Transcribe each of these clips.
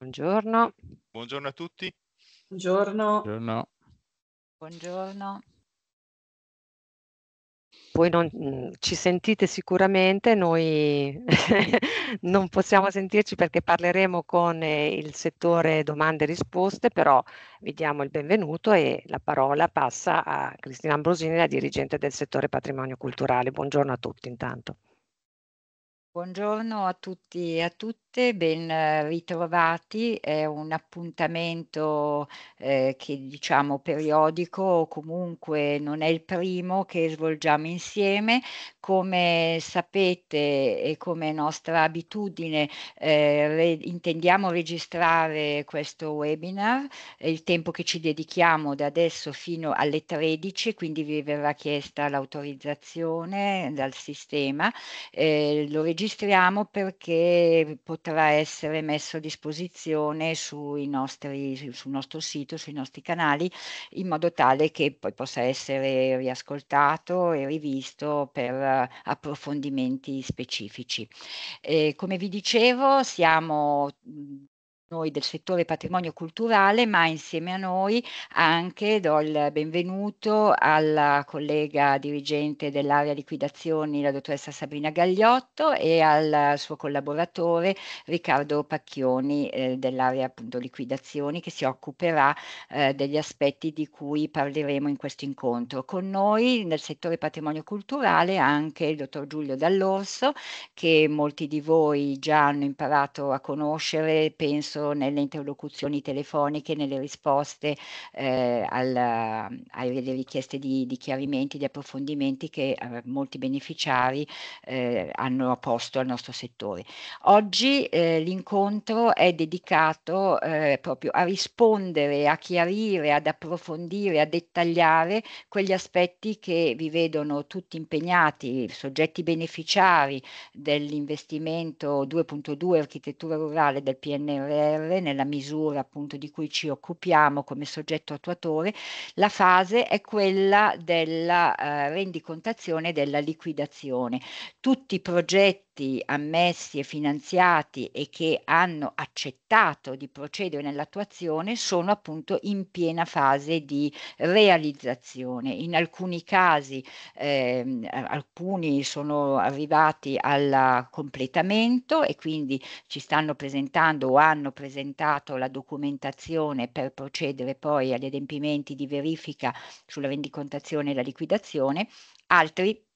Buongiorno. Buongiorno a tutti. Buongiorno. Buongiorno. Buongiorno. Voi non mm, ci sentite sicuramente, noi non possiamo sentirci perché parleremo con eh, il settore domande e risposte, però vi diamo il benvenuto e la parola passa a Cristina Ambrosini, la dirigente del settore patrimonio culturale. Buongiorno a tutti intanto. Buongiorno a tutti e a tutte, ben ritrovati. È un appuntamento eh, che diciamo periodico comunque non è il primo che svolgiamo insieme. Come sapete e come nostra abitudine eh, re intendiamo registrare questo webinar, il tempo che ci dedichiamo da adesso fino alle 13, quindi vi verrà chiesta l'autorizzazione dal sistema. Eh, lo registriamo perché potrà essere messo a disposizione sui nostri, sul nostro sito, sui nostri canali, in modo tale che poi possa essere riascoltato e rivisto per eh, approfondimenti specifici. E eh, come vi dicevo, siamo noi del settore patrimonio culturale, ma insieme a noi anche do il benvenuto alla collega dirigente dell'area liquidazioni, la dottoressa Sabrina Gagliotto, e al suo collaboratore Riccardo Pacchioni eh, dell'area appunto liquidazioni che si occuperà eh, degli aspetti di cui parleremo in questo incontro. Con noi nel settore patrimonio culturale anche il dottor Giulio Dall'Orso, che molti di voi già hanno imparato a conoscere, penso spesso nelle interlocuzioni telefoniche, nelle risposte eh, alla, alle richieste di, di, chiarimenti, di approfondimenti che eh, molti beneficiari eh, hanno posto al nostro settore. Oggi eh, l'incontro è dedicato eh, proprio a rispondere, a chiarire, ad approfondire, a dettagliare quegli aspetti che vi vedono tutti impegnati, soggetti beneficiari dell'investimento 2.2 architettura rurale del PNRR CPR, nella misura appunto di cui ci occupiamo come soggetto attuatore, la fase è quella della eh, rendicontazione e della liquidazione. Tutti i progetti soggetti ammessi e finanziati e che hanno accettato di procedere nell'attuazione sono appunto in piena fase di realizzazione. In alcuni casi eh, alcuni sono arrivati al completamento e quindi ci stanno presentando o hanno presentato la documentazione per procedere poi agli adempimenti di verifica sulla rendicontazione e la liquidazione, altri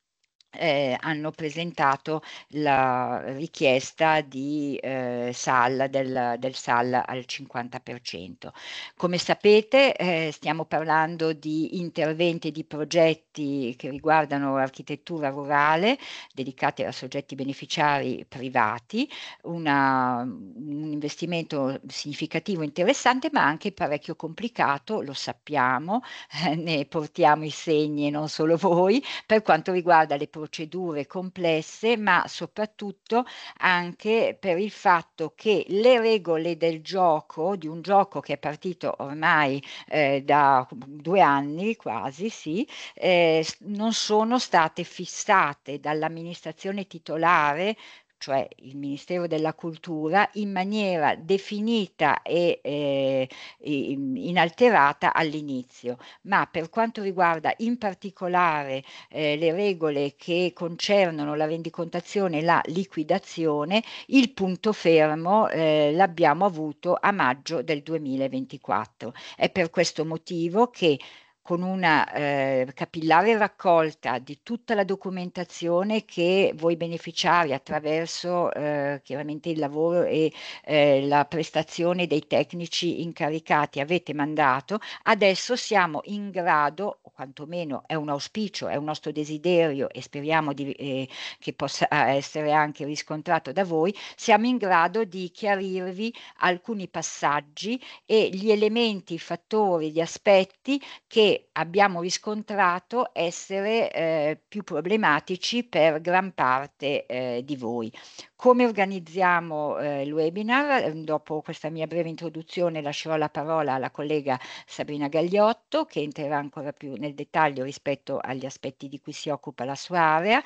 eh, hanno presentato la richiesta di eh, SAL del, del, SAL al 50%. Come sapete eh, stiamo parlando di interventi e di progetti che riguardano l'architettura rurale dedicati a soggetti beneficiari privati, una, un investimento significativo, interessante ma anche parecchio complicato, lo sappiamo, ne portiamo i segni non solo voi, per quanto riguarda le progetti procedure complesse, ma soprattutto anche per il fatto che le regole del gioco, di un gioco che è partito ormai eh, da due anni quasi, sì, eh, non sono state fissate dall'amministrazione titolare cioè il Ministero della Cultura, in maniera definita e eh, inalterata all'inizio, ma per quanto riguarda in particolare eh, le regole che concernono la rendicontazione e la liquidazione, il punto fermo eh, l'abbiamo avuto a maggio del 2024. È per questo motivo che con una eh, capillare raccolta di tutta la documentazione che voi beneficiari attraverso eh, chiaramente il lavoro e eh, la prestazione dei tecnici incaricati avete mandato, adesso siamo in grado, o quantomeno è un auspicio, è un nostro desiderio e speriamo di, ehm, che possa essere anche riscontrato da voi, siamo in grado di chiarirvi alcuni passaggi e gli elementi, i fattori, gli aspetti che che abbiamo riscontrato essere eh, più problematici per gran parte eh, di voi. Come organizziamo eh, il webinar? Ehm, dopo questa mia breve introduzione lascerò la parola alla collega Sabrina Gagliotto che entrerà ancora più nel dettaglio rispetto agli aspetti di cui si occupa la sua area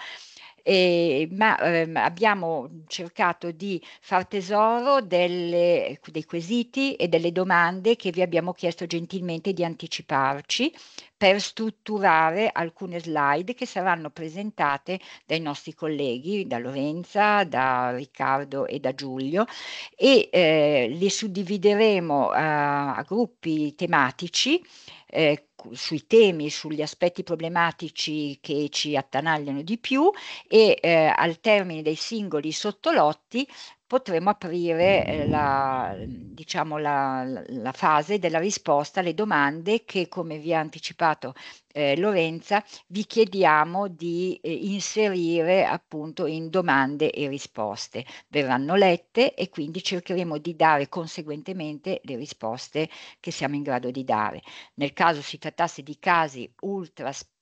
eh, ma ehm, abbiamo cercato di far tesoro delle, dei quesiti e delle domande che vi abbiamo chiesto gentilmente di anticiparci per strutturare alcune slide che saranno presentate dai nostri colleghi, da Lorenza, da Riccardo e da Giulio e eh, le suddivideremo a, eh, a gruppi tematici eh, sui temi, sugli aspetti problematici che ci attanagliano di più e eh, al termine dei singoli sottolotti potremo aprire eh, la, diciamo, la, la, fase della risposta alle domande che, come vi ha anticipato eh, Lorenza, vi chiediamo di eh, inserire appunto in domande e risposte. Verranno lette e quindi cercheremo di dare conseguentemente le risposte che siamo in grado di dare. Nel caso si trattasse di casi ultra speciali,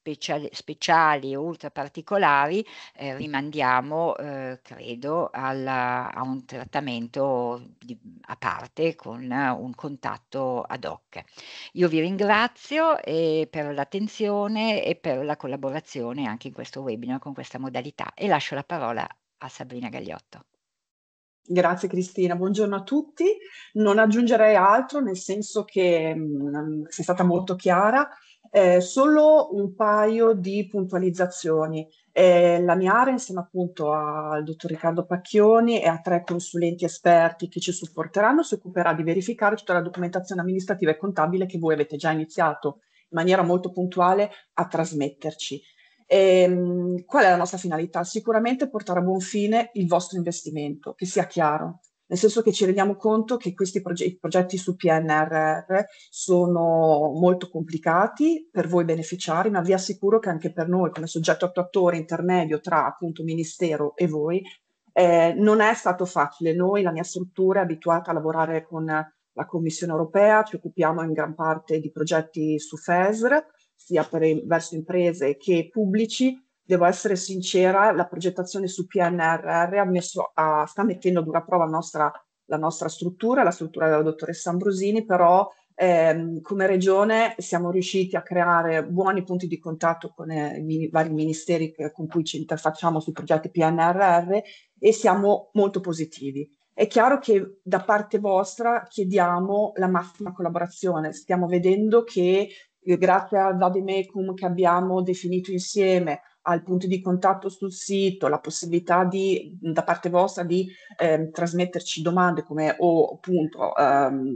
e ultra particolari, eh, rimandiamo, eh, credo, alla, a un trattamento di, a parte con uh, un contatto ad hoc. Io vi ringrazio eh, per l'attenzione partecipazione e per la collaborazione anche in questo webinar con questa modalità e lascio la parola a Sabrina Gagliotto. Grazie Cristina, buongiorno a tutti. Non aggiungerei altro nel senso che mh, mm, sei stata molto chiara, eh, solo un paio di puntualizzazioni. Eh, la mia area insieme appunto al dottor Riccardo Pacchioni e a tre consulenti esperti che ci supporteranno si occuperà di verificare tutta la documentazione amministrativa e contabile che voi avete già iniziato in maniera molto puntuale a trasmetterci. E, ehm, qual è la nostra finalità? Sicuramente portare a buon fine il vostro investimento, che sia chiaro, nel senso che ci rendiamo conto che questi progetti, progetti su PNRR sono molto complicati per voi beneficiari, ma vi assicuro che anche per noi, come soggetto attuatore intermedio tra appunto Ministero e voi, eh, non è stato facile. Noi, la mia struttura è abituata a lavorare con la Commissione europea, ci occupiamo in gran parte di progetti su FESR, sia per, verso imprese che pubblici. Devo essere sincera, la progettazione su PNRR messo, ah, sta mettendo a dura prova la nostra, la nostra struttura, la struttura della dottoressa Ambrosini, però eh, come regione siamo riusciti a creare buoni punti di contatto con eh, i vari ministeri che, con cui ci interfacciamo sui progetti PNRR e siamo molto positivi. È chiaro che da parte vostra chiediamo la massima collaborazione, stiamo vedendo che eh, grazie al Vademecum che abbiamo definito insieme, al punto di contatto sul sito, la possibilità di, da parte vostra di eh, trasmetterci domande come, o appunto, ehm,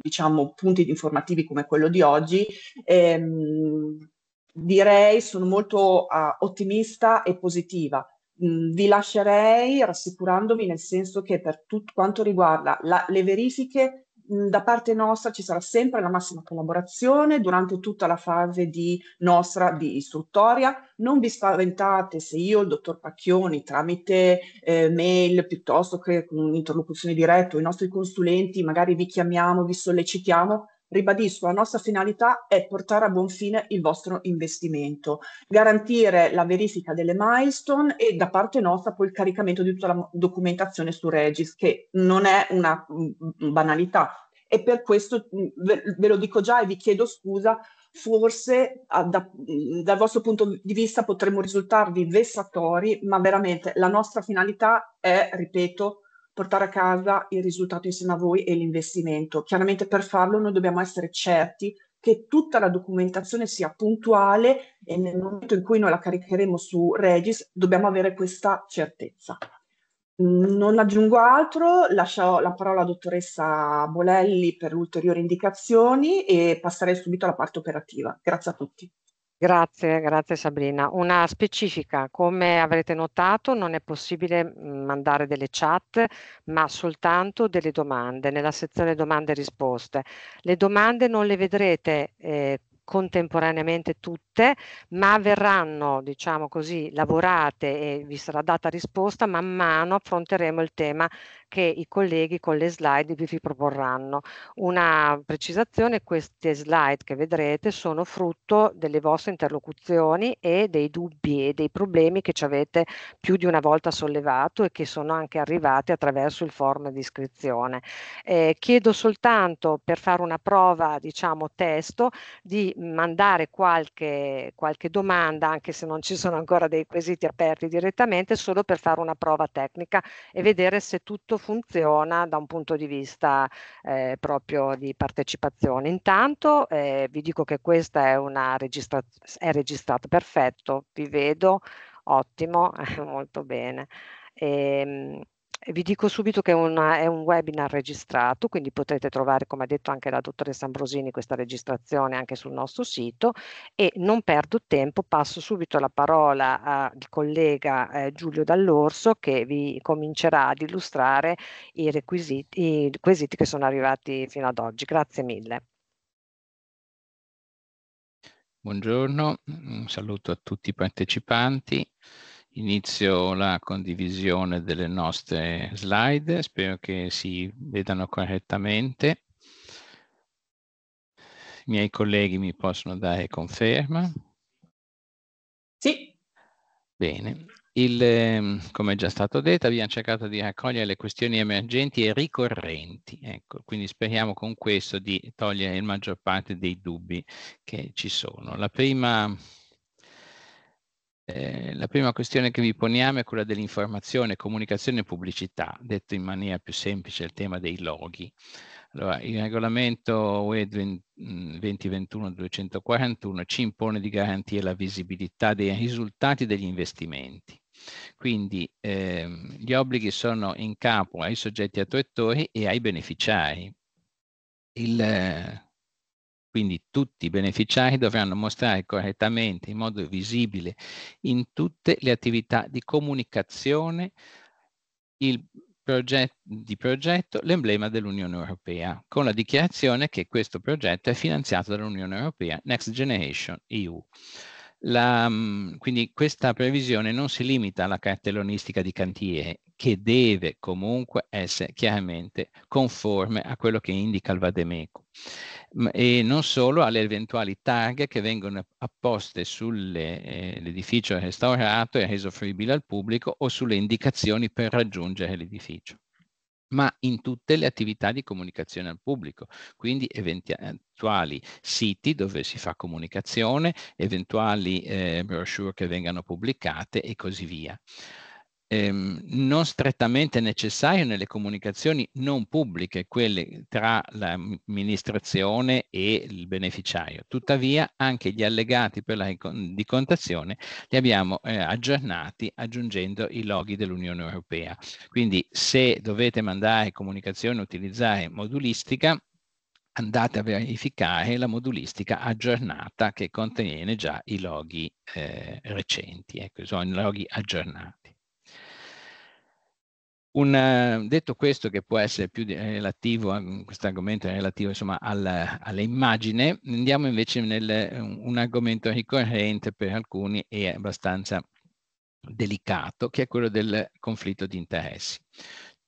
diciamo, punti informativi come quello di oggi, ehm, direi sono molto eh, ottimista e positiva vi lascerei rassicurandovi nel senso che per tutto quanto riguarda la, le verifiche da parte nostra ci sarà sempre la massima collaborazione durante tutta la fase di nostra di istruttoria. Non vi spaventate se io, il dottor Pacchioni, tramite eh, mail piuttosto che con un'interlocuzione diretta, i nostri consulenti, magari vi chiamiamo, vi sollecitiamo, Ribadisco, la nostra finalità è portare a buon fine il vostro investimento, garantire la verifica delle milestone e da parte nostra poi il caricamento di tutta la documentazione su Regis, che non è una mm, mm, banalità. E per questo mm, ve lo dico già e vi chiedo scusa forse ah, da, dal vostro punto di vista potremmo risultarvi vessatori, ma veramente la nostra finalità è, ripeto, portare a casa il risultato insieme a voi e l'investimento. Chiaramente per farlo noi dobbiamo essere certi che tutta la documentazione sia puntuale e nel momento in cui noi la caricheremo su Regis dobbiamo avere questa certezza. Non aggiungo altro, lascio la parola a dottoressa Bolelli per ulteriori indicazioni e passerei subito alla parte operativa. Grazie a tutti. Grazie, grazie Sabrina. Una specifica, come avrete notato non è possibile mm, mandare delle chat, ma soltanto delle domande nella sezione domande e risposte. Le domande non le vedrete eh, contemporaneamente tutte, ma verranno, diciamo così, lavorate e vi sarà data risposta man mano affronteremo il tema che i colleghi con le slide vi, vi proporranno. Una precisazione, queste slide che vedrete sono frutto delle vostre interlocuzioni e dei dubbi e dei problemi che ci avete più di una volta sollevato e che sono anche arrivati attraverso il form di iscrizione. Eh, chiedo soltanto per fare una prova, diciamo, testo di mandare qualche, qualche domanda, anche se non ci sono ancora dei quesiti aperti direttamente, solo per fare una prova tecnica e vedere se tutto funziona da un punto di vista eh, proprio di partecipazione. Intanto eh, vi dico che questa è una registrazione, è registrata perfetto, vi vedo, ottimo, molto bene. E, ehm, vi dico subito che è, una, è, un webinar registrato, quindi potrete trovare, come ha detto anche la dottoressa Ambrosini, questa registrazione anche sul nostro sito e non perdo tempo, passo subito la parola al collega eh, Giulio Dall'Orso che vi comincerà ad illustrare i requisiti, i quesiti che sono arrivati fino ad oggi. Grazie mille. Buongiorno, un saluto a tutti i partecipanti. Inizio la condivisione delle nostre slide, spero che si vedano correttamente. I miei colleghi mi possono dare conferma? Sì. Bene. Il, ehm, come è già stato detto, abbiamo cercato di raccogliere le questioni emergenti e ricorrenti. Ecco, quindi speriamo con questo di togliere la maggior parte dei dubbi che ci sono. La prima eh, la prima questione che vi poniamo è quella dell'informazione, comunicazione e pubblicità, detto in maniera più semplice il tema dei loghi. Allora, il regolamento UE 2021-241 mm, ci impone di garantire la visibilità dei risultati degli investimenti. Quindi ehm, gli obblighi sono in capo ai soggetti attuatori e ai beneficiari. Il, eh, quindi tutti i beneficiari dovranno mostrare correttamente, in modo visibile, in tutte le attività di comunicazione progetto, di progetto l'emblema dell'Unione Europea, con la dichiarazione che questo progetto è finanziato dall'Unione Europea Next Generation EU. La, mhmm, quindi questa previsione non si limita alla cartellonistica di cantiere, che deve comunque essere chiaramente conforme a quello che indica il Vademeco e non solo alle eventuali targhe che vengono apposte sull'edificio eh, restaurato e reso fruibile al pubblico o sulle indicazioni per raggiungere l'edificio ma in tutte le attività di comunicazione al pubblico, quindi eventuali siti dove si fa comunicazione, eventuali eh, brochure che vengano pubblicate e così via ehm, non strettamente necessario nelle comunicazioni non pubbliche, quelle tra l'amministrazione e il beneficiario. Tuttavia anche gli allegati per la dicontazione li abbiamo eh, aggiornati aggiungendo i loghi dell'Unione Europea. Quindi se dovete mandare comunicazione utilizzare modulistica, andate a verificare la modulistica aggiornata che contiene già i loghi eh, recenti, ecco, sono i loghi aggiornati. Un, eh, detto questo, che può essere più eh, relativo, mm, questo argomento è relativo insomma al, all'immagine, andiamo invece nel un argomento ricorrente per alcuni e abbastanza delicato, che è quello del conflitto di interessi.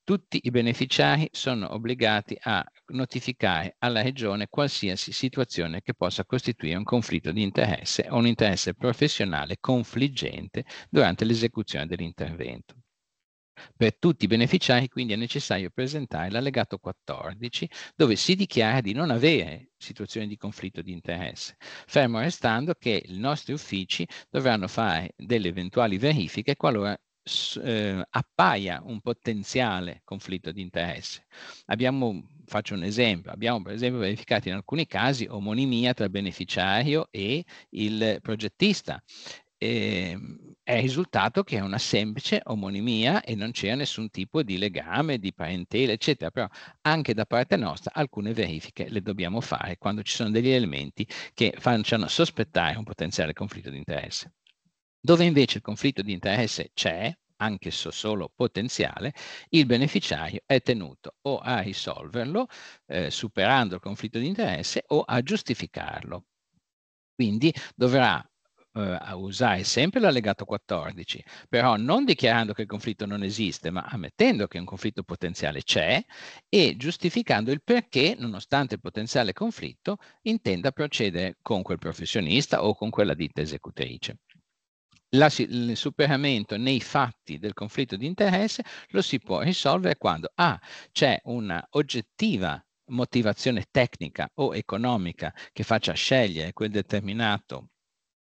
Tutti i beneficiari sono obbligati a notificare alla Regione qualsiasi situazione che possa costituire un conflitto di interesse o un interesse professionale confliggente durante l'esecuzione dell'intervento. Per tutti i beneficiari quindi è necessario presentare l'allegato 14 dove si dichiara di non avere situazioni di conflitto di interesse, fermo restando che i nostri uffici dovranno fare delle eventuali verifiche qualora eh, appaia un potenziale conflitto di interesse. Abbiamo, faccio un esempio, abbiamo per esempio verificato in alcuni casi omonimia tra beneficiario e il progettista eh, è risultato che è una semplice omonimia e non c'è nessun tipo di legame, di parentela, eccetera. Però anche da parte nostra alcune verifiche le dobbiamo fare quando ci sono degli elementi che facciano sospettare un potenziale conflitto di interesse. Dove invece il conflitto di interesse c'è, anche se solo potenziale, il beneficiario è tenuto o a risolverlo eh, superando il conflitto di interesse o a giustificarlo. Quindi dovrà eh, a usare sempre l'allegato 14, però non dichiarando che il conflitto non esiste, ma ammettendo che un conflitto potenziale c'è e giustificando il perché, nonostante il potenziale conflitto, intenda procedere con quel professionista o con quella ditta esecutrice. La, il superamento nei fatti del conflitto di interesse lo si può risolvere quando A. c'è una oggettiva motivazione tecnica o economica che faccia scegliere quel determinato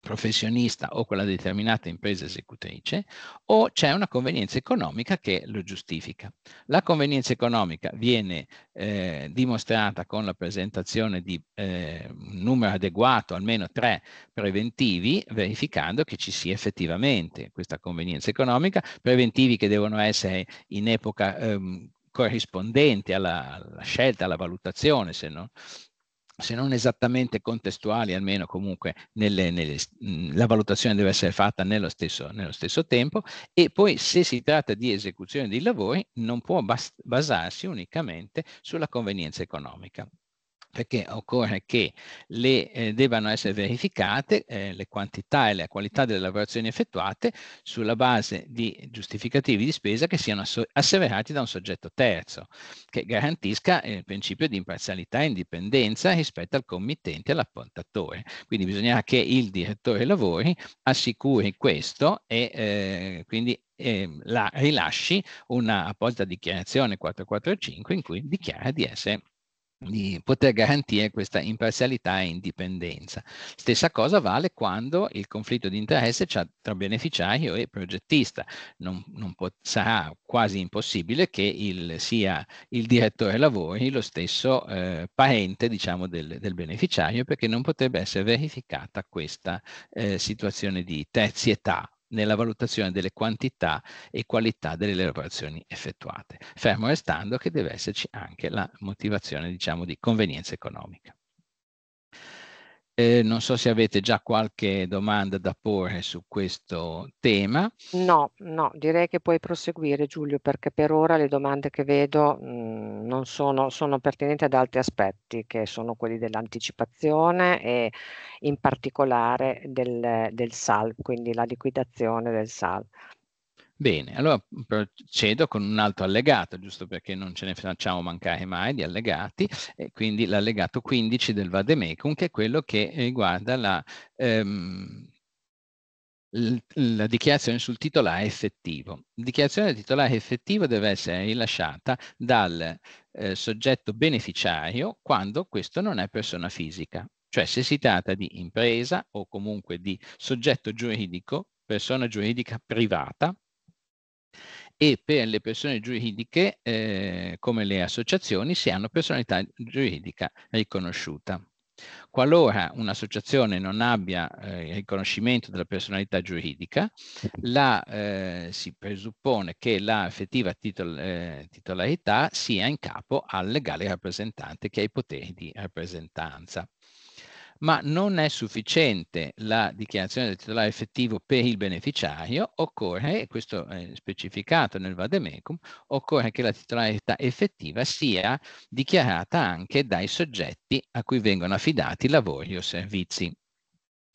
professionista o quella determinata impresa esecutrice o c'è una convenienza economica che lo giustifica. La convenienza economica viene eh, dimostrata con la presentazione di eh, un numero adeguato, almeno tre preventivi, verificando che ci sia effettivamente questa convenienza economica, preventivi che devono essere in epoca ehm, corrispondente alla, alla, scelta, alla valutazione, se non se non esattamente contestuali, almeno comunque nelle, nelle, la valutazione deve essere fatta nello stesso, nello stesso, tempo e poi se si tratta di esecuzione di lavori non può bas basarsi unicamente sulla convenienza economica perché occorre che le, eh, debbano essere verificate eh, le quantità e la qualità delle lavorazioni effettuate sulla base di giustificativi di spesa che siano asseverati da un soggetto terzo, che garantisca eh, il principio di imparzialità e indipendenza rispetto al committente e all'appuntatore. Quindi bisognerà che il direttore lavori assicuri questo e eh, quindi ehm, la, rilasci una apposita dichiarazione 445 in cui dichiara di essere di poter garantire questa imparzialità e indipendenza. Stessa cosa vale quando il conflitto di interesse c'è tra beneficiario e progettista. Non, non sarà quasi impossibile che il, sia il direttore lavori lo stesso eh, parente diciamo, del, del, beneficiario perché non potrebbe essere verificata questa eh, situazione di terzietà nella valutazione delle quantità e qualità delle operazioni effettuate, fermo restando che deve esserci anche la motivazione diciamo, di convenienza economica. Eh, non so se avete già qualche domanda da porre su questo tema. No, no, direi che puoi proseguire Giulio perché per ora le domande che vedo mh, mm, non sono, sono, pertinenti ad altri aspetti che sono quelli dell'anticipazione e in particolare del, del SAL, quindi la liquidazione del SAL. Bene, allora procedo con un altro allegato, giusto perché non ce ne facciamo mancare mai di allegati, e quindi l'allegato 15 del Vademecum, che è quello che riguarda la, ehm, la dichiarazione sul titolare effettivo. La dichiarazione del titolare effettivo deve essere rilasciata dal eh, soggetto beneficiario quando questo non è persona fisica, cioè se si tratta di impresa o comunque di soggetto giuridico persona giuridica privata e per le persone giuridiche, eh, come le associazioni, si hanno personalità giuridica riconosciuta. Qualora un'associazione non abbia eh, riconoscimento della personalità giuridica, la, eh, si presuppone che la effettiva titol eh, titolarità sia in capo al legale rappresentante che ha i poteri di rappresentanza ma non è sufficiente la dichiarazione del titolare effettivo per il beneficiario, occorre, e questo è specificato nel vademecum, occorre che la titolarità effettiva sia dichiarata anche dai soggetti a cui vengono affidati lavori o servizi.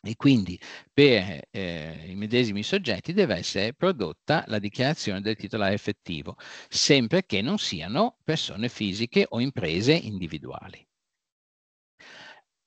E quindi per eh, i medesimi soggetti deve essere prodotta la dichiarazione del titolare effettivo, sempre che non siano persone fisiche o imprese individuali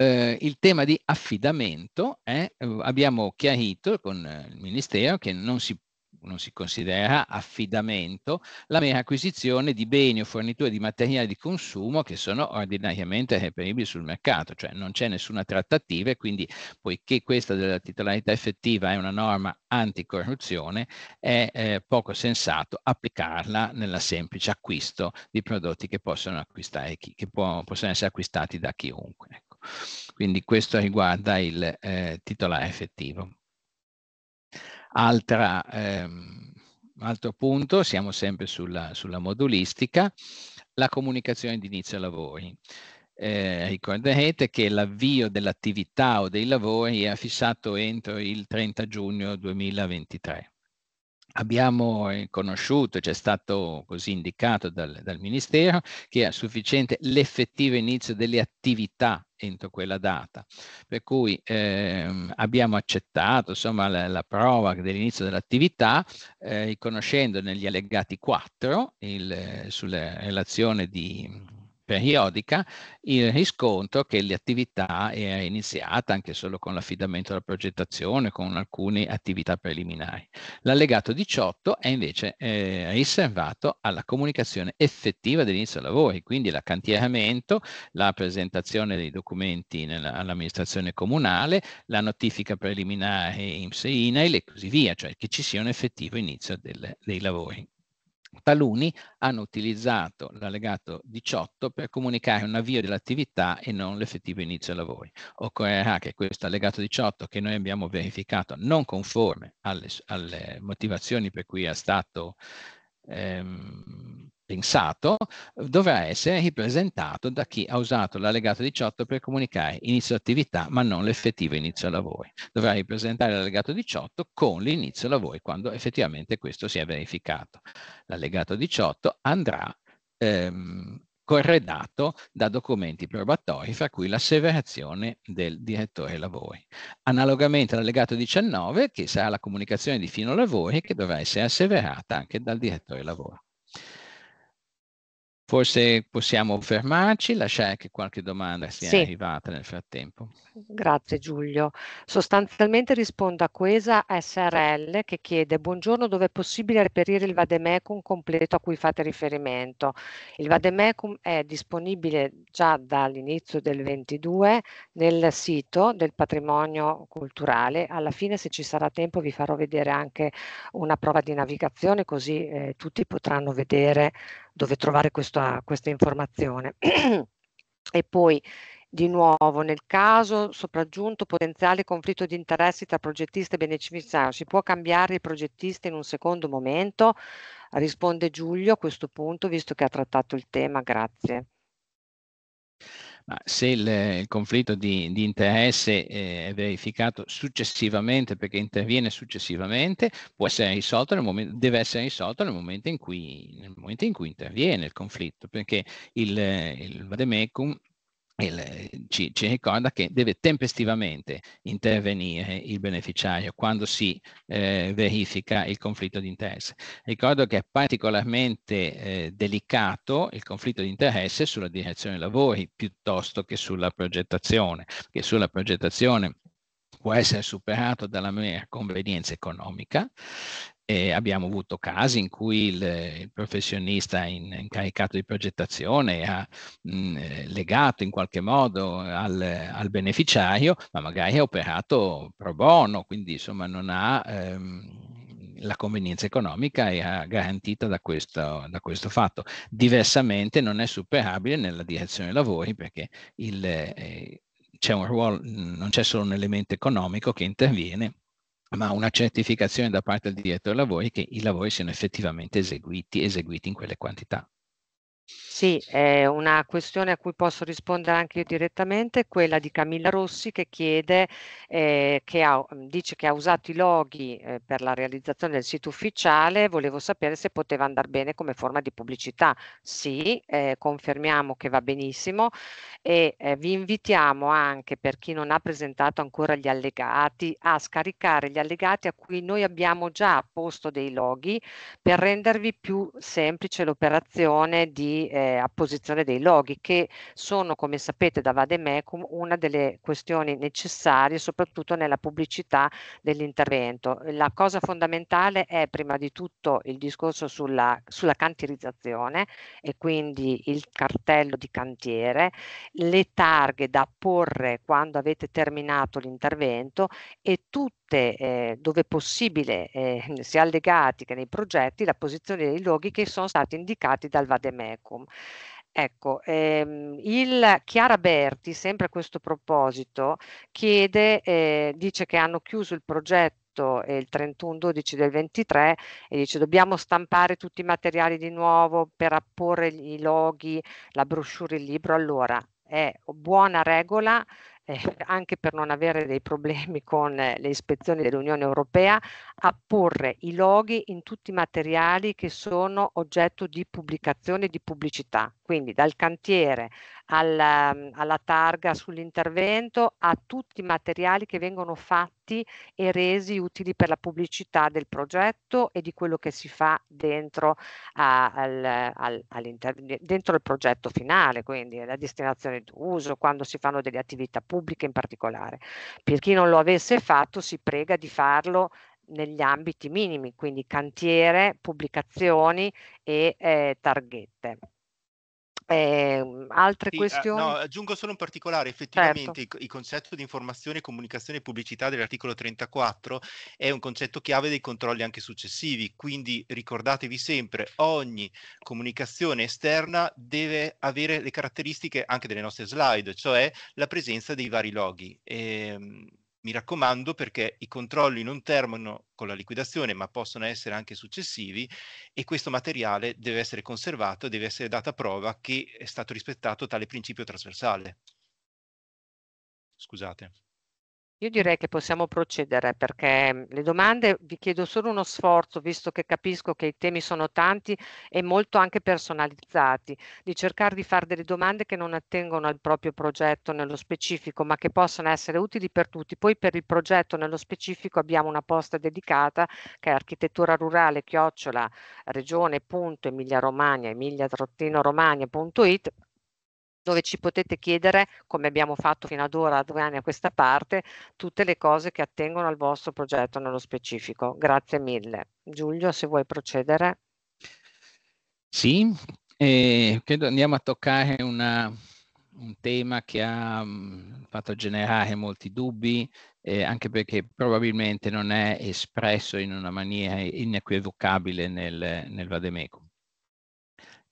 eh, il tema di affidamento, eh, abbiamo chiarito con eh, il Ministero che non si, non si considererà affidamento la mera acquisizione di beni o forniture di materiali di consumo che sono ordinariamente reperibili sul mercato, cioè non c'è nessuna trattativa e quindi poiché questa della titolarità effettiva è una norma anticorruzione è eh, poco sensato applicarla nella semplice acquisto di prodotti che possono, acquistare, che può, possono essere acquistati da chiunque. Ecco. Quindi questo riguarda il eh, titolare effettivo. Altra, ehm, altro punto, siamo sempre sulla, sulla modulistica, la comunicazione di inizio lavori. Eh, ricorderete che l'avvio dell'attività o dei lavori è fissato entro il 30 giugno 2023. Abbiamo eh, conosciuto, c'è stato così indicato dal, dal Ministero, che è sufficiente l'effettivo inizio delle attività entro quella data. Per cui ehm, abbiamo accettato insomma, la, la prova dell'inizio dell'attività, eh, riconoscendo negli allegati 4 il, sulla relazione di periodica il riscontro che l'attività eh, è iniziata anche solo con l'affidamento alla progettazione, con alcune attività preliminari. L'allegato 18 è invece eh, riservato alla comunicazione effettiva dell'inizio dei lavori, quindi l'accantieramento, la presentazione dei documenti all'amministrazione comunale, la notifica preliminare in inail e così via, cioè che ci sia un effettivo inizio del, dei lavori. Taluni hanno utilizzato l'allegato 18 per comunicare un avvio dell'attività e non l'effettivo inizio lavori. Occorrerà ah, che questo allegato 18 che noi abbiamo verificato non conforme alle, alle motivazioni per cui è stato ehm, pensato dovrà essere ripresentato da chi ha usato l'allegato 18 per comunicare inizio attività ma non l'effettivo inizio lavori. Dovrà ripresentare l'allegato 18 con l'inizio lavori quando effettivamente questo si è verificato. L'allegato 18 andrà ehm, corredato da documenti probatori, fra cui l'asseverazione del direttore lavori. Analogamente all'allegato 19, che sarà la comunicazione di fino lavori, che dovrà essere asseverata anche dal direttore lavori. Forse possiamo fermarci, lasciare che qualche domanda sia sì. arrivata nel frattempo. Grazie Giulio. Sostanzialmente rispondo a Quesa SRL che chiede buongiorno dove è possibile reperire il Vademecum completo a cui fate riferimento. Il Vademecum è disponibile già dall'inizio del 22 nel sito del patrimonio culturale. Alla fine se ci sarà tempo vi farò vedere anche una prova di navigazione così eh, tutti potranno vedere dove trovare questa, questa informazione. e poi di nuovo, nel caso sopraggiunto potenziale conflitto di interessi tra progettista e beneficiario, si può cambiare il progettista in un secondo momento? Risponde Giulio a questo punto, visto che ha trattato il tema. Grazie ma se il, il conflitto di, di interesse eh, è verificato successivamente, perché interviene successivamente, può essere risolto nel momento, deve essere risolto nel momento in cui, nel momento in cui interviene il conflitto, perché il, il vademecum il, ci, ci, ricorda che deve tempestivamente intervenire il beneficiario quando si eh, verifica il conflitto di interesse. Ricordo che è particolarmente eh, delicato il conflitto di interesse sulla direzione dei lavori piuttosto che sulla progettazione, che sulla progettazione può essere superato dalla mera convenienza economica e abbiamo avuto casi in cui il, il professionista in, incaricato di progettazione ha mh, mm, legato in qualche modo al, al, beneficiario, ma magari ha operato pro bono, quindi insomma non ha ehm, la convenienza economica è garantita da questo, da questo, fatto. Diversamente non è superabile nella direzione dei lavori perché il, eh, c'è un ruolo, non c'è solo un elemento economico che interviene, ma una certificazione da parte del direttore dei lavori che i lavori siano effettivamente eseguiti, eseguiti in quelle quantità. Sì, è una questione a cui posso rispondere anche io direttamente, quella di Camilla Rossi che chiede, eh, che ha, dice che ha usato i loghi eh, per la realizzazione del sito ufficiale, volevo sapere se poteva andare bene come forma di pubblicità. Sì, eh, confermiamo che va benissimo e eh, vi invitiamo anche per chi non ha presentato ancora gli allegati a scaricare gli allegati a cui noi abbiamo già posto dei loghi per rendervi più semplice l'operazione di eh, apposizione dei loghi, che sono, come sapete da Vademecum, una delle questioni necessarie, soprattutto nella pubblicità dell'intervento. La cosa fondamentale è prima di tutto il discorso sulla, sulla cantierizzazione e quindi il cartello di cantiere, le targhe da porre quando avete terminato l'intervento e tutto eh, dove possibile, eh, sia allegati che nei progetti, la posizione dei loghi che sono stati indicati dal Vademecum. Telecom. Ecco, ehm, il Chiara Berti, sempre a questo proposito, chiede, eh, dice che hanno chiuso il progetto eh, il 31-12 del 23 e dice dobbiamo stampare tutti i materiali di nuovo per apporre i loghi, la brochure, il libro. Allora è buona regola eh, anche per non avere dei problemi con eh, le ispezioni dell'Unione Europea, a porre i loghi in tutti i materiali che sono oggetto di pubblicazione e di pubblicità, quindi dal cantiere alla, mhmm, alla targa sull'intervento, a tutti i materiali che vengono fatti e resi utili per la pubblicità del progetto e di quello che si fa dentro, a, al, al, dentro il progetto finale, quindi la destinazione d'uso, quando si fanno delle attività pubbliche in particolare. Per chi non lo avesse fatto si prega di farlo negli ambiti minimi, quindi cantiere, pubblicazioni e eh, targhette. Eh, altre sì, eh, questioni? No, aggiungo solo un particolare, certo. effettivamente certo. il, concetto di informazione, comunicazione e pubblicità dell'articolo 34 è un concetto chiave dei controlli anche successivi, quindi ricordatevi sempre ogni comunicazione esterna deve avere le caratteristiche anche delle nostre slide, cioè la presenza dei vari loghi. E, ehm, mi raccomando perché i controlli non terminano con la liquidazione ma possono essere anche successivi e questo materiale deve essere conservato, e deve essere data prova che è stato rispettato tale principio trasversale. Scusate. Io direi che possiamo procedere perché mhmm, le domande vi chiedo solo uno sforzo, visto che capisco che i temi sono tanti e molto anche personalizzati, di cercare di fare delle domande che non attengono al proprio progetto nello specifico, ma che possano essere utili per tutti. Poi per il progetto nello specifico abbiamo una posta dedicata che è architettura rurale chiocciola regione.emilia-romagna, emilia-romagna.it dove ci potete chiedere, come abbiamo fatto fino ad ora, due anni a questa parte, tutte le cose che attengono al vostro progetto nello specifico. Grazie mille. Giulio, se vuoi procedere. Sì, eh, credo andiamo a toccare una, un tema che ha mh, mm, fatto generare molti dubbi, eh, anche perché probabilmente non è espresso in una maniera inequivocabile nel, nel Vademecum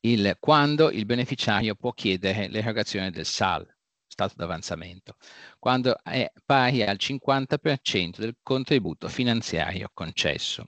il, quando il beneficiario può chiedere l'erogazione del SAL, stato d'avanzamento, quando è pari al 50% del contributo finanziario concesso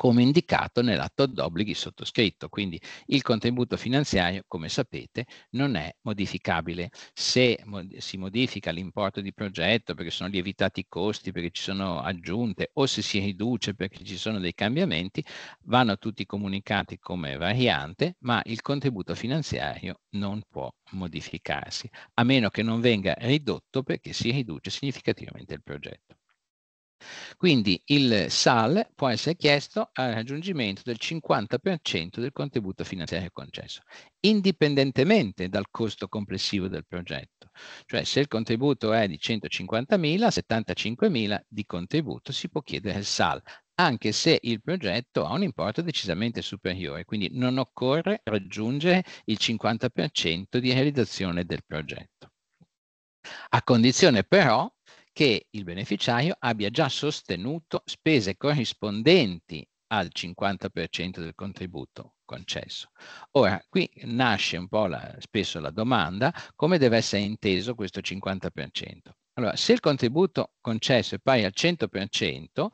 come indicato nell'atto d'obblighi sottoscritto. Quindi il contributo finanziario, come sapete, non è modificabile. Se mod si modifica l'importo di progetto perché sono lievitati i costi, perché ci sono aggiunte o se si riduce perché ci sono dei cambiamenti, vanno tutti comunicati come variante, ma il contributo finanziario non può modificarsi, a meno che non venga ridotto perché si riduce significativamente il progetto. Quindi il SAL può essere chiesto al raggiungimento del 50% del contributo finanziario concesso, indipendentemente dal costo complessivo del progetto. Cioè se il contributo è di 150.000, 75.000 di contributo si può chiedere il SAL, anche se il progetto ha un importo decisamente superiore, quindi non occorre raggiungere il 50% di realizzazione del progetto. A condizione però che il beneficiario abbia già sostenuto spese corrispondenti al 50% del contributo concesso. Ora, qui nasce un po' la, spesso la domanda come deve essere inteso questo 50%. Allora, se il contributo concesso è pari al 100%,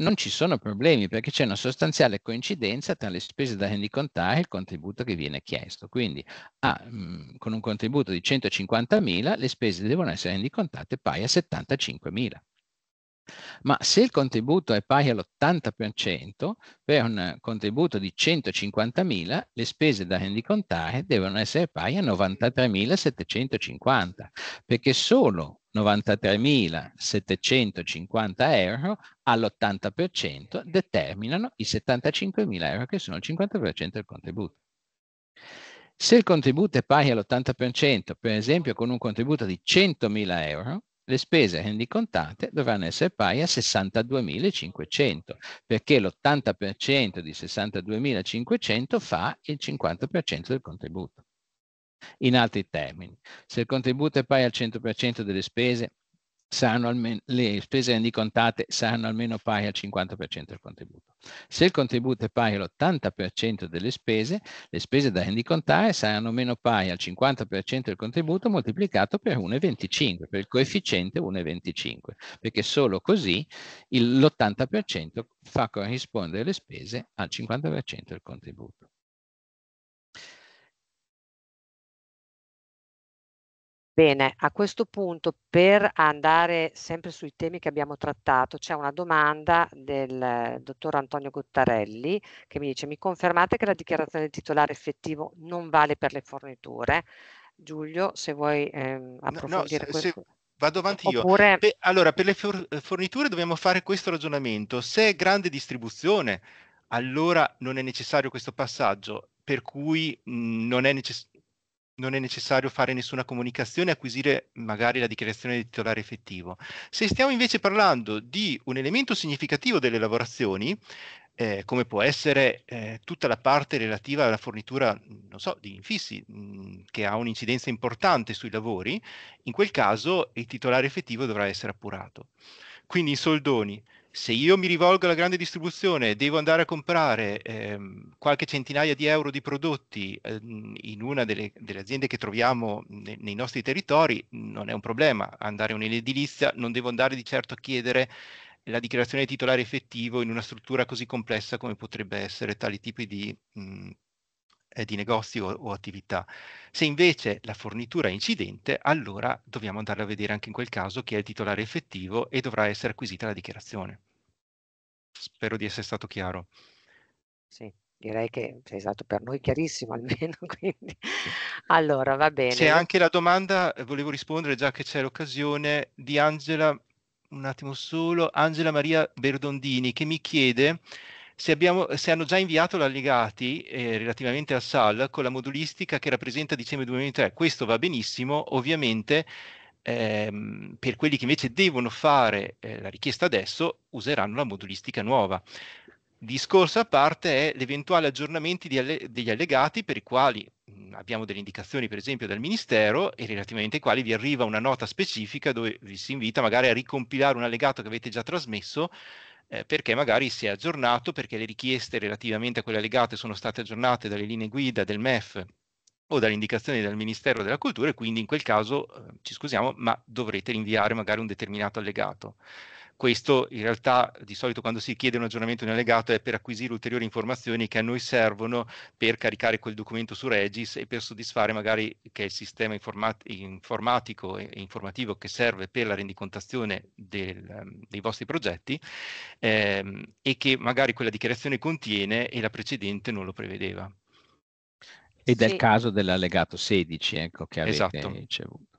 non ci sono problemi perché c'è una sostanziale coincidenza tra le spese da rendicontare e il contributo che viene chiesto. Quindi ah, mh, con un contributo di 150.000 le spese devono essere rendicontate pari a 75.000. Ma se il contributo è pari all'80%, per un contributo di 150.000 le spese da rendicontare devono essere pari a 93.750, perché solo 93.750 euro all'80% determinano i 75.000 euro che sono il 50% del contributo. Se il contributo è pari all'80%, per esempio con un contributo di 100.000 euro, le spese rendicontate dovranno essere pari a 62.500, perché l'80% di 62.500 fa il 50% del contributo. In altri termini, se il contributo è pari al 100% delle spese, almeno, le spese rendicontate saranno almeno pari al 50% del contributo. Se il contributo è pari all'80% delle spese, le spese da rendicontare saranno meno pari al 50% del contributo moltiplicato per 1,25, per il coefficiente 1,25, perché solo così l'80% fa corrispondere le spese al 50% del contributo. Bene, a questo punto per andare sempre sui temi che abbiamo trattato c'è una domanda del dottor Antonio Gottarelli che mi dice mi confermate che la dichiarazione del titolare effettivo non vale per le forniture? Giulio, se vuoi ehm, approfondire no, no, se, questo. Se vado avanti io. Oppure... Beh, allora, per le for forniture dobbiamo fare questo ragionamento. Se è grande distribuzione, allora non è necessario questo passaggio, per cui mh, non è necessario non è necessario fare nessuna comunicazione e acquisire magari la dichiarazione di titolare effettivo. Se stiamo invece parlando di un elemento significativo delle lavorazioni, eh, come può essere eh, tutta la parte relativa alla fornitura, non so, di infissi, mh, mm, che ha un'incidenza importante sui lavori, in quel caso il titolare effettivo dovrà essere appurato. Quindi in soldoni, se io mi rivolgo alla grande distribuzione e devo andare a comprare ehm, qualche centinaia di euro di prodotti ehm, in una delle, delle, aziende che troviamo ne, nei nostri territori, non è un problema andare in edilizia, non devo andare di certo a chiedere la dichiarazione di titolare effettivo in una struttura così complessa come potrebbe essere tali tipi di mh, eh, di negozi o, o, attività. Se invece la fornitura è incidente, allora dobbiamo andare a vedere anche in quel caso chi è il titolare effettivo e dovrà essere acquisita la dichiarazione. Spero di essere stato chiaro. Sì, direi che sei stato per noi chiarissimo almeno. Quindi. Allora, va bene. C'è anche la domanda, eh, volevo rispondere già che c'è l'occasione di Angela, un attimo solo, Angela Maria Berdondini che mi chiede se, abbiamo, se hanno già inviato l'allegati eh, relativamente al SAL con la modulistica che rappresenta dicembre 2023. Questo va benissimo, ovviamente ehm, per quelli che invece devono fare eh, la richiesta adesso useranno la modulistica nuova. Discorso a parte è l'eventuale aggiornamento alle- degli allegati per i quali mh, abbiamo delle indicazioni per esempio dal Ministero e relativamente ai quali vi arriva una nota specifica dove vi si invita magari a ricompilare un allegato che avete già trasmesso eh, perché magari si è aggiornato, perché le richieste relativamente a quelle legate sono state aggiornate dalle linee guida del MEF o dalle indicazioni del Ministero della Cultura e quindi in quel caso eh, ci scusiamo, ma dovrete rinviare magari un determinato allegato questo in realtà di solito quando si chiede un aggiornamento in allegato è per acquisire ulteriori informazioni che a noi servono per caricare quel documento su Regis e per soddisfare magari che è il sistema informati- informatico e informativo che serve per la rendicontazione del, dei vostri progetti ehm, e che magari quella dichiarazione contiene e la precedente non lo prevedeva. Ed è il caso dell'allegato 16, ecco, che avete esatto. ricevuto.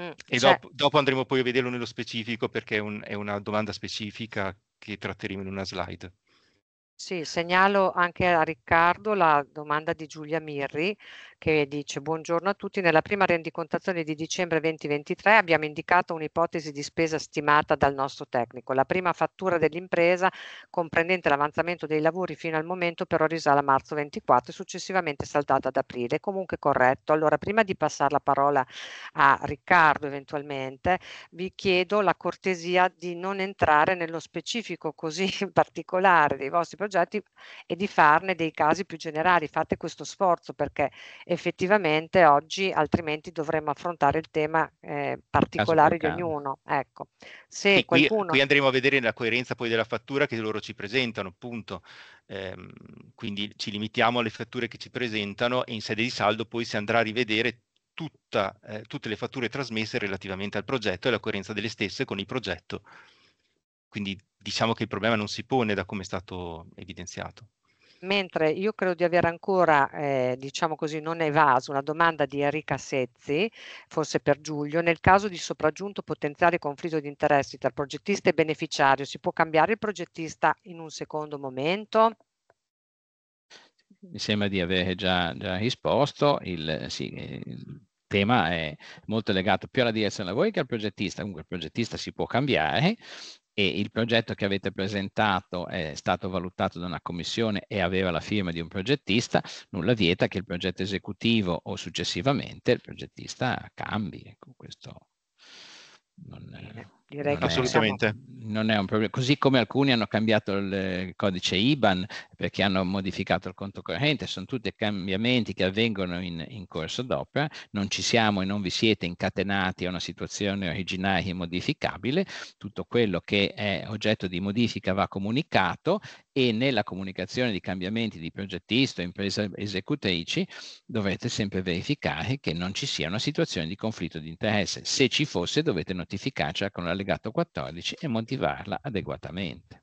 Mm, e cioè dopo andremo poi a vederlo nello specifico perché è un è una domanda specifica che tratteremo in una slide. Sì, segnalo anche a Riccardo la domanda di Giulia Mirri che dice buongiorno a tutti, nella prima rendicontazione di dicembre 2023 abbiamo indicato un'ipotesi di spesa stimata dal nostro tecnico. La prima fattura dell'impresa comprendente l'avanzamento dei lavori fino al momento però risale a marzo 24 e successivamente saldata ad aprile, comunque corretto. Allora prima di passare la parola a Riccardo eventualmente vi chiedo la cortesia di non entrare nello specifico così particolare dei vostri progetti e di farne dei casi più generali. Fate questo sforzo perché effettivamente oggi altrimenti dovremmo affrontare il tema eh, particolare di ognuno. Ecco. Se sì, qualcuno... qui, qui, andremo a vedere la coerenza poi della fattura che loro ci presentano, appunto. Ehm, quindi ci limitiamo alle fatture che ci presentano e in sede di saldo poi si andrà a rivedere tutta, eh, tutte le fatture trasmesse relativamente al progetto e la coerenza delle stesse con il progetto. Quindi diciamo che il problema non si pone da come è stato evidenziato. Mentre io credo di aver ancora, eh, diciamo così, non evaso una domanda di Enrica Sezzi, forse per Giulio, nel caso di sopraggiunto potenziale conflitto di interessi tra progettista e beneficiario, si può cambiare il progettista in un secondo momento? Mi sembra di avere già, già risposto, il, sì, il tema è molto legato più alla direzione lavori che al progettista, comunque il progettista si può cambiare, e il progetto che avete presentato è stato valutato da una commissione e aveva la firma di un progettista, nulla vieta che il progetto esecutivo o successivamente il progettista cambi. Ecco, questo non è... Direi che assolutamente. Possiamo... Non è un problema. Così come alcuni hanno cambiato il eh, codice IBAN perché hanno modificato il conto corrente, sono tutti cambiamenti che avvengono in, in corso d'opera, non ci siamo e non vi siete incatenati a una situazione originaria e modificabile, tutto quello che è oggetto di modifica va comunicato e nella comunicazione di cambiamenti di progettista o imprese esecutrici dovrete sempre verificare che non ci sia una situazione di conflitto di interesse. Se ci fosse dovete notificarci con la allegato 14 e motivarla adeguatamente.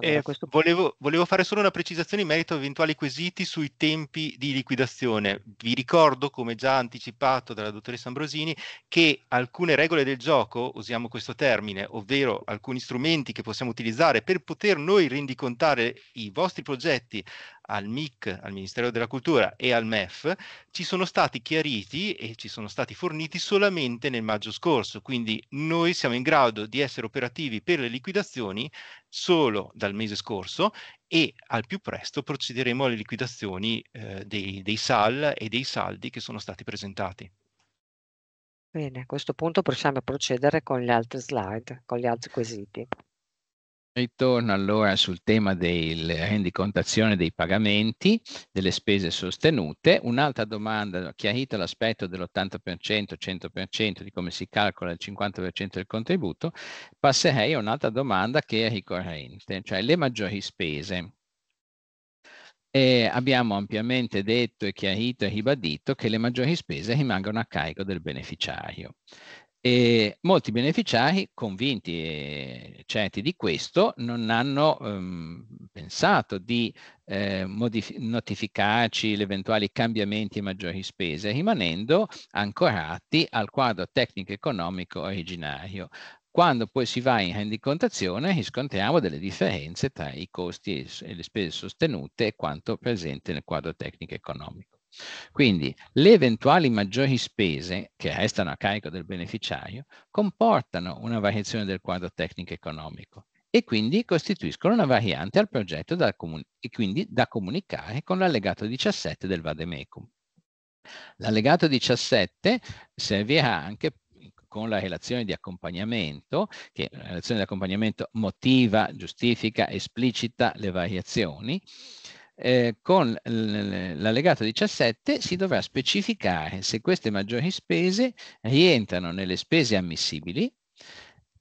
Allora, eh, volevo, volevo, fare solo una precisazione in merito a eventuali quesiti sui tempi di liquidazione. Vi ricordo, come già anticipato dalla dottoressa Ambrosini, che alcune regole del gioco, usiamo questo termine, ovvero alcuni strumenti che possiamo utilizzare per poter noi rendicontare i vostri progetti al MIC, al Ministero della Cultura e al MEF, ci sono stati chiariti e ci sono stati forniti solamente nel maggio scorso. Quindi noi siamo in grado di essere operativi per le liquidazioni solo dal mese scorso e al più presto procederemo alle liquidazioni eh, dei, dei SAL e dei saldi che sono stati presentati. Bene, a questo punto possiamo procedere con le altre slide, con gli altri quesiti. Ritorno allora sul tema della rendicontazione dei pagamenti, delle spese sostenute. Un'altra domanda, chiarito l'aspetto dell'80%, 100%, di come si calcola il 50% del contributo, passerei a un'altra domanda che è ricorrente, cioè le maggiori spese. E abbiamo ampiamente detto e chiarito e ribadito che le maggiori spese rimangono a carico del beneficiario. E molti beneficiari, convinti e certi di questo, non hanno ehm, pensato di eh, notificarci gli eventuali cambiamenti e maggiori spese, rimanendo ancorati al quadro tecnico-economico originario. Quando poi si va in rendicontazione riscontriamo delle differenze tra i costi e le spese sostenute e quanto presente nel quadro tecnico-economico. Quindi le eventuali maggiori spese che restano a carico del beneficiario comportano una variazione del quadro tecnico economico e quindi costituiscono una variante al progetto da e quindi da comunicare con l'allegato 17 del Vademecum. L'allegato 17 servirà anche con la relazione di accompagnamento, che la relazione di accompagnamento motiva, giustifica, esplicita le variazioni eh, con l'allegato 17 si dovrà specificare se queste maggiori spese rientrano nelle spese ammissibili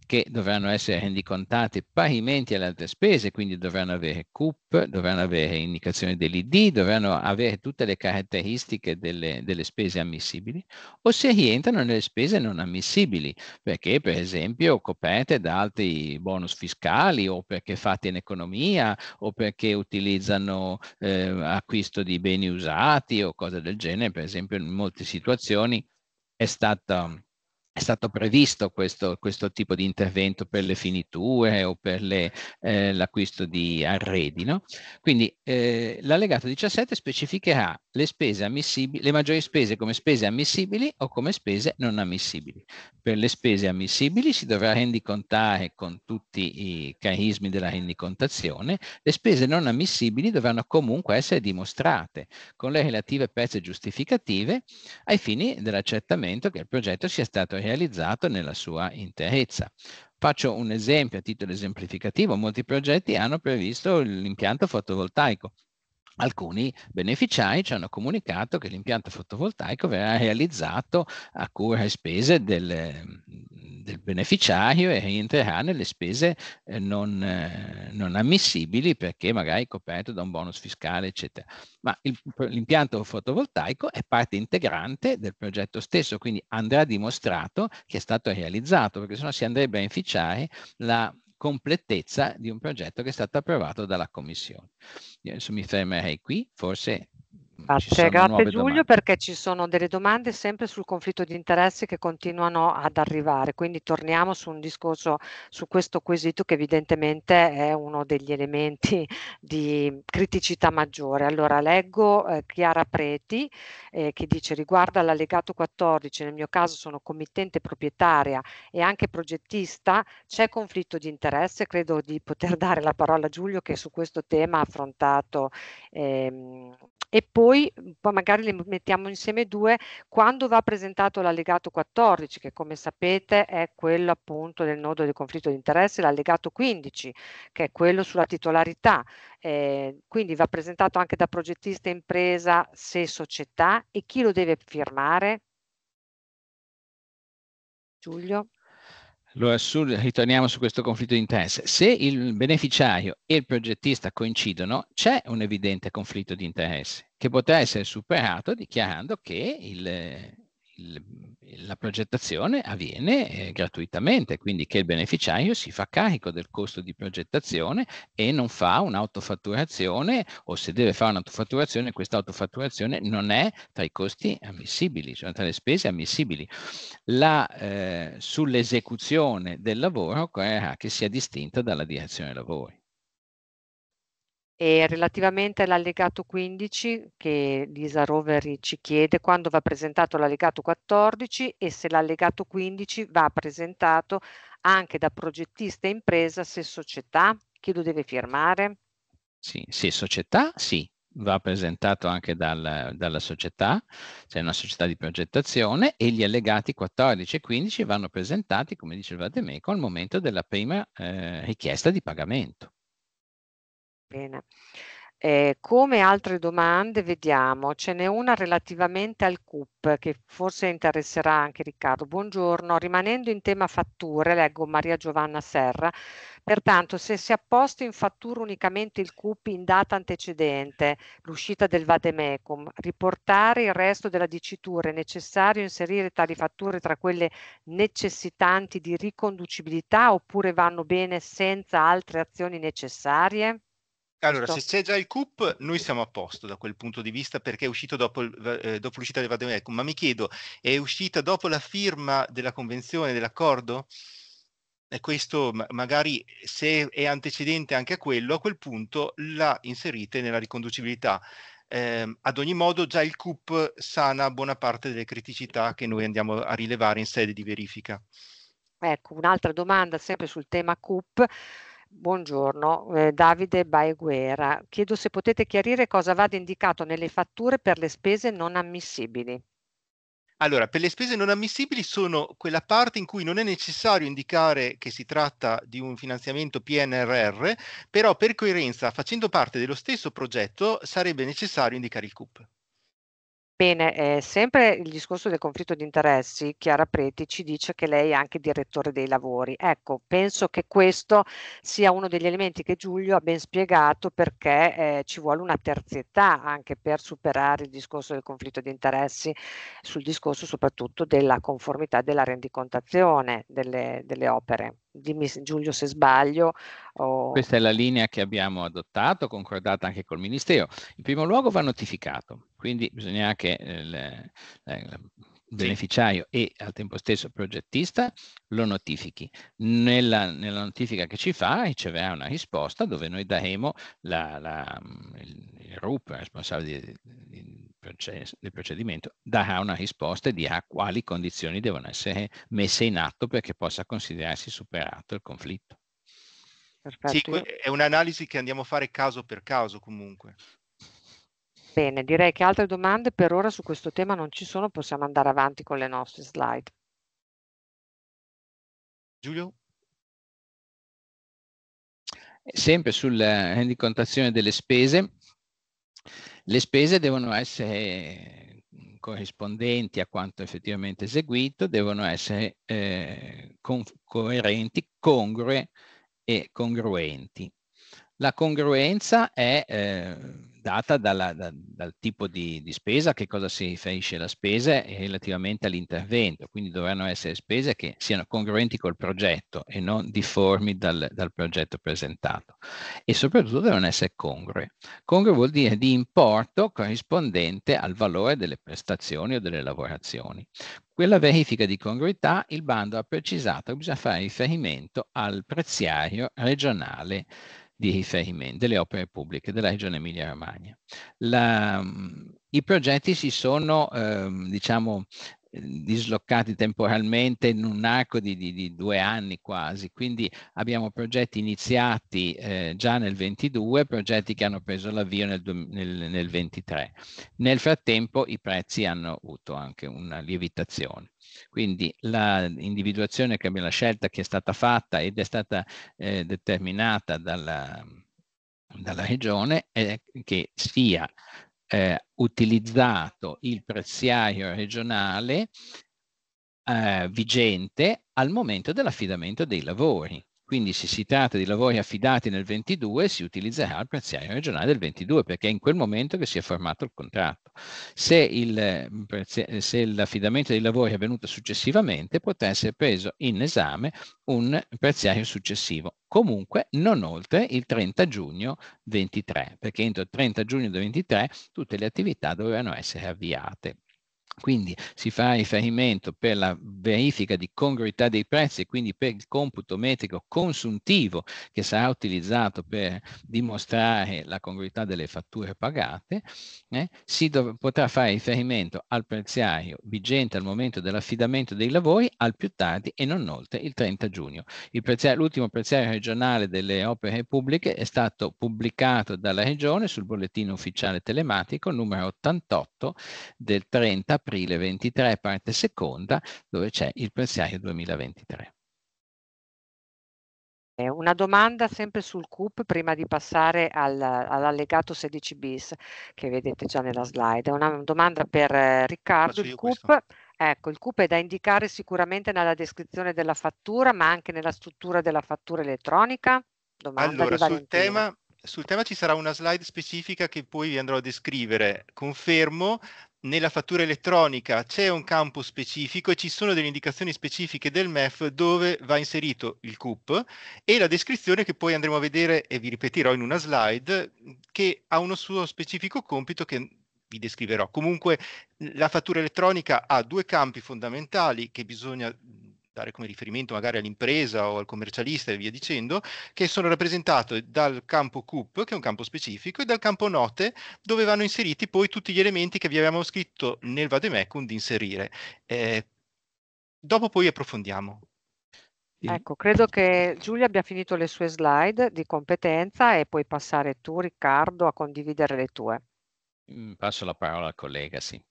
che dovranno essere rendicontati parimenti alle altre spese, quindi dovranno avere CUP, dovranno avere indicazione dell'ID, dovranno avere tutte le caratteristiche delle, delle, spese ammissibili, o se rientrano nelle spese non ammissibili, perché per esempio coperte da altri bonus fiscali o perché fatti in economia o perché utilizzano eh, acquisto di beni usati o cose del genere, per esempio in molte situazioni è stata è stato previsto questo, questo, tipo di intervento per le finiture o per eh, l'acquisto eh, di arredi. No? Quindi eh, l'allegato 17 specificherà le, spese ammissibili, le maggiori spese come spese ammissibili o come spese non ammissibili. Per le spese ammissibili si dovrà rendicontare con tutti i carismi della rendicontazione, le spese non ammissibili dovranno comunque essere dimostrate con le relative pezze giustificative ai fini dell'accertamento che il progetto sia stato realizzato realizzato nella sua interezza. Faccio un esempio a titolo esemplificativo, molti progetti hanno previsto l'impianto fotovoltaico, Alcuni beneficiari ci hanno comunicato che l'impianto fotovoltaico verrà realizzato a cura e spese del, mm, del beneficiario e rientrerà nelle spese eh, non, eh, non, ammissibili perché magari coperto da un bonus fiscale, eccetera. Ma il, l'impianto fotovoltaico è parte integrante del progetto stesso, quindi andrà dimostrato che è stato realizzato, perché sennò si andrebbe a inficiare la completezza di un progetto che è stato approvato dalla Commissione. Io adesso mi fermerei qui, forse Mm, grazie, grazie Giulio domande. perché ci sono delle domande sempre sul conflitto di interessi che continuano ad arrivare, quindi torniamo su un discorso su questo quesito che evidentemente è uno degli elementi di criticità maggiore. Allora leggo eh, Chiara Preti eh, che dice riguarda l'allegato 14, nel mio caso sono committente proprietaria e anche progettista, c'è conflitto di interesse, credo di poter dare la parola a Giulio che su questo tema ha affrontato. Ehm, e poi poi, poi magari le mettiamo insieme due, quando va presentato l'allegato 14, che come sapete è quello appunto del nodo di conflitto di interesse, l'allegato 15, che è quello sulla titolarità, eh, quindi va presentato anche da progettista impresa se società e chi lo deve firmare? Giulio? Lo assurdo, ritorniamo su questo conflitto di interesse. Se il beneficiario e il progettista coincidono, c'è un evidente conflitto di interesse che potrà essere superato dichiarando che il, la progettazione avviene eh, gratuitamente, quindi che il beneficiario si fa carico del costo di progettazione e non fa un'autofatturazione o se deve fare un'autofatturazione, questa autofatturazione non è tra i costi ammissibili, cioè tra le spese ammissibili. La, eh, sull'esecuzione del lavoro occorrerà che sia distinta dalla direzione lavori. E relativamente all'allegato 15 che Lisa Roveri ci chiede quando va presentato l'allegato 14 e se l'allegato 15 va presentato anche da progettista impresa se società, chi lo deve firmare? Sì, se società sì, va presentato anche dal, dalla società, se cioè è una società di progettazione e gli allegati 14 e 15 vanno presentati, come dicevate me, al momento della prima eh, richiesta di pagamento. Bene. Eh, come altre domande, vediamo, ce n'è una relativamente al CUP che forse interesserà anche Riccardo. Buongiorno, rimanendo in tema fatture, leggo Maria Giovanna Serra, pertanto se si apposta in fattura unicamente il CUP in data antecedente, l'uscita del Vademecum, riportare il resto della dicitura è necessario inserire tali fatture tra quelle necessitanti di riconducibilità oppure vanno bene senza altre azioni necessarie? Allora, se c'è già il CUP, noi siamo a posto da quel punto di vista perché è uscito dopo, eh, dopo l'uscita del Vademecum, ma mi chiedo, è uscita dopo la firma della convenzione, dell'accordo? E questo ma- magari se è antecedente anche a quello, a quel punto la inserite nella riconducibilità. Eh, ad ogni modo, già il CUP sana buona parte delle criticità che noi andiamo a rilevare in sede di verifica. Ecco, un'altra domanda sempre sul tema CUP Buongiorno, eh, Davide Baeguera. Chiedo se potete chiarire cosa vada indicato nelle fatture per le spese non ammissibili. Allora, per le spese non ammissibili sono quella parte in cui non è necessario indicare che si tratta di un finanziamento PNRR, però per coerenza, facendo parte dello stesso progetto, sarebbe necessario indicare il CUP. Bene, eh, sempre il discorso del conflitto di interessi, Chiara Preti ci dice che lei è anche direttore dei lavori. Ecco, penso che questo sia uno degli elementi che Giulio ha ben spiegato perché eh, ci vuole una terzietà anche per superare il discorso del conflitto di interessi sul discorso soprattutto della conformità della rendicontazione delle, delle opere dimmi Giulio se sbaglio. O... Questa è la linea che abbiamo adottato, concordata anche col Ministero. In primo luogo va notificato, quindi bisogna che eh, le, le, beneficiario e al tempo stesso progettista, lo notifichi. Nella, nella, notifica che ci fa riceverà una risposta dove noi daremo la, la, mm, il, il, RUP, responsabile del procedimento, darà una risposta e dirà quali condizioni devono essere messe in atto perché possa considerarsi superato il conflitto. Perfetto. Sì, è un'analisi che andiamo a fare caso per caso comunque. Bene, direi che altre domande per ora su questo tema non ci sono, possiamo andare avanti con le nostre slide. Giulio? Sempre sulla rendicontazione eh, delle spese, le spese devono essere corrispondenti a quanto effettivamente eseguito, devono essere eh, coerenti, congrue e congruenti. La congruenza è eh, data dalla, da, dal tipo di, di, spesa, che cosa si riferisce la spesa relativamente all'intervento, quindi dovranno essere spese che siano congruenti col progetto e non difformi dal, dal progetto presentato e soprattutto devono essere congrue. Congrue vuol dire di importo corrispondente al valore delle prestazioni o delle lavorazioni. Quella verifica di congruità il bando ha precisato che bisogna fare riferimento al preziario regionale di riferimento delle opere pubbliche della regione Emilia-Romagna. I progetti si sono, ehm, diciamo, Ehm, dislocati temporalmente in un arco di, di, di, due anni quasi, quindi abbiamo progetti iniziati eh, già nel 22, progetti che hanno preso l'avvio nel, nel, nel 23. Nel frattempo i prezzi hanno avuto anche una lievitazione. Quindi l'individuazione che abbiamo, la scelta che è stata fatta ed è stata eh, determinata dalla, dalla regione è che sia eh, utilizzato il prezziario regionale eh, vigente al momento dell'affidamento dei lavori. Quindi se si tratta di lavori affidati nel 22 si utilizzerà il prezziario regionale del 22 perché è in quel momento che si è formato il contratto. Se, il, eh, eh, se l'affidamento dei lavori è avvenuto successivamente potrà essere preso in esame un prezziario successivo, comunque non oltre il 30 giugno 23 perché entro il 30 giugno 23 tutte le attività dovranno essere avviate. Quindi si fa riferimento per la verifica di congruità dei prezzi e quindi per il computo metrico consuntivo che sarà utilizzato per dimostrare la congruità delle fatture pagate, eh, si potrà fare riferimento al preziario vigente al momento dell'affidamento dei lavori al più tardi e non oltre il 30 giugno. l'ultimo preziario, regionale delle opere pubbliche è stato pubblicato dalla Regione sul bollettino ufficiale telematico numero 88 del 30 aprile 23, parte seconda, dove c'è il pensiario 2023. Eh, una domanda sempre sul CUP prima di passare al, all'allegato 16 bis che vedete già nella slide. una domanda per eh, Riccardo. Il CUP, ecco, il CUP è da indicare sicuramente nella descrizione della fattura ma anche nella struttura della fattura elettronica? Domanda allora, sul tema, sul tema ci sarà una slide specifica che poi vi andrò a descrivere. Confermo, nella fattura elettronica c'è un campo specifico e ci sono delle indicazioni specifiche del MEF dove va inserito il CUP e la descrizione che poi andremo a vedere e vi ripeterò in una slide che ha uno suo specifico compito che vi descriverò. Comunque la fattura elettronica ha due campi fondamentali che bisogna dare come riferimento magari all'impresa o al commercialista e via dicendo, che sono rappresentate dal campo CUP, che è un campo specifico, e dal campo Note, dove vanno inseriti poi tutti gli elementi che vi avevamo scritto nel vademecum di inserire. Eh, dopo poi approfondiamo. Ecco, credo che Giulia abbia finito le sue slide di competenza e puoi passare tu, Riccardo, a condividere le tue. Mm, passo la parola al collega, sì.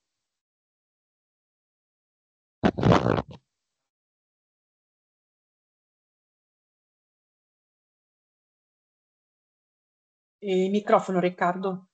Il microfono Riccardo.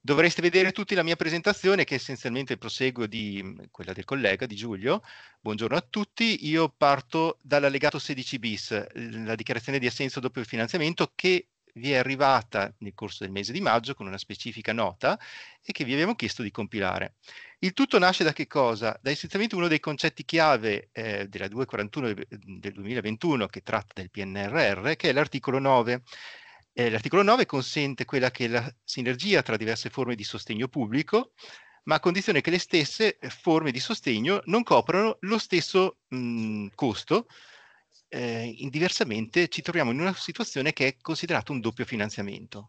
Dovreste vedere tutti la mia presentazione che essenzialmente prosegue di mm, quella del collega, di Giulio. Buongiorno a tutti, io parto dall'allegato 16 bis, la dichiarazione di assenso dopo il finanziamento che vi è arrivata nel corso del mese di maggio con una specifica nota e che vi abbiamo chiesto di compilare. Il tutto nasce da che cosa? Da essenzialmente uno dei concetti chiave eh, della 241 eh, del 2021 che tratta del PNRR, che è l'articolo 9. Eh, l'articolo 9 consente quella che è la sinergia tra diverse forme di sostegno pubblico, ma a condizione che le stesse eh, forme di sostegno non coprano lo stesso mh, mhmm, costo. Eh, indiversamente ci troviamo in una situazione che è considerata un doppio finanziamento.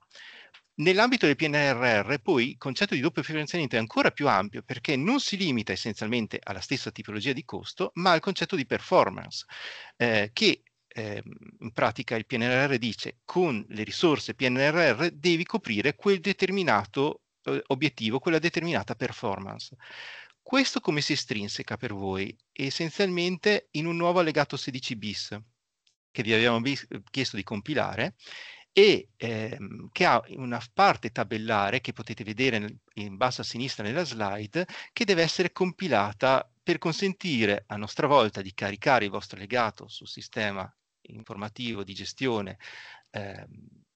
Nell'ambito del PNRR poi il concetto di doppio finanziamento è ancora più ampio perché non si limita essenzialmente alla stessa tipologia di costo ma al concetto di performance eh, che eh, in pratica il PNRR dice con le risorse PNRR devi coprire quel determinato eh, obiettivo, quella determinata performance. Questo come si estrinseca per voi? Essenzialmente in un nuovo allegato 16 bis che vi abbiamo bis- eh, chiesto di compilare e ehm, che ha una parte tabellare che potete vedere nel, in basso a sinistra nella slide che deve essere compilata per consentire a nostra volta di caricare il vostro legato sul sistema informativo di gestione eh,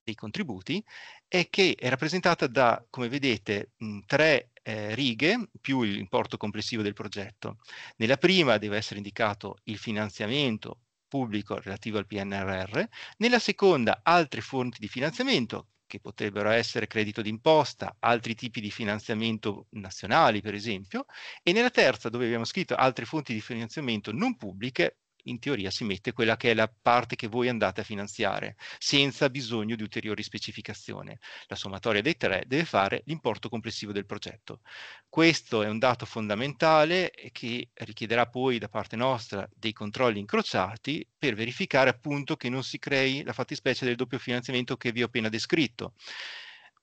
dei contributi e che è rappresentata da, come vedete, mh, tre eh, righe più l'importo complessivo del progetto. Nella prima deve essere indicato il finanziamento pubblico relativo al PNRR, nella seconda altre fonti di finanziamento che potrebbero essere credito d'imposta, altri tipi di finanziamento nazionali per esempio, e nella terza dove abbiamo scritto altre fonti di finanziamento non pubbliche in teoria si mette quella che è la parte che voi andate a finanziare, senza bisogno di ulteriori specificazioni. La sommatoria dei tre deve fare l'importo complessivo del progetto. Questo è un dato fondamentale che richiederà poi da parte nostra dei controlli incrociati per verificare appunto che non si crei la fattispecie del doppio finanziamento che vi ho appena descritto.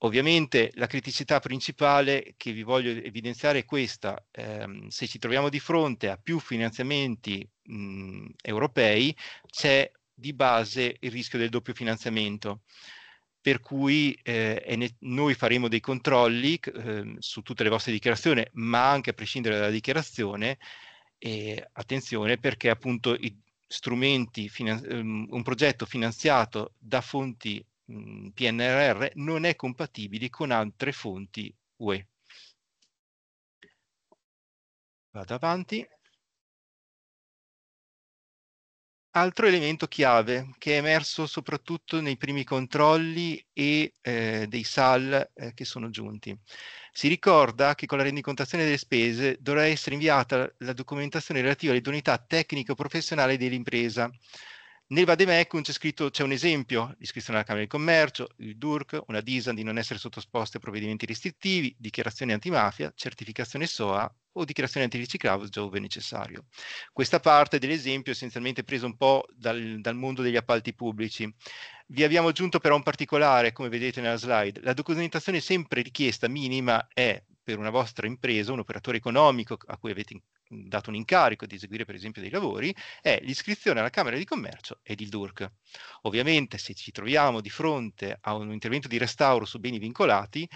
Ovviamente la criticità principale che vi voglio evidenziare è questa, ehm, se ci troviamo di fronte a più finanziamenti mh, mhmm, europei c'è di base il rischio del doppio finanziamento, per cui eh, noi faremo dei controlli eh, su tutte le vostre dichiarazioni, ma anche a prescindere dalla dichiarazione, e attenzione perché appunto i strumenti, ehm, un progetto finanziato da fonti mh, mm, PNRR non è compatibile con altre fonti UE. Vado avanti. Altro elemento chiave che è emerso soprattutto nei primi controlli e eh, dei SAL eh, che sono giunti. Si ricorda che con la rendicontazione delle spese dovrà essere inviata la documentazione relativa alle all'idoneità tecnico professionali dell'impresa nel Vademecum c'è scritto, c'è un esempio, l'iscrizione alla Camera di Commercio, il DURC, una DISA di non essere sottoposta a provvedimenti restrittivi, dichiarazione antimafia, certificazione SOA o dichiarazione antiriciclaggio dove necessario. Questa parte dell'esempio è essenzialmente presa un po' dal, dal, mondo degli appalti pubblici. Vi abbiamo aggiunto però un particolare, come vedete nella slide, la documentazione sempre richiesta minima è per una vostra impresa, un operatore economico a cui avete dato un incarico di eseguire per esempio dei lavori, è l'iscrizione alla Camera di Commercio ed il DURC. Ovviamente se ci troviamo di fronte a un intervento di restauro su beni vincolati,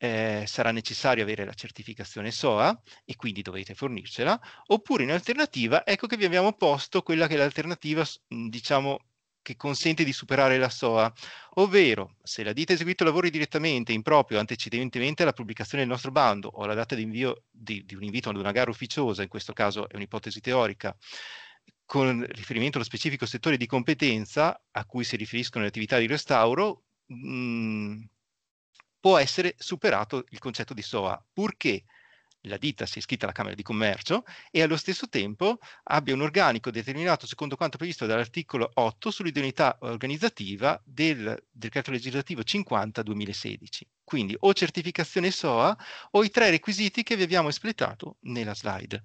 eh, sarà necessario avere la certificazione SOA e quindi dovete fornircela, oppure in alternativa, ecco che vi abbiamo posto quella che è l'alternativa, diciamo, che consente di superare la SOA, ovvero se la ditta ha eseguito lavori direttamente, in proprio, antecedentemente alla pubblicazione del nostro bando o alla data di invio di, di un invito ad una gara ufficiosa, in questo caso è un'ipotesi teorica, con riferimento allo specifico settore di competenza a cui si riferiscono le attività di restauro, mh, mm, può essere superato il concetto di SOA, purché la ditta sia iscritta alla Camera di Commercio e allo stesso tempo abbia un organico determinato secondo quanto previsto dall'articolo 8 sull'identità organizzativa del decreto legislativo 50-2016. Quindi o certificazione SOA o i tre requisiti che vi abbiamo espletato nella slide.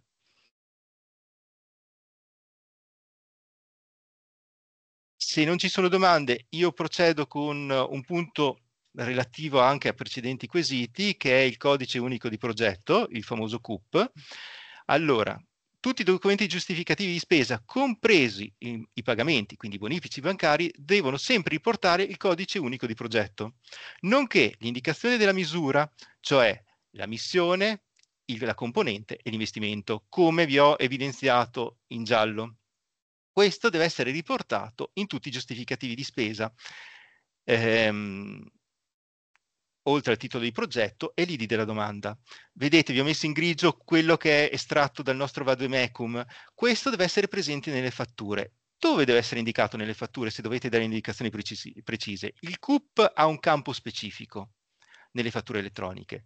Se non ci sono domande, io procedo con un punto relativo anche a precedenti quesiti, che è il codice unico di progetto, il famoso CUP. Allora, tutti i documenti giustificativi di spesa, compresi i, i pagamenti, quindi i bonifici bancari, devono sempre riportare il codice unico di progetto, nonché l'indicazione della misura, cioè la missione, il, la componente e l'investimento, come vi ho evidenziato in giallo. Questo deve essere riportato in tutti i giustificativi di spesa. Ehm, oltre al titolo di progetto, e l'ID della domanda. Vedete, vi ho messo in grigio quello che è estratto dal nostro vademecum. Questo deve essere presente nelle fatture. Dove deve essere indicato nelle fatture se dovete dare indicazioni precise? Il CUP ha un campo specifico nelle fatture elettroniche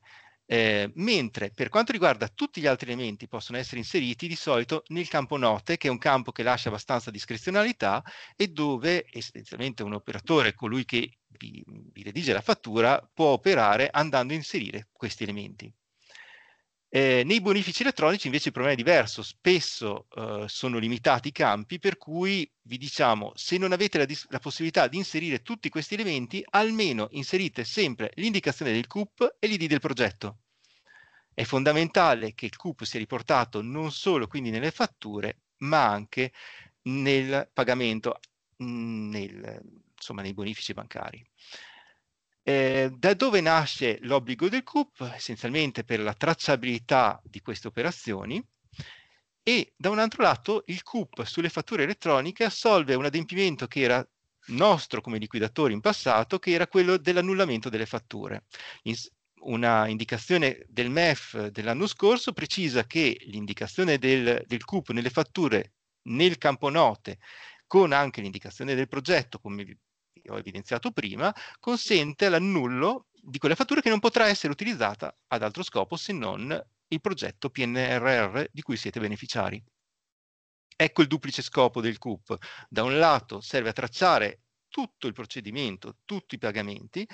eh, mentre per quanto riguarda tutti gli altri elementi possono essere inseriti di solito nel campo note, che è un campo che lascia abbastanza discrezionalità e dove essenzialmente un operatore, colui che vi, vi redige la fattura, può operare andando a inserire questi elementi. Eh, nei bonifici elettronici invece il problema è diverso, spesso eh, sono limitati i campi, per cui vi diciamo se non avete la, la, possibilità di inserire tutti questi elementi, almeno inserite sempre l'indicazione del CUP e l'ID del progetto. È fondamentale che il CUP sia riportato non solo quindi nelle fatture, ma anche nel pagamento, mm, nel, insomma nei bonifici bancari. Eh, da dove nasce l'obbligo del CUP? Essenzialmente per la tracciabilità di queste operazioni e da un altro lato il CUP sulle fatture elettroniche assolve un adempimento che era nostro come liquidatori in passato, che era quello dell'annullamento delle fatture. In, una indicazione del MEF dell'anno scorso precisa che l'indicazione del, del CUP nelle fatture nel campo note con anche l'indicazione del progetto, come ho evidenziato prima, consente l'annullo di quella fattura che non potrà essere utilizzata ad altro scopo se non il progetto PNRR di cui siete beneficiari. Ecco il duplice scopo del CUP. Da un lato serve a tracciare tutto il procedimento, tutti i pagamenti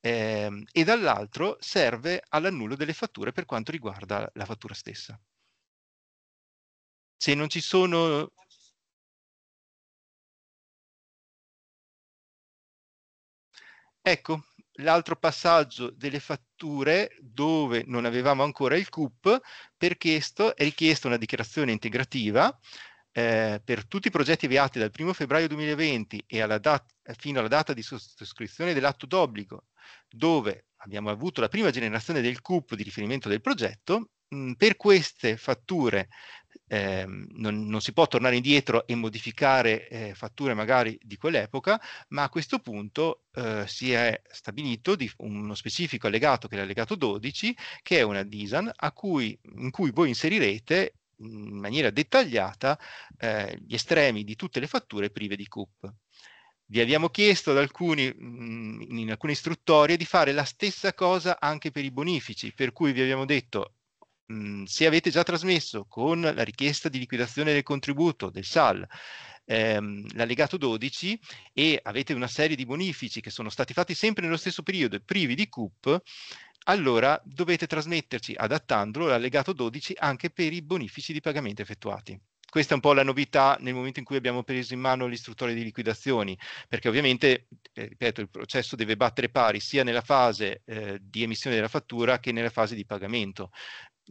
ehm, e dall'altro serve all'annullo delle fatture per quanto riguarda la fattura stessa. Se non ci sono Ecco, l'altro passaggio delle fatture dove non avevamo ancora il CUP, per questo è richiesta una dichiarazione integrativa eh, per tutti i progetti avviati dal 1 febbraio 2020 e alla fino alla data di sottoscrizione dell'atto d'obbligo, dove abbiamo avuto la prima generazione del CUP di riferimento del progetto, Mhmm, per queste fatture eh, non, non, si può tornare indietro e modificare eh, fatture magari di quell'epoca, ma a questo punto eh, si è stabilito uno specifico allegato che è l'allegato 12, che è una DISAN cui, in cui voi inserirete in maniera dettagliata eh, gli estremi di tutte le fatture prive di CUP. Vi abbiamo chiesto ad alcuni, mhmm, in alcune istruttorie di fare la stessa cosa anche per i bonifici, per cui vi abbiamo detto mh, mm, se avete già trasmesso con la richiesta di liquidazione del contributo del SAL ehm, l'allegato 12 e avete una serie di bonifici che sono stati fatti sempre nello stesso periodo e privi di CUP, allora dovete trasmetterci adattandolo l'allegato 12 anche per i bonifici di pagamento effettuati. Questa è un po' la novità nel momento in cui abbiamo preso in mano l'istruttore di liquidazioni, perché ovviamente, eh, ripeto, il processo deve battere pari sia nella fase eh, di emissione della fattura che nella fase di pagamento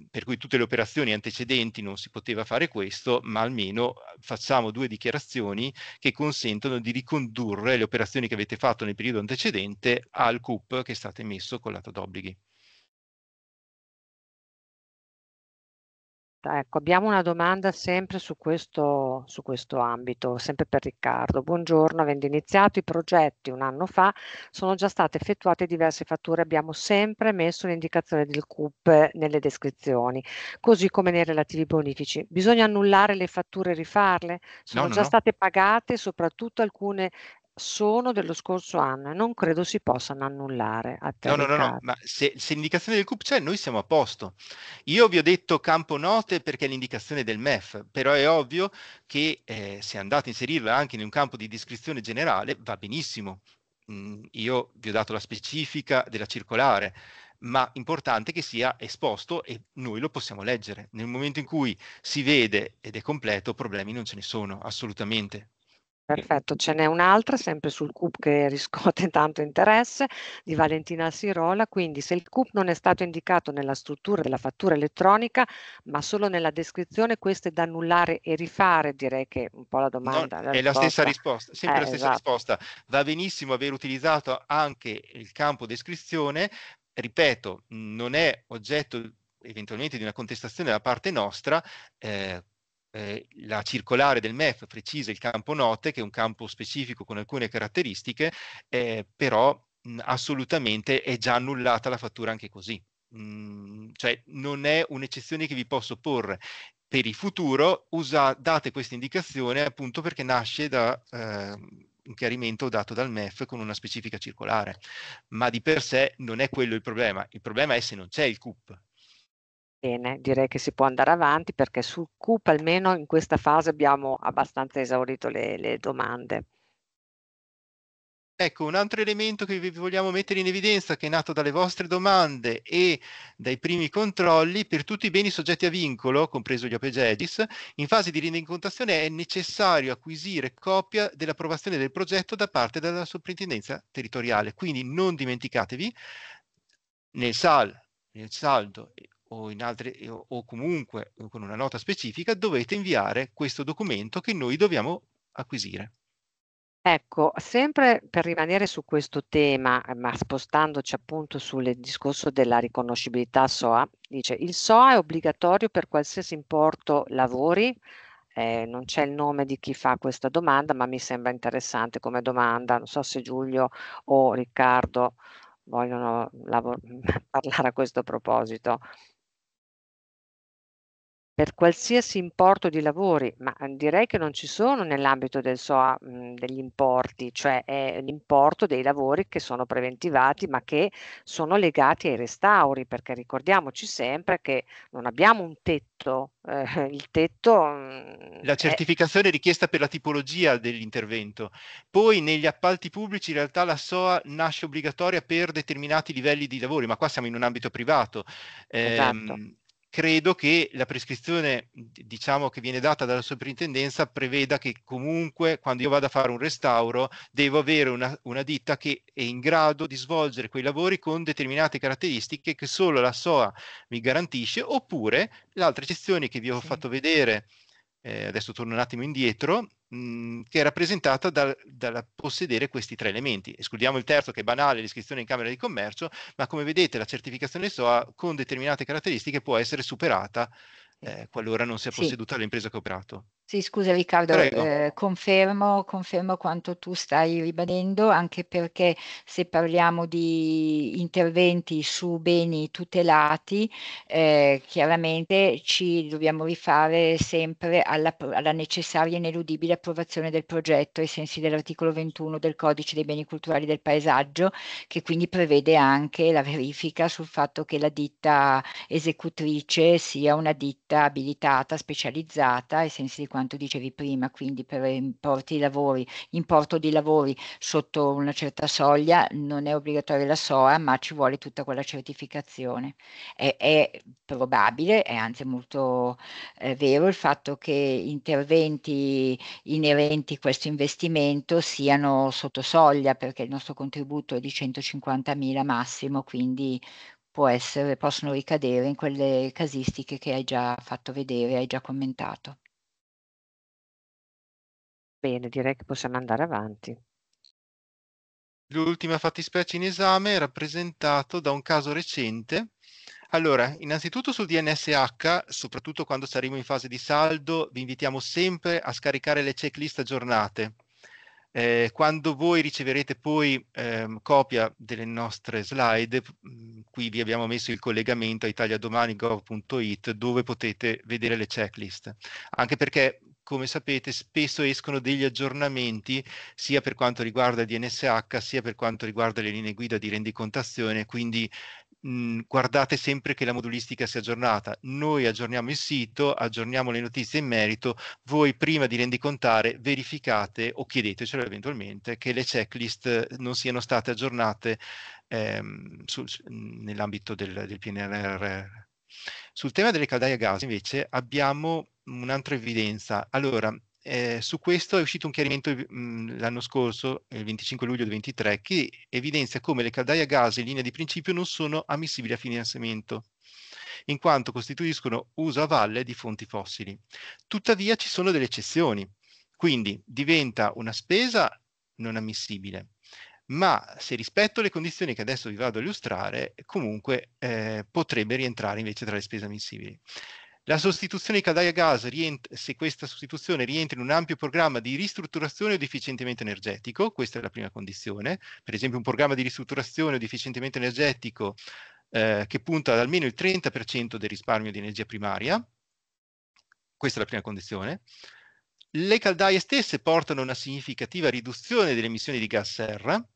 per cui tutte le operazioni antecedenti non si poteva fare questo, ma almeno eh, facciamo due dichiarazioni che consentono di ricondurre le operazioni che avete fatto nel periodo antecedente al CUP che state messo con l'atto d'obblighi. Ecco, abbiamo una domanda sempre su questo, su questo, ambito, sempre per Riccardo. Buongiorno, avendo iniziato i progetti un anno fa, sono già state effettuate diverse fatture, abbiamo sempre messo l'indicazione del CUP nelle descrizioni, così come nei relativi bonifici. Bisogna annullare le fatture e rifarle? Sono no, no, già no. state pagate, soprattutto alcune sono dello scorso anno e non credo si possano annullare. No, no, no, no, ma se, se l'indicazione del CUP c'è, noi siamo a posto. Io vi ho detto campo note perché è l'indicazione del MEF, però è ovvio che eh, se andate a inserirla anche in un campo di descrizione generale va benissimo. Mm, io vi ho dato la specifica della circolare, ma importante che sia esposto e noi lo possiamo leggere. Nel momento in cui si vede ed è completo, problemi non ce ne sono assolutamente. Perfetto, ce n'è un'altra sempre sul CUP che riscuote tanto interesse di Valentina Sirola, quindi se il CUP non è stato indicato nella struttura della fattura elettronica ma solo nella descrizione questo è da annullare e rifare, direi che un po' la domanda. No, la è risposta. la stessa risposta, sempre eh, la stessa esatto. risposta, va benissimo aver utilizzato anche il campo descrizione, ripeto non è oggetto eventualmente di una contestazione da parte nostra, eh, eh, la circolare del MEF precisa il campo note, che è un campo specifico con alcune caratteristiche, eh, però mh, assolutamente è già annullata la fattura anche così. Mm, cioè non è un'eccezione che vi posso porre per il futuro, usa, date questa indicazione appunto perché nasce da... Eh, un chiarimento dato dal MEF con una specifica circolare, ma di per sé non è quello il problema, il problema è se non c'è il CUP, Bene, direi che si può andare avanti perché sul CUP almeno in questa fase abbiamo abbastanza esaurito le, le domande. Ecco, un altro elemento che vi vogliamo mettere in evidenza, che è nato dalle vostre domande e dai primi controlli, per tutti i beni soggetti a vincolo, compreso gli OPEGEDIS, in fase di rendicontazione è necessario acquisire copia dell'approvazione del progetto da parte della soprintendenza territoriale. Quindi non dimenticatevi, nel SAL, nel saldo o, altri, eh, o comunque eh, con una nota specifica dovete inviare questo documento che noi dobbiamo acquisire. Ecco, sempre per rimanere su questo tema, eh, ma spostandoci appunto sul discorso della riconoscibilità SOA, dice il SOA è obbligatorio per qualsiasi importo lavori, eh, non c'è il nome di chi fa questa domanda, ma mi sembra interessante come domanda, non so se Giulio o Riccardo vogliono parlare a questo proposito per qualsiasi importo di lavori, ma ehm, direi che non ci sono nell'ambito del SOA mh, mhmm, degli importi, cioè è l'importo dei lavori che sono preventivati ma che sono legati ai restauri, perché ricordiamoci sempre che non abbiamo un tetto, eh, il tetto... Mh, mhmm, la certificazione è... richiesta per la tipologia dell'intervento. Poi negli appalti pubblici in realtà la SOA nasce obbligatoria per determinati livelli di lavori, ma qua siamo in un ambito privato. Eh, esatto ehm, credo che la prescrizione diciamo, che viene data dalla soprintendenza preveda che comunque quando io vado a fare un restauro devo avere una, una ditta che è in grado di svolgere quei lavori con determinate caratteristiche che solo la SOA mi garantisce oppure le altre eccezioni che vi ho sì. fatto vedere eh, adesso torno un attimo indietro Mhmm, che è rappresentata dal da possedere questi tre elementi. Escludiamo il terzo che è banale, l'iscrizione in Camera di Commercio, ma come vedete la certificazione SOA con determinate caratteristiche può essere superata eh, qualora non sia posseduta sì. l'impresa che ha operato. Sì, scusa Riccardo, eh, confermo, confermo, quanto tu stai ribadendo, anche perché se parliamo di interventi su beni tutelati, eh, chiaramente ci dobbiamo rifare sempre alla, alla necessaria e ineludibile approvazione del progetto ai sensi dell'articolo 21 del Codice dei beni culturali del paesaggio, che quindi prevede anche la verifica sul fatto che la ditta esecutrice sia una ditta abilitata, specializzata ai sensi di quanto quanto dicevi prima, quindi per importi di lavori, importo di lavori sotto una certa soglia non è obbligatoria la SOA, ma ci vuole tutta quella certificazione. È, è probabile, è anzi molto eh, vero il fatto che interventi inerenti a questo investimento siano sotto soglia, perché il nostro contributo è di 150.000 massimo, quindi essere, possono ricadere in quelle casistiche che hai già fatto vedere, hai già commentato. Bene, direi che possiamo andare avanti. L'ultima fattispecie in esame è rappresentato da un caso recente. Allora, innanzitutto sul DNSH, soprattutto quando saremo in fase di saldo, vi invitiamo sempre a scaricare le checklist aggiornate. Eh, quando voi riceverete poi eh, copia delle nostre slide, mh, mm, qui vi abbiamo messo il collegamento a italiadomani.gov.it dove potete vedere le checklist, anche perché come sapete spesso escono degli aggiornamenti sia per quanto riguarda il DNSH sia per quanto riguarda le linee guida di rendicontazione, quindi mh, guardate sempre che la modulistica sia aggiornata. Noi aggiorniamo il sito, aggiorniamo le notizie in merito, voi prima di rendicontare verificate o chiedetecelo eventualmente che le checklist non siano state aggiornate ehm, nell'ambito del, del PNRR. Sul tema delle caldaie a gas invece abbiamo un'altra evidenza. Allora, eh, su questo è uscito un chiarimento mm, l'anno scorso, il 25 luglio 2023, che evidenzia come le caldaie a gas in linea di principio non sono ammissibili a finanziamento in quanto costituiscono uso a valle di fonti fossili. Tuttavia ci sono delle eccezioni, quindi diventa una spesa non ammissibile ma se rispetto le condizioni che adesso vi vado a illustrare, comunque eh, potrebbe rientrare invece tra le spese ammissibili. La sostituzione caldaie a gas, rientra, se questa sostituzione rientra in un ampio programma di ristrutturazione o di efficientamento energetico, questa è la prima condizione, per esempio un programma di ristrutturazione o di efficientamento energetico eh, che punta ad almeno il 30% del risparmio di energia primaria, questa è la prima condizione. Le caldaie stesse portano a una significativa riduzione delle emissioni di gas serra,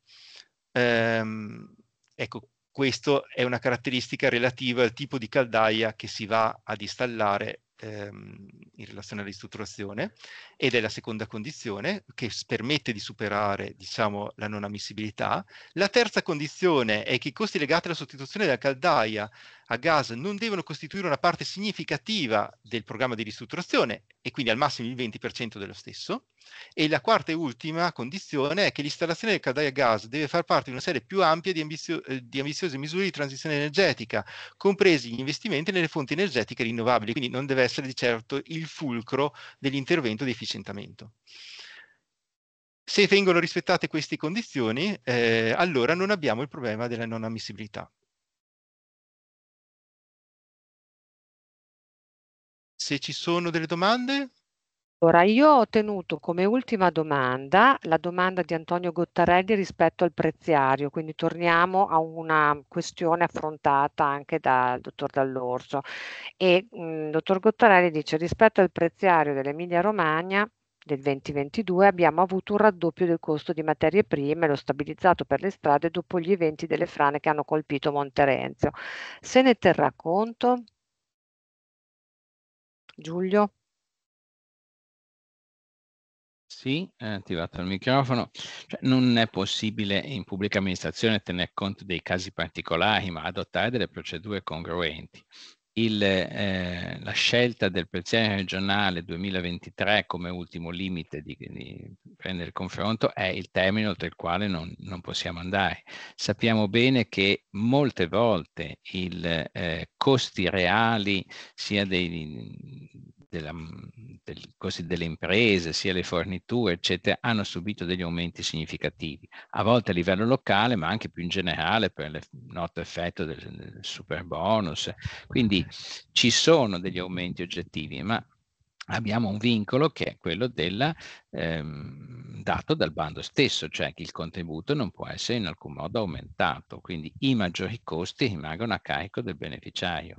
ehm, ecco, questo è una caratteristica relativa al tipo di caldaia che si va ad installare ehm, in relazione alla ristrutturazione ed è la seconda condizione che permette di superare diciamo, la non ammissibilità. La terza condizione è che i costi legati alla sostituzione della caldaia a gas non devono costituire una parte significativa del programma di ristrutturazione e quindi al massimo il 20% dello stesso. E la quarta e ultima condizione è che l'installazione del caldaia a gas deve far parte di una serie più ampia di, ambizio eh, di ambiziose misure di transizione energetica, compresi gli investimenti nelle fonti energetiche rinnovabili, quindi non deve essere di certo il fulcro dell'intervento di efficientamento. Se vengono rispettate queste condizioni, eh, allora non abbiamo il problema della non ammissibilità. Se ci sono delle domande? Allora, io ho tenuto come ultima domanda la domanda di Antonio Gottarelli rispetto al preziario, quindi torniamo a una questione affrontata anche dal dottor Dall'Orso. E il dottor Gottarelli dice: rispetto al preziario dell'Emilia Romagna, del 2022 abbiamo avuto un raddoppio del costo di materie prime, lo stabilizzato per le strade dopo gli eventi delle frane che hanno colpito Monterenzio. Se ne terrà conto? Giulio? Sì, ha eh, attivato il microfono. Cioè, non è possibile in pubblica amministrazione tenere conto dei casi particolari, ma adottare delle procedure congruenti il, eh, la scelta del pensiero regionale 2023 come ultimo limite di, di, prendere il confronto è il termine oltre il quale non, non possiamo andare. Sappiamo bene che molte volte i eh, costi reali sia dei, della, mm, del, costi delle imprese, sia le forniture, eccetera, hanno subito degli aumenti significativi, a volte a livello locale, ma anche più in generale per il noto effetto del, del super bonus. Quindi ci sono degli aumenti oggettivi, ma abbiamo un vincolo che è quello della, ehm, dato dal bando stesso, cioè che il contributo non può essere in alcun modo aumentato, quindi i maggiori costi rimangono a carico del beneficiario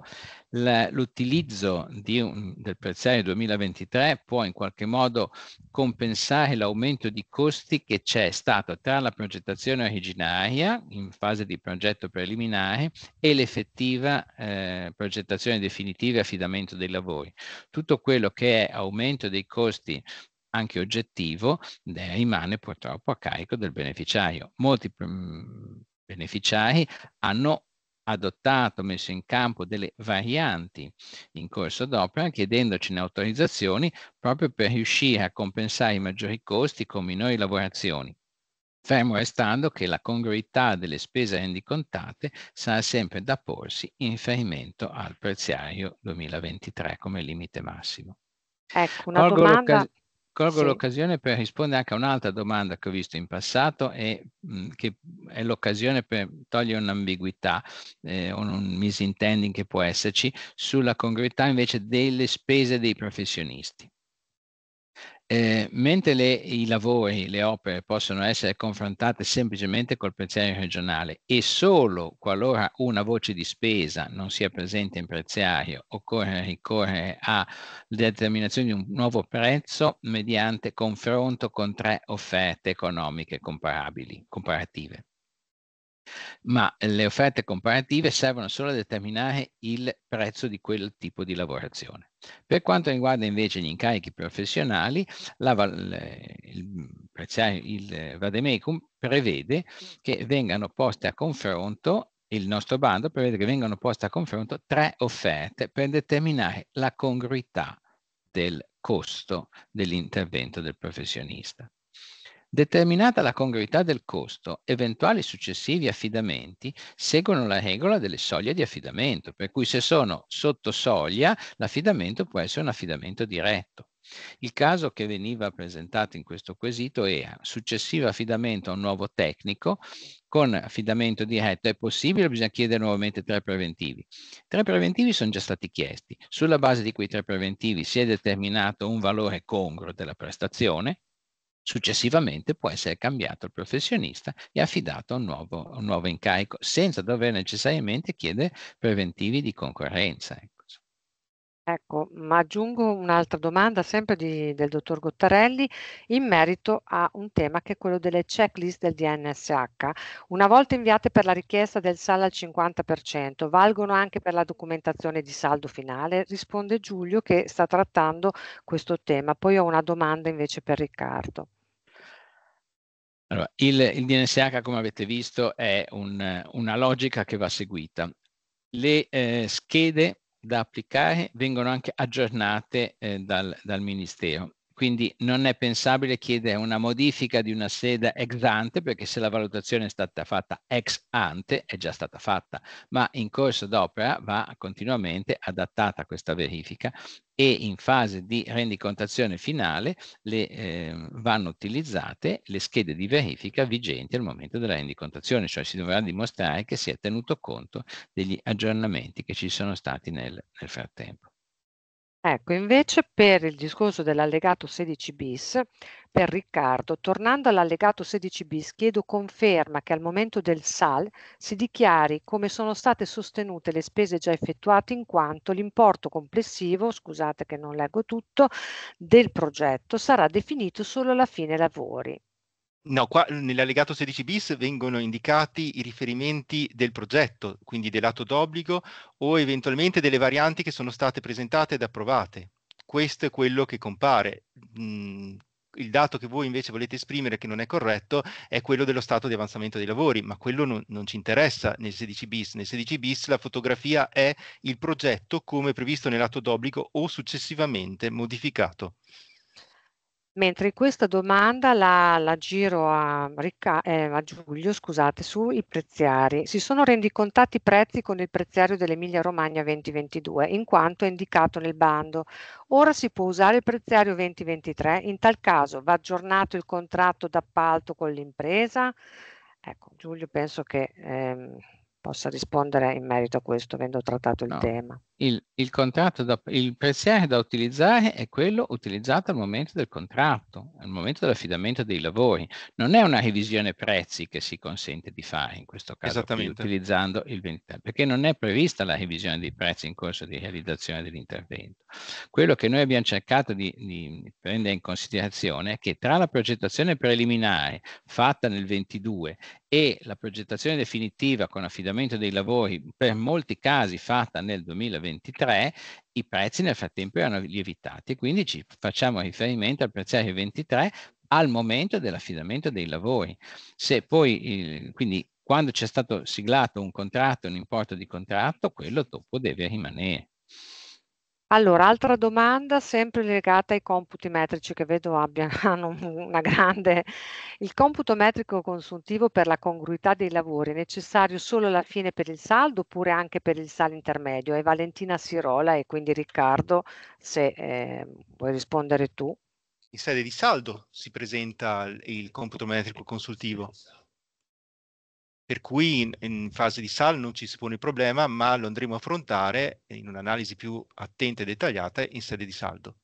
l'utilizzo del prezzario 2023 può in qualche modo compensare l'aumento di costi che c'è stato tra la progettazione originaria in fase di progetto preliminare e l'effettiva eh, progettazione definitiva e affidamento dei lavori. Tutto quello che è aumento dei costi anche oggettivo eh, rimane purtroppo a carico del beneficiario. Molti mm, beneficiari hanno adottato, messo in campo delle varianti in corso d'opera, chiedendocene autorizzazioni proprio per riuscire a compensare i maggiori costi con minori lavorazioni. Fermo restando che la congruità delle spese rendicontate sarà sempre da porsi in riferimento al preziario 2023 come limite massimo. Ecco, una Colgo domanda Colgo sì. l'occasione per rispondere anche a un'altra domanda che ho visto in passato e mh, che è l'occasione per togliere un'ambiguità eh, o un misintending che può esserci sulla congruità invece delle spese dei professionisti. Eh, mentre le, i lavori, le opere possono essere confrontate semplicemente col prezziario regionale e solo qualora una voce di spesa non sia presente in prezziario occorre ricorrere alla determinazione di un nuovo prezzo mediante confronto con tre offerte economiche comparabili, comparative ma le offerte comparative servono solo a determinare il prezzo di quel tipo di lavorazione. Per quanto riguarda invece gli incarichi professionali, la, il, il Vademecum prevede che vengano poste a confronto il nostro bando prevede che vengano poste a confronto tre offerte per determinare la congruità del costo dell'intervento del professionista. Determinata la congruità del costo, eventuali successivi affidamenti seguono la regola delle soglie di affidamento, per cui se sono sotto soglia l'affidamento può essere un affidamento diretto. Il caso che veniva presentato in questo quesito era successivo affidamento a un nuovo tecnico con affidamento diretto è possibile, bisogna chiedere nuovamente tre preventivi. Tre preventivi sono già stati chiesti, sulla base di quei tre preventivi si è determinato un valore congruo della prestazione, Successivamente può essere cambiato il professionista e affidato a un nuovo, un nuovo incarico senza dover necessariamente chiedere preventivi di concorrenza. Ecco, ecco, ma aggiungo un'altra domanda sempre di, del dottor Gottarelli in merito a un tema che è quello delle checklist del DNSH. Una volta inviate per la richiesta del SAL al 50%, valgono anche per la documentazione di saldo finale? Risponde Giulio che sta trattando questo tema. Poi ho una domanda invece per Riccardo. Allora, il, il, DNSH, come avete visto, è un, una logica che va seguita. Le eh, schede da applicare vengono anche aggiornate eh, dal, dal Ministero quindi non è pensabile chiedere una modifica di una sede ex ante perché se la valutazione è stata fatta ex ante è già stata fatta, ma in corso d'opera va continuamente adattata questa verifica e in fase di rendicontazione finale le, eh, vanno utilizzate le schede di verifica vigenti al momento della rendicontazione, cioè si dovrà dimostrare che si è tenuto conto degli aggiornamenti che ci sono stati nel, nel frattempo. Ecco, invece per il discorso dell'allegato 16 bis, per Riccardo, tornando all'allegato 16 bis, chiedo conferma che al momento del SAL si dichiari come sono state sostenute le spese già effettuate in quanto l'importo complessivo, scusate che non leggo tutto, del progetto sarà definito solo alla fine lavori. No, qua nell'allegato 16 bis vengono indicati i riferimenti del progetto, quindi dell'atto d'obbligo o eventualmente delle varianti che sono state presentate ed approvate. Questo è quello che compare. Mm, il dato che voi invece volete esprimere che non è corretto è quello dello stato di avanzamento dei lavori, ma quello non, non ci interessa nel 16 bis. Nel 16 bis la fotografia è il progetto come previsto nell'atto d'obbligo o successivamente modificato. Mentre questa domanda la, la giro a, Ricca, eh, a Giulio scusate, sui preziari. Si sono rendicontati i prezzi con il preziario dell'Emilia Romagna 2022, in quanto è indicato nel bando. Ora si può usare il preziario 2023, in tal caso va aggiornato il contratto d'appalto con l'impresa? Ecco, Giulio penso che... Ehm, possa rispondere in merito a questo, avendo trattato il no. tema. Il, il, contratto da, il pensiero da utilizzare è quello utilizzato al momento del contratto, al momento dell'affidamento dei lavori. Non è una revisione prezzi che si consente di fare in questo caso, utilizzando il 23, perché non è prevista la revisione dei prezzi in corso di realizzazione dell'intervento. Quello che noi abbiamo cercato di, di prendere in considerazione è che tra la progettazione preliminare fatta nel 22 e la progettazione definitiva con affidamento dei lavori per molti casi fatta nel 2023, i prezzi nel frattempo erano lievitati quindi ci facciamo riferimento al prezzario 23 al momento dell'affidamento dei lavori. Se poi, quindi quando c'è stato siglato un contratto, un importo di contratto, quello dopo deve rimanere. Allora, altra domanda sempre legata ai computi metrici che vedo abbiano una grande... Il computo metrico consuntivo per la congruità dei lavori è necessario solo alla fine per il saldo oppure anche per il saldo intermedio? È Valentina Sirola e quindi Riccardo, se eh, vuoi rispondere tu. In sede di saldo si presenta il computo metrico consultivo per cui in, in, fase di SAL non ci si pone il problema, ma lo andremo a affrontare in un'analisi più attenta e dettagliata in sede di saldo.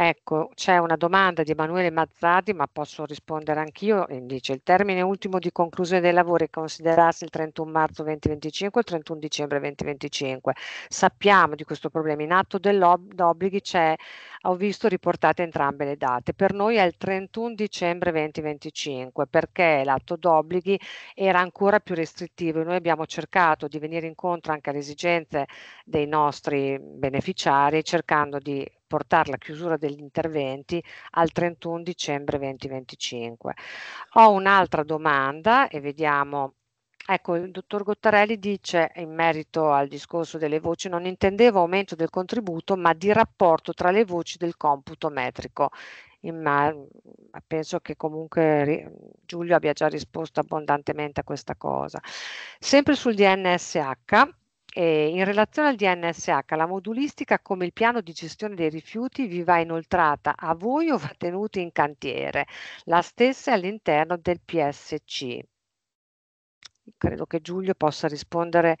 Ecco, c'è una domanda di Emanuele Mazzardi, ma posso rispondere anch'io. Dice: Il termine ultimo di conclusione dei lavori è considerarsi il 31 marzo 2025 o il 31 dicembre 2025. Sappiamo di questo problema. In atto d'obblighi c'è, ho visto riportate entrambe le date. Per noi è il 31 dicembre 2025 perché l'atto d'obblighi era ancora più restrittivo e noi abbiamo cercato di venire incontro anche alle esigenze dei nostri beneficiari, cercando di portare la chiusura degli interventi al 31 dicembre 2025. Ho un'altra domanda e vediamo Ecco, il dottor Gottarelli dice in merito al discorso delle voci non intendevo aumento del contributo, ma di rapporto tra le voci del computo metrico. Ma penso che comunque Giulio abbia già risposto abbondantemente a questa cosa. Sempre sul DNSH, eh, in relazione al DNSH, la modulistica come il piano di gestione dei rifiuti vi va inoltrata a voi o va tenuta in cantiere, la stessa è all'interno del PSC. Credo che Giulio possa rispondere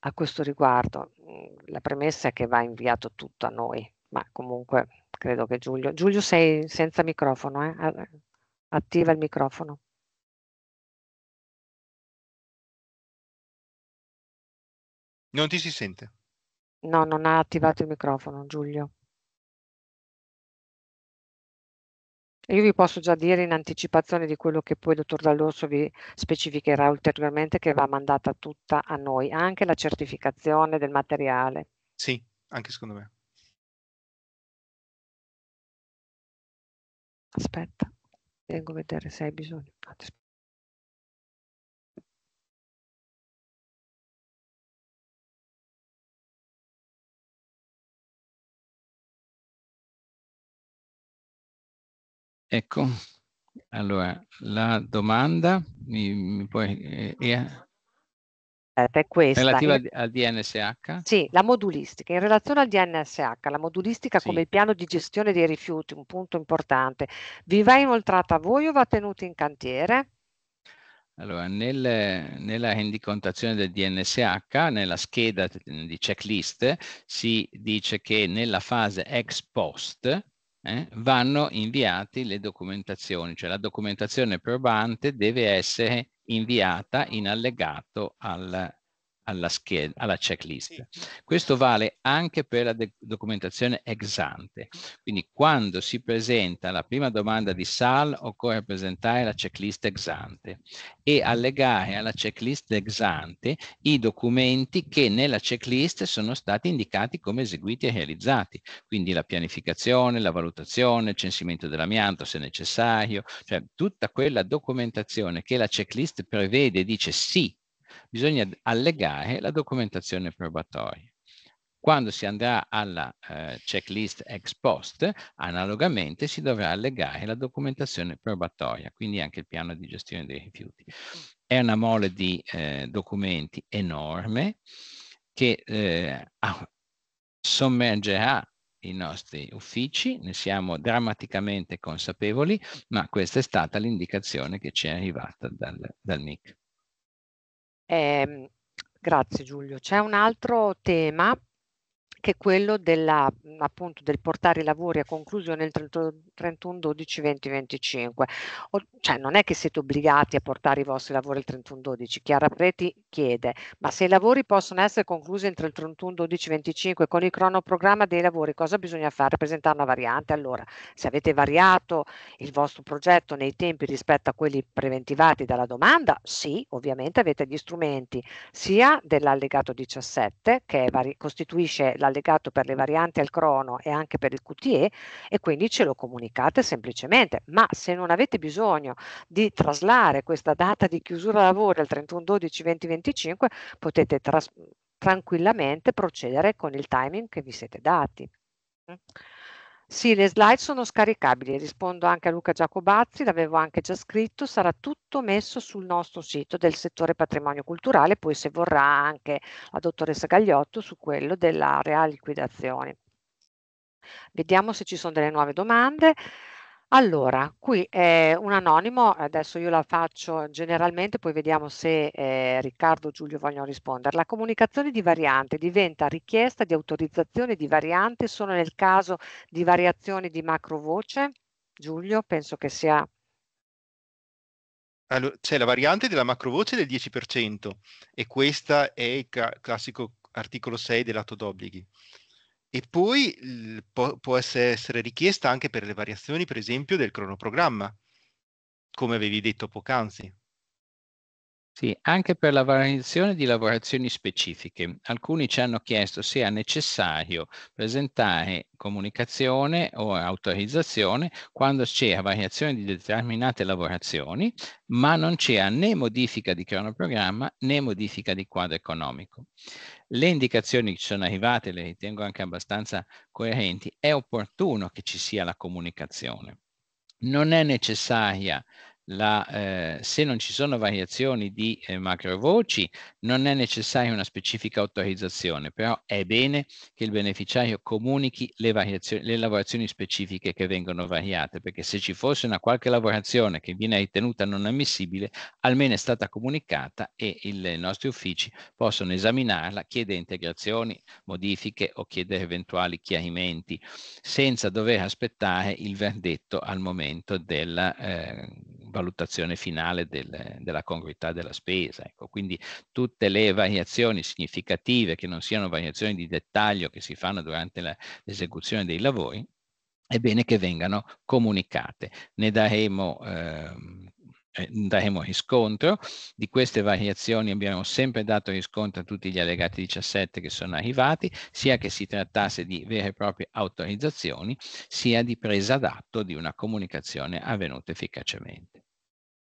a questo riguardo. Mm, la premessa è che va inviato tutto a noi, ma comunque credo che Giulio... Giulio sei senza microfono, eh? attiva il microfono. Non ti si sente. No, non ha attivato il microfono Giulio. Io vi posso già dire in anticipazione di quello che poi il dottor Dall'Orso vi specificherà ulteriormente che va mandata tutta a noi, anche la certificazione del materiale. Sì, anche secondo me. Aspetta, vengo a vedere se hai bisogno. Aspetta. Ecco, allora la domanda mi, mi puoi, eh, è, eh, è eh, questa. Relativa al, al DNSH? Sì, la modulistica. In relazione al DNSH, la modulistica sì. come il piano di gestione dei rifiuti, un punto importante, vi va inoltrata a voi o va tenuta in cantiere? Allora, nel, nella rendicontazione del DNSH, nella scheda di checklist, si dice che nella fase ex post, eh, vanno inviati le documentazioni, cioè la documentazione probante deve essere inviata in allegato al, alla, scheda, alla checklist. Sì. Questo vale anche per la documentazione ex ante. Quindi quando si presenta la prima domanda di SAL occorre presentare la checklist ex ante e allegare alla checklist ex ante i documenti che nella checklist sono stati indicati come eseguiti e realizzati. Quindi la pianificazione, la valutazione, il censimento dell'amianto se necessario, cioè tutta quella documentazione che la checklist prevede e dice sì, bisogna allegare la documentazione probatoria. Quando si andrà alla eh, checklist ex post, analogamente si dovrà allegare la documentazione probatoria, quindi anche il piano di gestione dei rifiuti. È una mole di eh, documenti enorme che eh, ah, sommergerà i nostri uffici, ne siamo drammaticamente consapevoli, ma questa è stata l'indicazione che ci è arrivata dal, dal MIC. Eh, grazie Giulio. C'è un altro tema che è quello della, appunto, del portare i lavori a conclusione il 31-12-2025. Cioè, non è che siete obbligati a portare i vostri lavori il 31-12. Chiara Preti chiede, ma se i lavori possono essere conclusi entro il 31 12 25 con il cronoprogramma dei lavori, cosa bisogna fare? Presentare una variante? Allora, se avete variato il vostro progetto nei tempi rispetto a quelli preventivati dalla domanda, sì, ovviamente avete gli strumenti sia dell'allegato 17 che costituisce l'allegato per le varianti al crono e anche per il QTE e quindi ce lo comunicate semplicemente, ma se non avete bisogno di traslare questa data di chiusura lavori al 31 12 2025 25 potete tras- tranquillamente procedere con il timing che vi siete dati. Sì, le slide sono scaricabili, rispondo anche a Luca Giacobazzi, l'avevo anche già scritto, sarà tutto messo sul nostro sito del settore patrimonio culturale, poi se vorrà anche la dottoressa Gagliotto su quello della reale liquidazione. Vediamo se ci sono delle nuove domande. Allora, qui è un anonimo, adesso io la faccio generalmente, poi vediamo se eh, Riccardo o Giulio vogliono rispondere. La comunicazione di variante diventa richiesta di autorizzazione di variante solo nel caso di variazioni di macrovoce? Giulio, penso che sia... Allora, c'è la variante della macrovoce del 10% e questo è il classico articolo 6 dell'atto d'obblighi. E poi il, può, può, essere richiesta anche per le variazioni, per esempio, del cronoprogramma, come avevi detto poc'anzi. Sì, anche per la variazione di lavorazioni specifiche. Alcuni ci hanno chiesto se è necessario presentare comunicazione o autorizzazione quando c'è variazione di determinate lavorazioni, ma non c'è né modifica di cronoprogramma né modifica di quadro economico. Le indicazioni che ci sono arrivate, le ritengo anche abbastanza coerenti, è opportuno che ci sia la comunicazione. Non è necessaria la, eh, se non ci sono variazioni di eh, macro voci non è necessaria una specifica autorizzazione, però è bene che il beneficiario comunichi le, le, lavorazioni specifiche che vengono variate, perché se ci fosse una qualche lavorazione che viene ritenuta non ammissibile, almeno è stata comunicata e il, i nostri uffici possono esaminarla, chiedere integrazioni, modifiche o chiedere eventuali chiarimenti, senza dover aspettare il verdetto al momento della eh, valutazione finale del, della congruità della spesa. Ecco, quindi tutte le variazioni significative, che non siano variazioni di dettaglio che si fanno durante la, l'esecuzione dei lavori, è bene che vengano comunicate. Ne daremo, ehm, eh, daremo riscontro. Di queste variazioni abbiamo sempre dato riscontro a tutti gli allegati 17 che sono arrivati, sia che si trattasse di vere e proprie autorizzazioni, sia di presa d'atto di una comunicazione avvenuta efficacemente.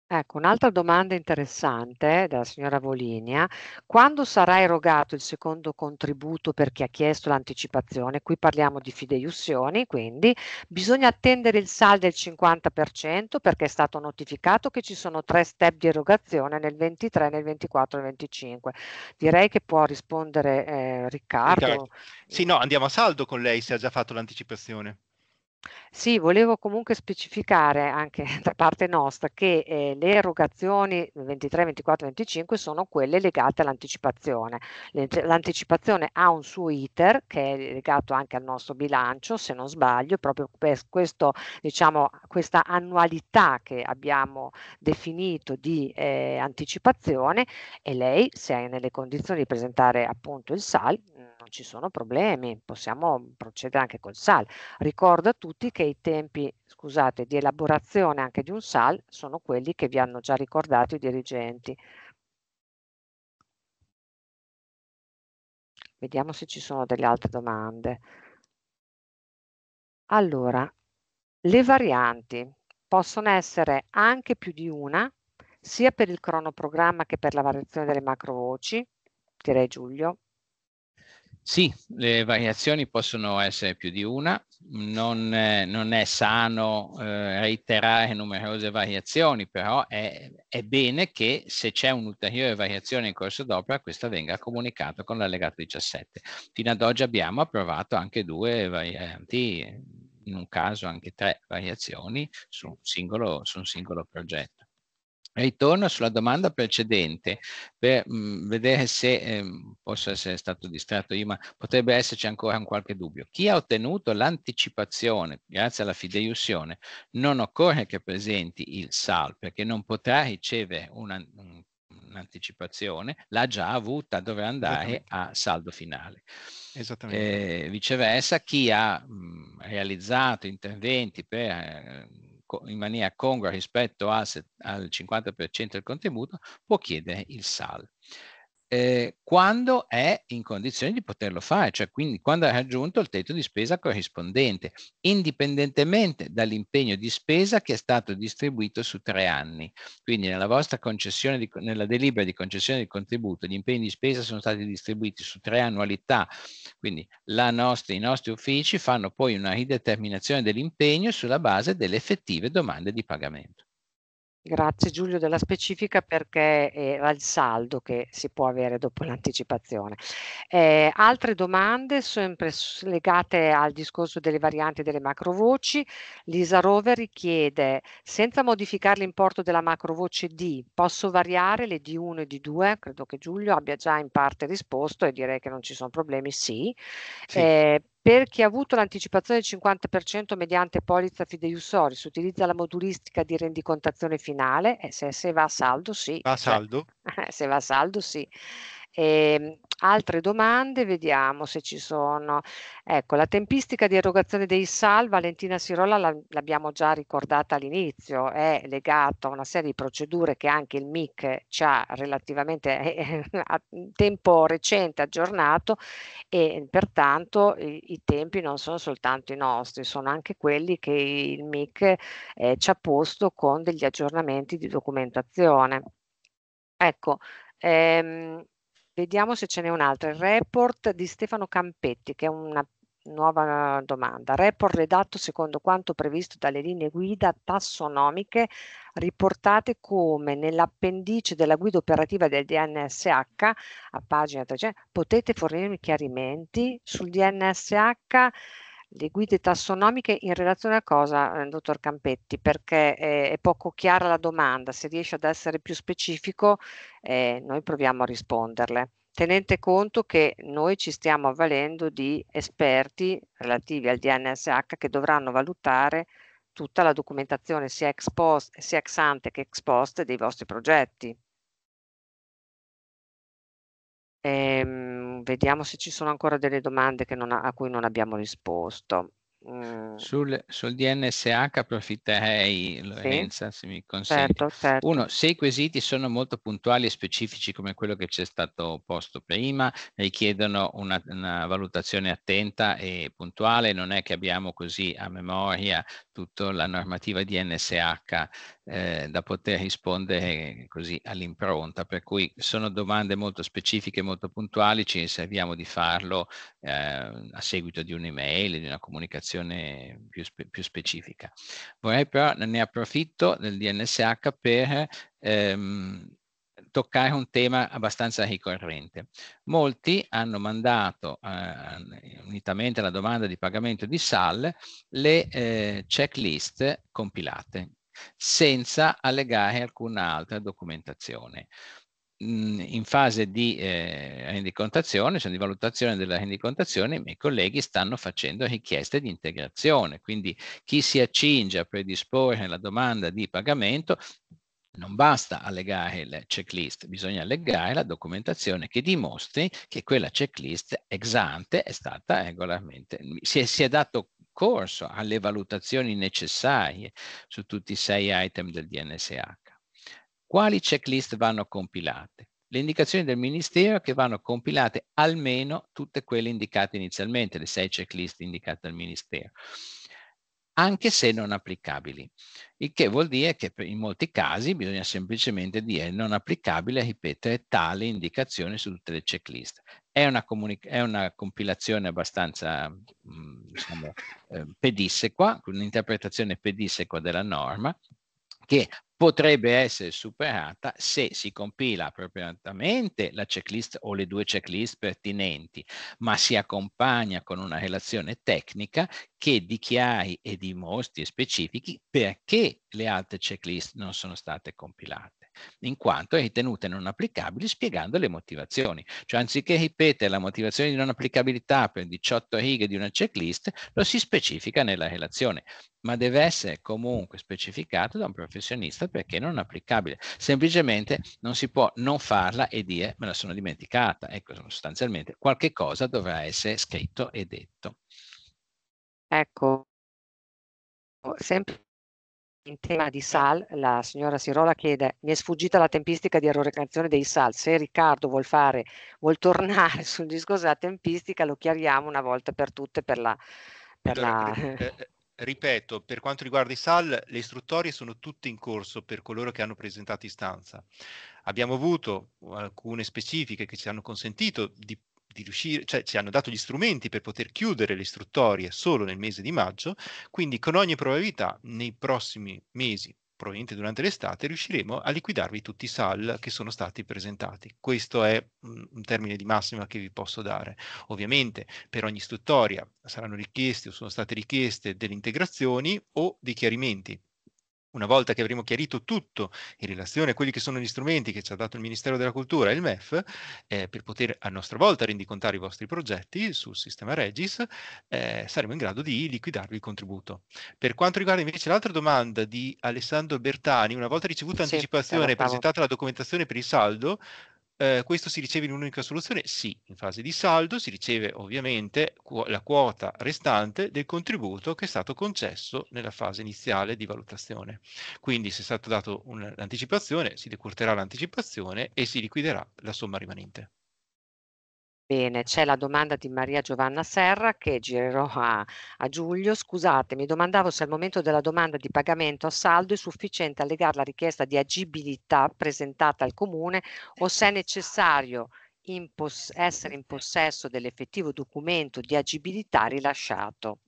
Ecco, un'altra domanda interessante della signora Volinia: quando sarà erogato il secondo contributo per chi ha chiesto l'anticipazione? Qui parliamo di fideiussioni, quindi bisogna attendere il SAL del 50% perché è stato notificato che ci sono tre step di erogazione nel 23, nel 24 e nel 25. Direi che può rispondere, ehm, Riccardo. Riccardo. Sì, eh. no, andiamo a saldo con lei se ha già fatto l'anticipazione. Sì, volevo comunque specificare anche da parte nostra che, ehm, le erogazioni 23, 24, 25 sono quelle legate all'anticipazione. l'anticipazione ha un suo iter che è legato anche al nostro bilancio, se non sbaglio, proprio per questo diciamo questa annualità che abbiamo definito di, ehm, anticipazione e lei se è nelle condizioni di presentare appunto il SAL, mhmm, non ci sono problemi, possiamo procedere anche col SAL. Ricordo a tutti che i tempi scusate, di elaborazione anche di un SAL sono quelli che vi hanno già ricordato i dirigenti. Vediamo se ci sono delle altre domande. Allora, le varianti possono essere anche più di una, sia per il cronoprogramma che per la variazione delle macrovoci, direi Giulio, sì, le variazioni possono essere più di una, non, eh, non è sano eh, reiterare numerose variazioni, però è, è bene che se c'è un'ulteriore variazione in corso d'opera questa venga comunicata con l'allegato 17. Fino ad oggi abbiamo approvato anche due varianti, in un caso anche tre variazioni su un singolo, su un singolo progetto. Ritorno sulla domanda precedente per mh, mm, vedere se, eh, posso essere stato distratto io, ma potrebbe esserci ancora un qualche dubbio. Chi ha ottenuto l'anticipazione grazie alla fideiussione non occorre che presenti il SAL perché non potrà ricevere una, un'anticipazione, l'ha già avuta, dovrà andare a saldo finale. Esattamente. Eh, viceversa, chi ha mh, mm, realizzato interventi per... Eh, in maniera congrua rispetto a, al 50% del contributo, può chiedere il SAL eh, quando è in condizione di poterlo fare, cioè quindi quando ha raggiunto il tetto di spesa corrispondente, indipendentemente dall'impegno di spesa che è stato distribuito su tre anni. Quindi nella vostra concessione, di, nella delibera di concessione di contributo, gli impegni di spesa sono stati distribuiti su tre annualità, quindi nostra, i nostri uffici fanno poi una rideterminazione dell'impegno sulla base delle effettive domande di pagamento. Grazie Giulio della specifica perché era il saldo che si può avere dopo l'anticipazione. Eh, altre domande sempre legate al discorso delle varianti delle macrovoci. Lisa Roveri chiede, senza modificare l'importo della macrovoce D, posso variare le D1 e D2? Credo che Giulio abbia già in parte risposto e direi che non ci sono problemi, sì. sì. Eh, per chi ha avuto l'anticipazione del 50% mediante polizza si utilizza la modulistica di rendicontazione finale, e eh, se, se va a saldo sì. Va a cioè, saldo? Cioè, se va a saldo sì. E ehm, altre domande, vediamo se ci sono. Ecco, la tempistica di erogazione dei SAL, Valentina Sirola l'abbiamo già ricordata all'inizio, è legata a una serie di procedure che anche il MIC ci ha relativamente eh, eh a tempo recente aggiornato e pertanto i, i, tempi non sono soltanto i nostri, sono anche quelli che il MIC eh, ci ha posto con degli aggiornamenti di documentazione. Ecco, ehm, Vediamo se ce n'è un'altra. Il report di Stefano Campetti, che è una nuova domanda. Report redatto secondo quanto previsto dalle linee guida tassonomiche riportate come nell'appendice della guida operativa del DNSH a pagina 300. Potete fornirmi chiarimenti sul DNSH le guide tassonomiche in relazione a cosa, eh, dottor Campetti? Perché è, eh, è, poco chiara la domanda, se riesce ad essere più specifico eh, noi proviamo a risponderle. Tenete conto che noi ci stiamo avvalendo di esperti relativi al DNSH che dovranno valutare tutta la documentazione sia ex, post, sia ex ante che ex post dei vostri progetti. Ehm, vediamo se ci sono ancora delle domande ha, a cui non abbiamo risposto. Mm. Sul, sul, DNSH approfitterei, Lorenza, sì. se mi consente. Certo, certo. Uno, se i quesiti sono molto puntuali e specifici come quello che ci è stato posto prima, richiedono una, una, valutazione attenta e puntuale, non è che abbiamo così a memoria tutta la normativa DNSH eh, da poter rispondere così all'impronta, per cui sono domande molto specifiche, molto puntuali, ci serviamo di farlo eh, a seguito di un'email, di una comunicazione più, spe più, specifica. Vorrei però, ne approfitto del DNSH per ehm, toccare un tema abbastanza ricorrente. Molti hanno mandato, eh, unitamente alla domanda di pagamento di SAL, le eh, checklist compilate senza allegare alcuna altra documentazione. Mm, in fase di eh, rendicontazione, cioè di valutazione della rendicontazione, i miei colleghi stanno facendo richieste di integrazione, quindi chi si accinge a predisporre la domanda di pagamento non basta allegare il checklist, bisogna allegare la documentazione che dimostri che quella checklist ex ante è stata regolarmente, si è, si è dato ricorso alle valutazioni necessarie su tutti i sei item del DNSH. Quali checklist vanno compilate? Le indicazioni del Ministero che vanno compilate almeno tutte quelle indicate inizialmente, le sei checklist indicate dal Ministero anche se non applicabili, il che vuol dire che in molti casi bisogna semplicemente dire non applicabile, ripetere, tale indicazione su tutte le checklist. È una, comunica- è una compilazione abbastanza mh, mm, diciamo, eh, pedissequa, un'interpretazione pedissequa della norma, che potrebbe essere superata se si compila appropriatamente la checklist o le due checklist pertinenti, ma si accompagna con una relazione tecnica che dichiari e dimostri e specifichi perché le altre checklist non sono state compilate in quanto è ritenute non applicabili spiegando le motivazioni. Cioè anziché ripetere la motivazione di non applicabilità per 18 righe di una checklist, lo si specifica nella relazione, ma deve essere comunque specificato da un professionista perché non applicabile. Semplicemente non si può non farla e dire me la sono dimenticata. Ecco, sostanzialmente qualche cosa dovrà essere scritto e detto. Ecco, sempre in tema di SAL, la signora Sirola chiede, mi è sfuggita la tempistica di erogazione dei SAL, se Riccardo vuol, fare, vuol tornare sul discorso della tempistica lo chiariamo una volta per tutte per la... Per allora, la... Eh, eh, ripeto, per quanto riguarda i SAL, le istruttorie sono tutte in corso per coloro che hanno presentato istanza. Abbiamo avuto alcune specifiche che ci hanno consentito di di riuscire, cioè ci hanno dato gli strumenti per poter chiudere le istruttorie solo nel mese di maggio, quindi con ogni probabilità nei prossimi mesi, probabilmente durante l'estate, riusciremo a liquidarvi tutti i SAL che sono stati presentati. Questo è un termine di massima che vi posso dare. Ovviamente per ogni istruttoria saranno richieste o sono state richieste delle integrazioni o dei chiarimenti una volta che avremo chiarito tutto in relazione a quelli che sono gli strumenti che ci ha dato il Ministero della Cultura e il MEF, eh, per poter a nostra volta rendicontare i vostri progetti sul sistema Regis, eh, saremo in grado di liquidarvi il contributo. Per quanto riguarda invece l'altra domanda di Alessandro Bertani, una volta ricevuta sì, anticipazione e presentata la documentazione per il saldo, eh, questo si riceve in un'unica soluzione? Sì, in fase di saldo si riceve ovviamente la quota restante del contributo che è stato concesso nella fase iniziale di valutazione. Quindi se è stata data un'anticipazione, si decurterà l'anticipazione e si liquiderà la somma rimanente. Bene, c'è la domanda di Maria Giovanna Serra che girerò a, a Giulio. Scusate, mi domandavo se al momento della domanda di pagamento a saldo è sufficiente allegare la richiesta di agibilità presentata al comune o se è necessario in essere in possesso dell'effettivo documento di agibilità rilasciato.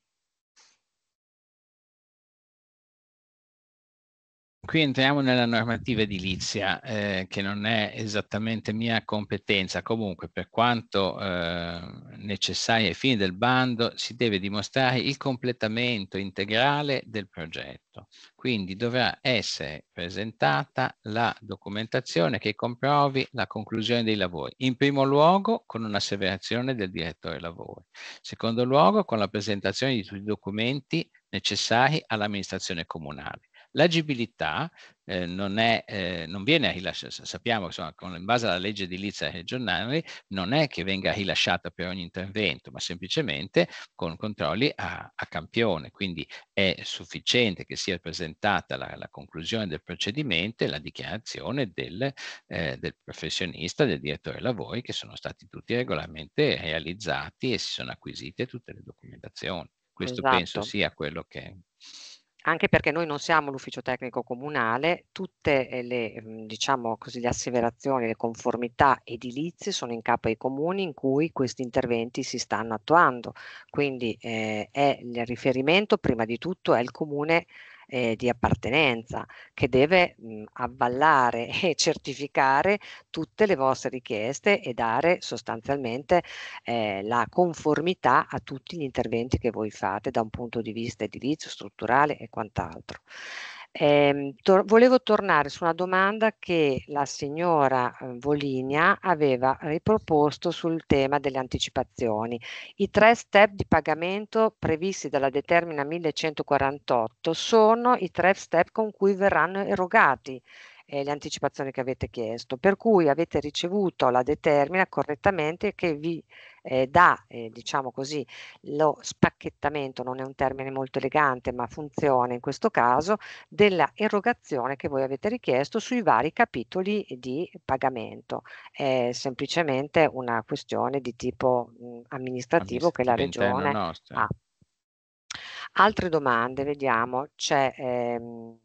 qui entriamo nella normativa edilizia, eh, che non è esattamente mia competenza, comunque per quanto eh, necessario ai fini del bando si deve dimostrare il completamento integrale del progetto. Quindi dovrà essere presentata la documentazione che comprovi la conclusione dei lavori. In primo luogo con un'asseverazione del direttore lavori. Secondo luogo con la presentazione di tutti i documenti necessari all'amministrazione comunale. L'agibilità eh, non, è, eh, non viene rilasciata, sappiamo insomma, con, in base alla legge edilizia regionale non è che venga rilasciata per ogni intervento, ma semplicemente con controlli a, a campione, quindi è sufficiente che sia presentata la, la conclusione del procedimento e la dichiarazione del, eh, del professionista, del direttore lavori che sono stati tutti regolarmente realizzati e si sono acquisite tutte le documentazioni. Questo esatto. penso sia quello che anche perché noi non siamo l'ufficio tecnico comunale, tutte eh, le, mm, diciamo così, le asseverazioni, le conformità edilizie sono in capo ai comuni in cui questi interventi si stanno attuando. Quindi eh, è il riferimento prima di tutto è il comune eh, di appartenenza che deve mh, mhmm, avvallare e certificare tutte le vostre richieste e dare sostanzialmente eh, la conformità a tutti gli interventi che voi fate da un punto di vista edilizio, strutturale e quant'altro. Eh, tor volevo tornare su una domanda che la signora ehm, Volinia aveva riproposto sul tema delle anticipazioni. I tre step di pagamento previsti dalla determina 1148 sono i tre step con cui verranno erogati eh, le anticipazioni che avete chiesto, per cui avete ricevuto la determina correttamente che vi eh, dà, eh, diciamo così, lo spacchettamento, non è un termine molto elegante, ma funziona in questo caso, della erogazione che voi avete richiesto sui vari capitoli di pagamento. È semplicemente una questione di tipo mh, mm, amministrativo che la regione ha. Altre domande, vediamo, c'è... Ehm,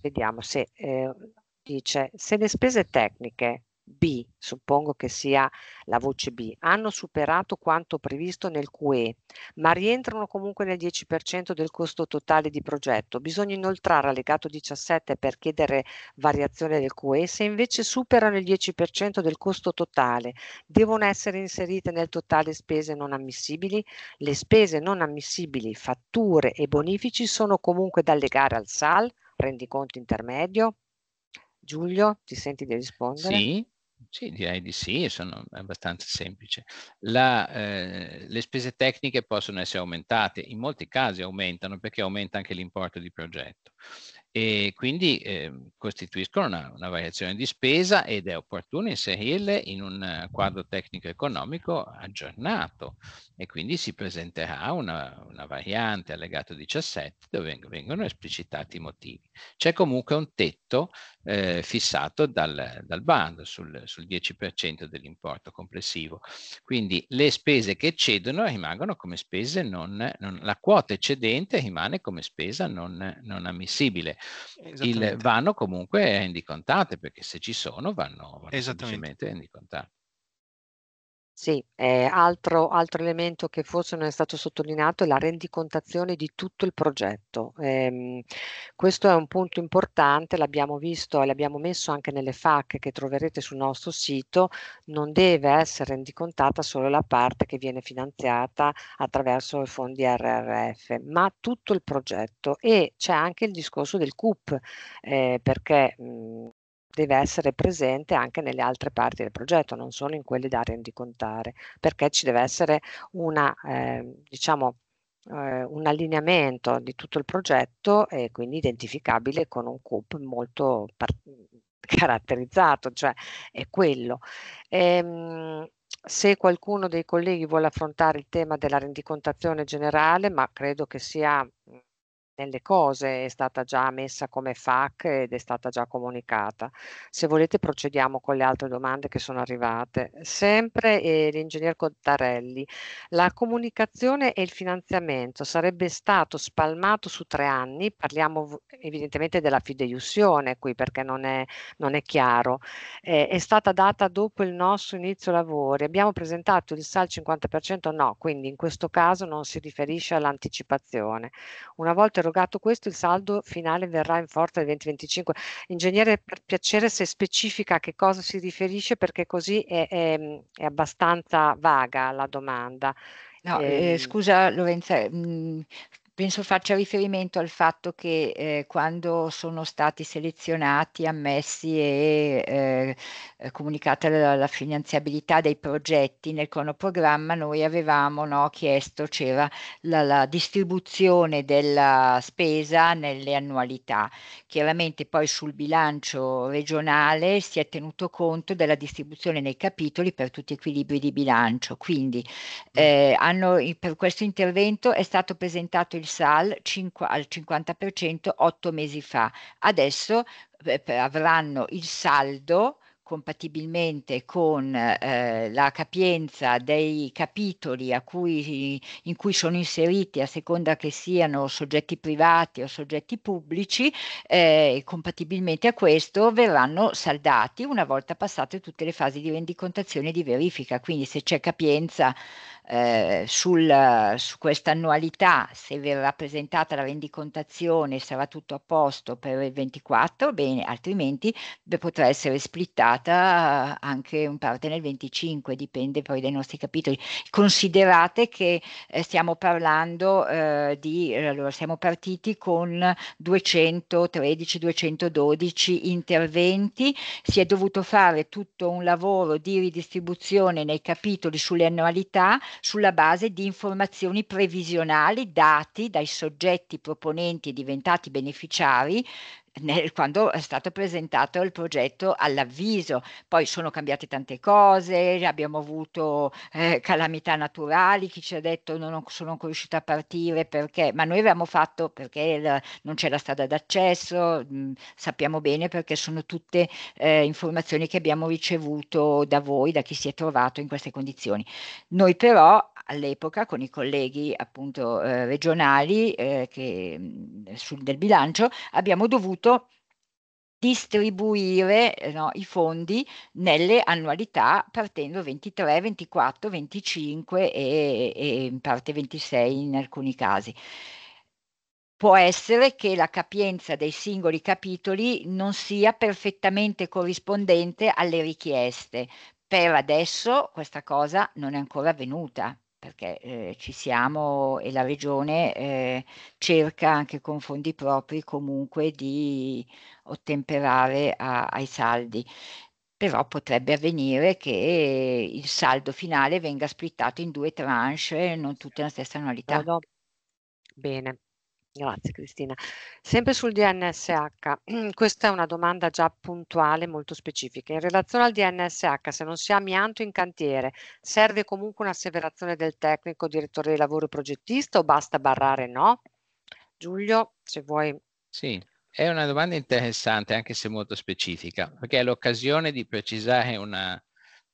vediamo se eh, dice se le spese tecniche B, suppongo che sia la voce B, hanno superato quanto previsto nel QE, ma rientrano comunque nel 10% del costo totale di progetto. Bisogna inoltrare allegato 17 per chiedere variazione del QE. Se invece superano il 10% del costo totale, devono essere inserite nel totale spese non ammissibili. Le spese non ammissibili, fatture e bonifici sono comunque da allegare al SAL, rendiconto intermedio. Giulio, ti senti di rispondere? Sì, sì, direi di sì, sono abbastanza semplice. La, eh, le spese tecniche possono essere aumentate, in molti casi aumentano perché aumenta anche l'importo di progetto e quindi eh, costituiscono una, una, variazione di spesa ed è opportuno inserirle in un quadro tecnico economico aggiornato e quindi si presenterà una, una variante allegato 17 dove vengono esplicitati i motivi. C'è comunque un tetto eh, fissato dal, dal bando sul, sul 10% dell'importo complessivo, quindi le spese che eccedono rimangono come spese non, non la quota eccedente rimane come spesa non, non ammissibile il, vanno comunque rendicontate perché se ci sono vanno, vanno semplicemente rendicontate. Sì, eh, altro, altro elemento che forse non è stato sottolineato è la rendicontazione di tutto il progetto. Eh, questo è un punto importante, l'abbiamo visto e l'abbiamo messo anche nelle FAC che troverete sul nostro sito, non deve essere rendicontata solo la parte che viene finanziata attraverso i fondi RRF, ma tutto il progetto e c'è anche il discorso del CUP, eh, perché mh, deve essere presente anche nelle altre parti del progetto, non solo in quelle da rendicontare, perché ci deve essere una, eh, diciamo, eh, un allineamento di tutto il progetto e quindi identificabile con un CUP molto caratterizzato, cioè è quello. Ehm, se qualcuno dei colleghi vuole affrontare il tema della rendicontazione generale, ma credo che sia nelle cose, è stata già messa come FAC ed è stata già comunicata. Se volete procediamo con le altre domande che sono arrivate. Sempre eh, l'ingegner Contarelli, la comunicazione e il finanziamento sarebbe stato spalmato su tre anni, parliamo evidentemente della fideiussione qui perché non è, non è chiaro, eh, è stata data dopo il nostro inizio lavori, abbiamo presentato il SAL 50%? No, quindi in questo caso non si riferisce all'anticipazione. Una volta interrogato questo, il saldo finale verrà in forza del 2025. Ingegnere, per piacere se specifica a che cosa si riferisce, perché così è, è, mm, è abbastanza vaga la domanda. No, eh, ehm scusa Lorenza, eh, mm, Penso faccia riferimento al fatto che eh, quando sono stati selezionati, ammessi e eh, eh, comunicata la, la, finanziabilità dei progetti nel cronoprogramma, noi avevamo no, chiesto, c'era la, la, distribuzione della spesa nelle annualità. Chiaramente poi sul bilancio regionale si è tenuto conto della distribuzione nei capitoli per tutti gli equilibri di bilancio. Quindi mm. eh, hanno, per questo intervento è stato presentato il il SAL al 50% otto mesi fa. Adesso eh, avranno il saldo compatibilmente con eh, la capienza dei capitoli cui, in cui sono inseriti, a seconda che siano soggetti privati o soggetti pubblici, eh, compatibilmente a questo verranno saldati una volta passate tutte le fasi di rendicontazione e di verifica. Quindi se c'è capienza eh, sul, eh, su questa annualità, se verrà presentata la rendicontazione sarà tutto a posto per il 24, bene, altrimenti beh, potrà essere splittata eh, anche in parte nel 25, dipende poi dai nostri capitoli. Considerate che eh, stiamo parlando eh, di, eh, allora siamo partiti con 213-212 interventi, si è dovuto fare tutto un lavoro di ridistribuzione nei capitoli sulle annualità, sulla base di informazioni previsionali dati dai soggetti proponenti e diventati beneficiari nel, quando è stato presentato il progetto all'avviso. Poi sono cambiate tante cose, abbiamo avuto eh, calamità naturali, chi ci ha detto non sono ancora riuscita a partire perché, ma noi avevamo fatto perché il, non la strada d'accesso, mh, mm, sappiamo bene perché sono tutte eh, informazioni che abbiamo ricevuto da voi, da chi si è trovato in queste condizioni. Noi però all'epoca con i colleghi appunto eh, regionali eh, che, mm, sul, del bilancio abbiamo dovuto distribuire eh, no, i fondi nelle annualità partendo 23, 24, 25 e, e in parte 26 in alcuni casi. Può essere che la capienza dei singoli capitoli non sia perfettamente corrispondente alle richieste. Per adesso questa cosa non è ancora avvenuta, perché eh, ci siamo e la regione eh, cerca anche con fondi propri comunque di ottemperare a, ai saldi. Però potrebbe avvenire che il saldo finale venga splittato in due tranche, non tutte la stessa annualità. No, no. Bene, Grazie Cristina. Sempre sul DNSH, questa è una domanda già puntuale, molto specifica. In relazione al DNSH, se non si ha amianto in cantiere, serve comunque un'asseverazione del tecnico, direttore dei lavori progettista o basta barrare no? Giulio, se vuoi. Sì, è una domanda interessante, anche se molto specifica, perché è l'occasione di precisare una,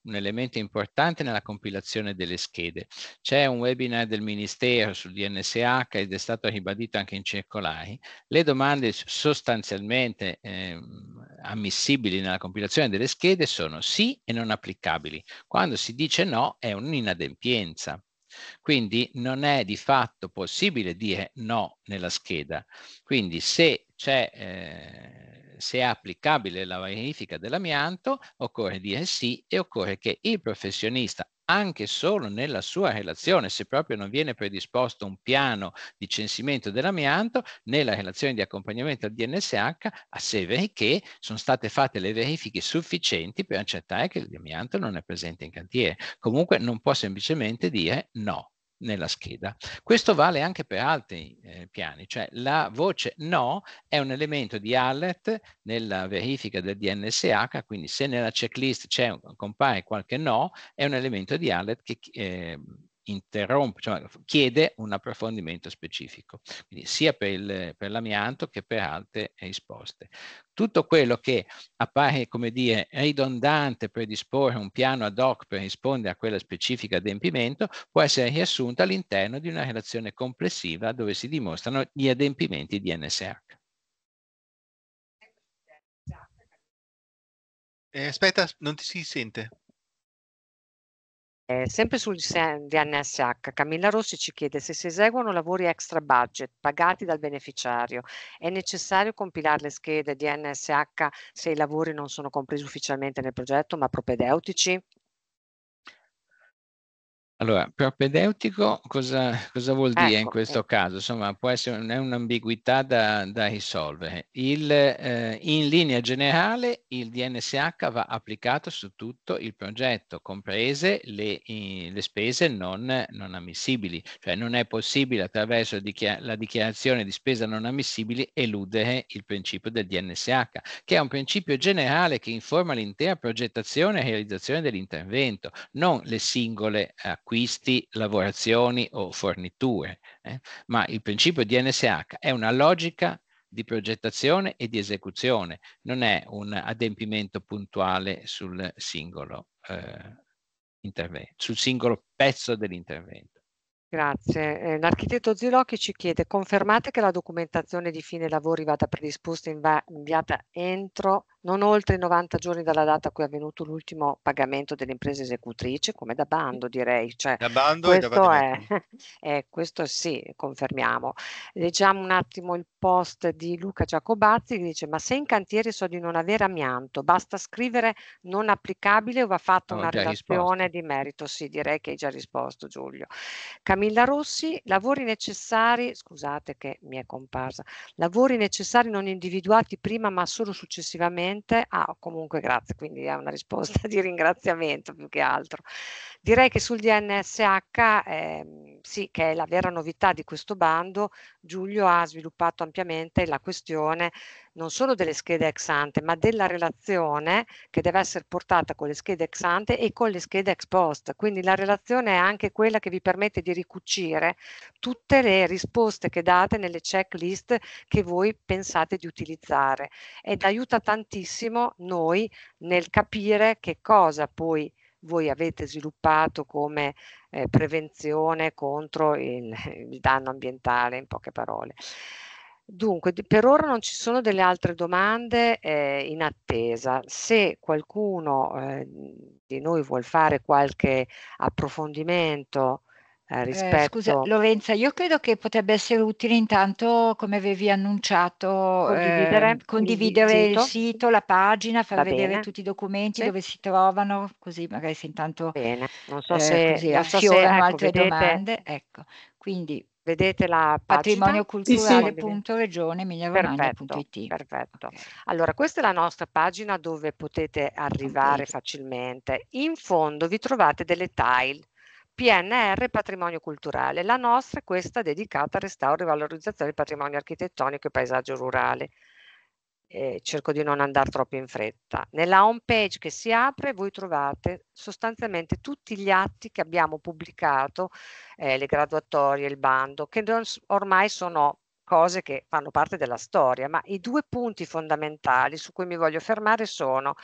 un elemento importante nella compilazione delle schede. C'è un webinar del Ministero sul DNSH ed è stato ribadito anche in circolari. Le domande sostanzialmente eh, ammissibili nella compilazione delle schede sono sì e non applicabili. Quando si dice no è un'inadempienza. Quindi non è di fatto possibile dire no nella scheda. Quindi se c'è... Eh, se è applicabile la verifica dell'amianto, occorre dire sì e occorre che il professionista anche solo nella sua relazione, se proprio non viene predisposto un piano di censimento dell'amianto, nella relazione di accompagnamento al DNSH asseveri che sono state fatte le verifiche sufficienti per accettare che l'amianto non è presente in cantiere. Comunque non può semplicemente dire no nella scheda. Questo vale anche per altri eh, piani, cioè la voce no è un elemento di alert nella verifica del DNSH, quindi se nella checklist c'è, compare qualche no, è un elemento di alert che eh, interrompe, cioè chiede un approfondimento specifico, quindi sia per, il, per l'amianto che per altre risposte. Tutto quello che appare, come dire, ridondante per disporre un piano ad hoc per rispondere a quella specifica adempimento può essere riassunto all'interno di una relazione complessiva dove si dimostrano gli adempimenti di NSR. Eh, aspetta, non ti si sente. Eh, sempre sul DNSH, Camilla Rossi ci chiede se si eseguono lavori extra budget pagati dal beneficiario, è necessario compilare le schede DNSH se i lavori non sono compresi ufficialmente nel progetto ma propedeutici? Allora, propedeutico cosa, cosa vuol dire ecco, in questo ecco. caso? Insomma, può essere non è un'ambiguità da, da risolvere. Il, eh, in linea generale il DNSH va applicato su tutto il progetto, comprese le, i, le spese non, non, ammissibili. Cioè non è possibile attraverso dichia la dichiarazione di spesa non ammissibili eludere il principio del DNSH, che è un principio generale che informa l'intera progettazione e realizzazione dell'intervento, non le singole acquisti. Eh, acquisti, lavorazioni o forniture, eh? ma il principio di NSH è una logica di progettazione e di esecuzione, non è un adempimento puntuale sul singolo, eh, intervento, sul singolo pezzo dell'intervento. Grazie. Eh, l'architetto Zilocchi ci chiede, confermate che la documentazione di fine lavori vada predisposta e inviata entro non oltre i 90 giorni dalla data a cui è avvenuto l'ultimo pagamento dell'impresa esecutrice, come da bando direi. Cioè, da bando questo, da è, è, eh, questo sì, confermiamo. Leggiamo un attimo il post di Luca Giacobazzi che dice ma se in cantiere so di non avere amianto, basta scrivere non applicabile o va fatta una relazione di merito? Sì, direi che hai già risposto Giulio. Camilla Rossi, lavori necessari, scusate che mi è comparsa, lavori necessari non individuati prima ma solo successivamente velocemente? Ah, comunque grazie, quindi è una risposta di ringraziamento più che altro. Direi che sul DNSH, eh, sì, che è la vera novità di questo bando, Giulio ha sviluppato ampiamente la questione non solo delle schede ex ante, ma della relazione che deve essere portata con le schede ex ante e con le schede ex post. Quindi la relazione è anche quella che vi permette di ricucire tutte le risposte che date nelle checklist che voi pensate di utilizzare ed aiuta tantissimo noi nel capire che cosa poi voi avete sviluppato come eh, prevenzione contro il, il danno ambientale, in poche parole. Dunque, per ora non ci sono delle altre domande eh, in attesa. Se qualcuno eh, di noi vuol fare qualche approfondimento eh, eh rispetto... scusa Lorenza, io credo che potrebbe essere utile intanto, come avevi annunciato, condividere, ehm, condividere il, sito. il, sito. la pagina, far Va vedere bene. tutti i documenti sì. dove si trovano, così magari se intanto... Bene, non so eh, se... Così, non so se, ecco, altre vedete... domande. Ecco, quindi vedete la pagina patrimonioculturale.regioneemiliaromagnait Perfetto. Okay. Allora, questa è la nostra pagina dove potete arrivare okay. facilmente. In fondo vi trovate delle tile PNR Patrimonio Culturale. La nostra è questa dedicata al restauro e valorizzazione del patrimonio architettonico e paesaggio rurale eh, cerco di non andare troppo in fretta. Nella home page che si apre voi trovate sostanzialmente tutti gli atti che abbiamo pubblicato, eh, le graduatorie, il bando, che ormai sono cose che fanno parte della storia, ma i due punti fondamentali su cui mi voglio fermare sono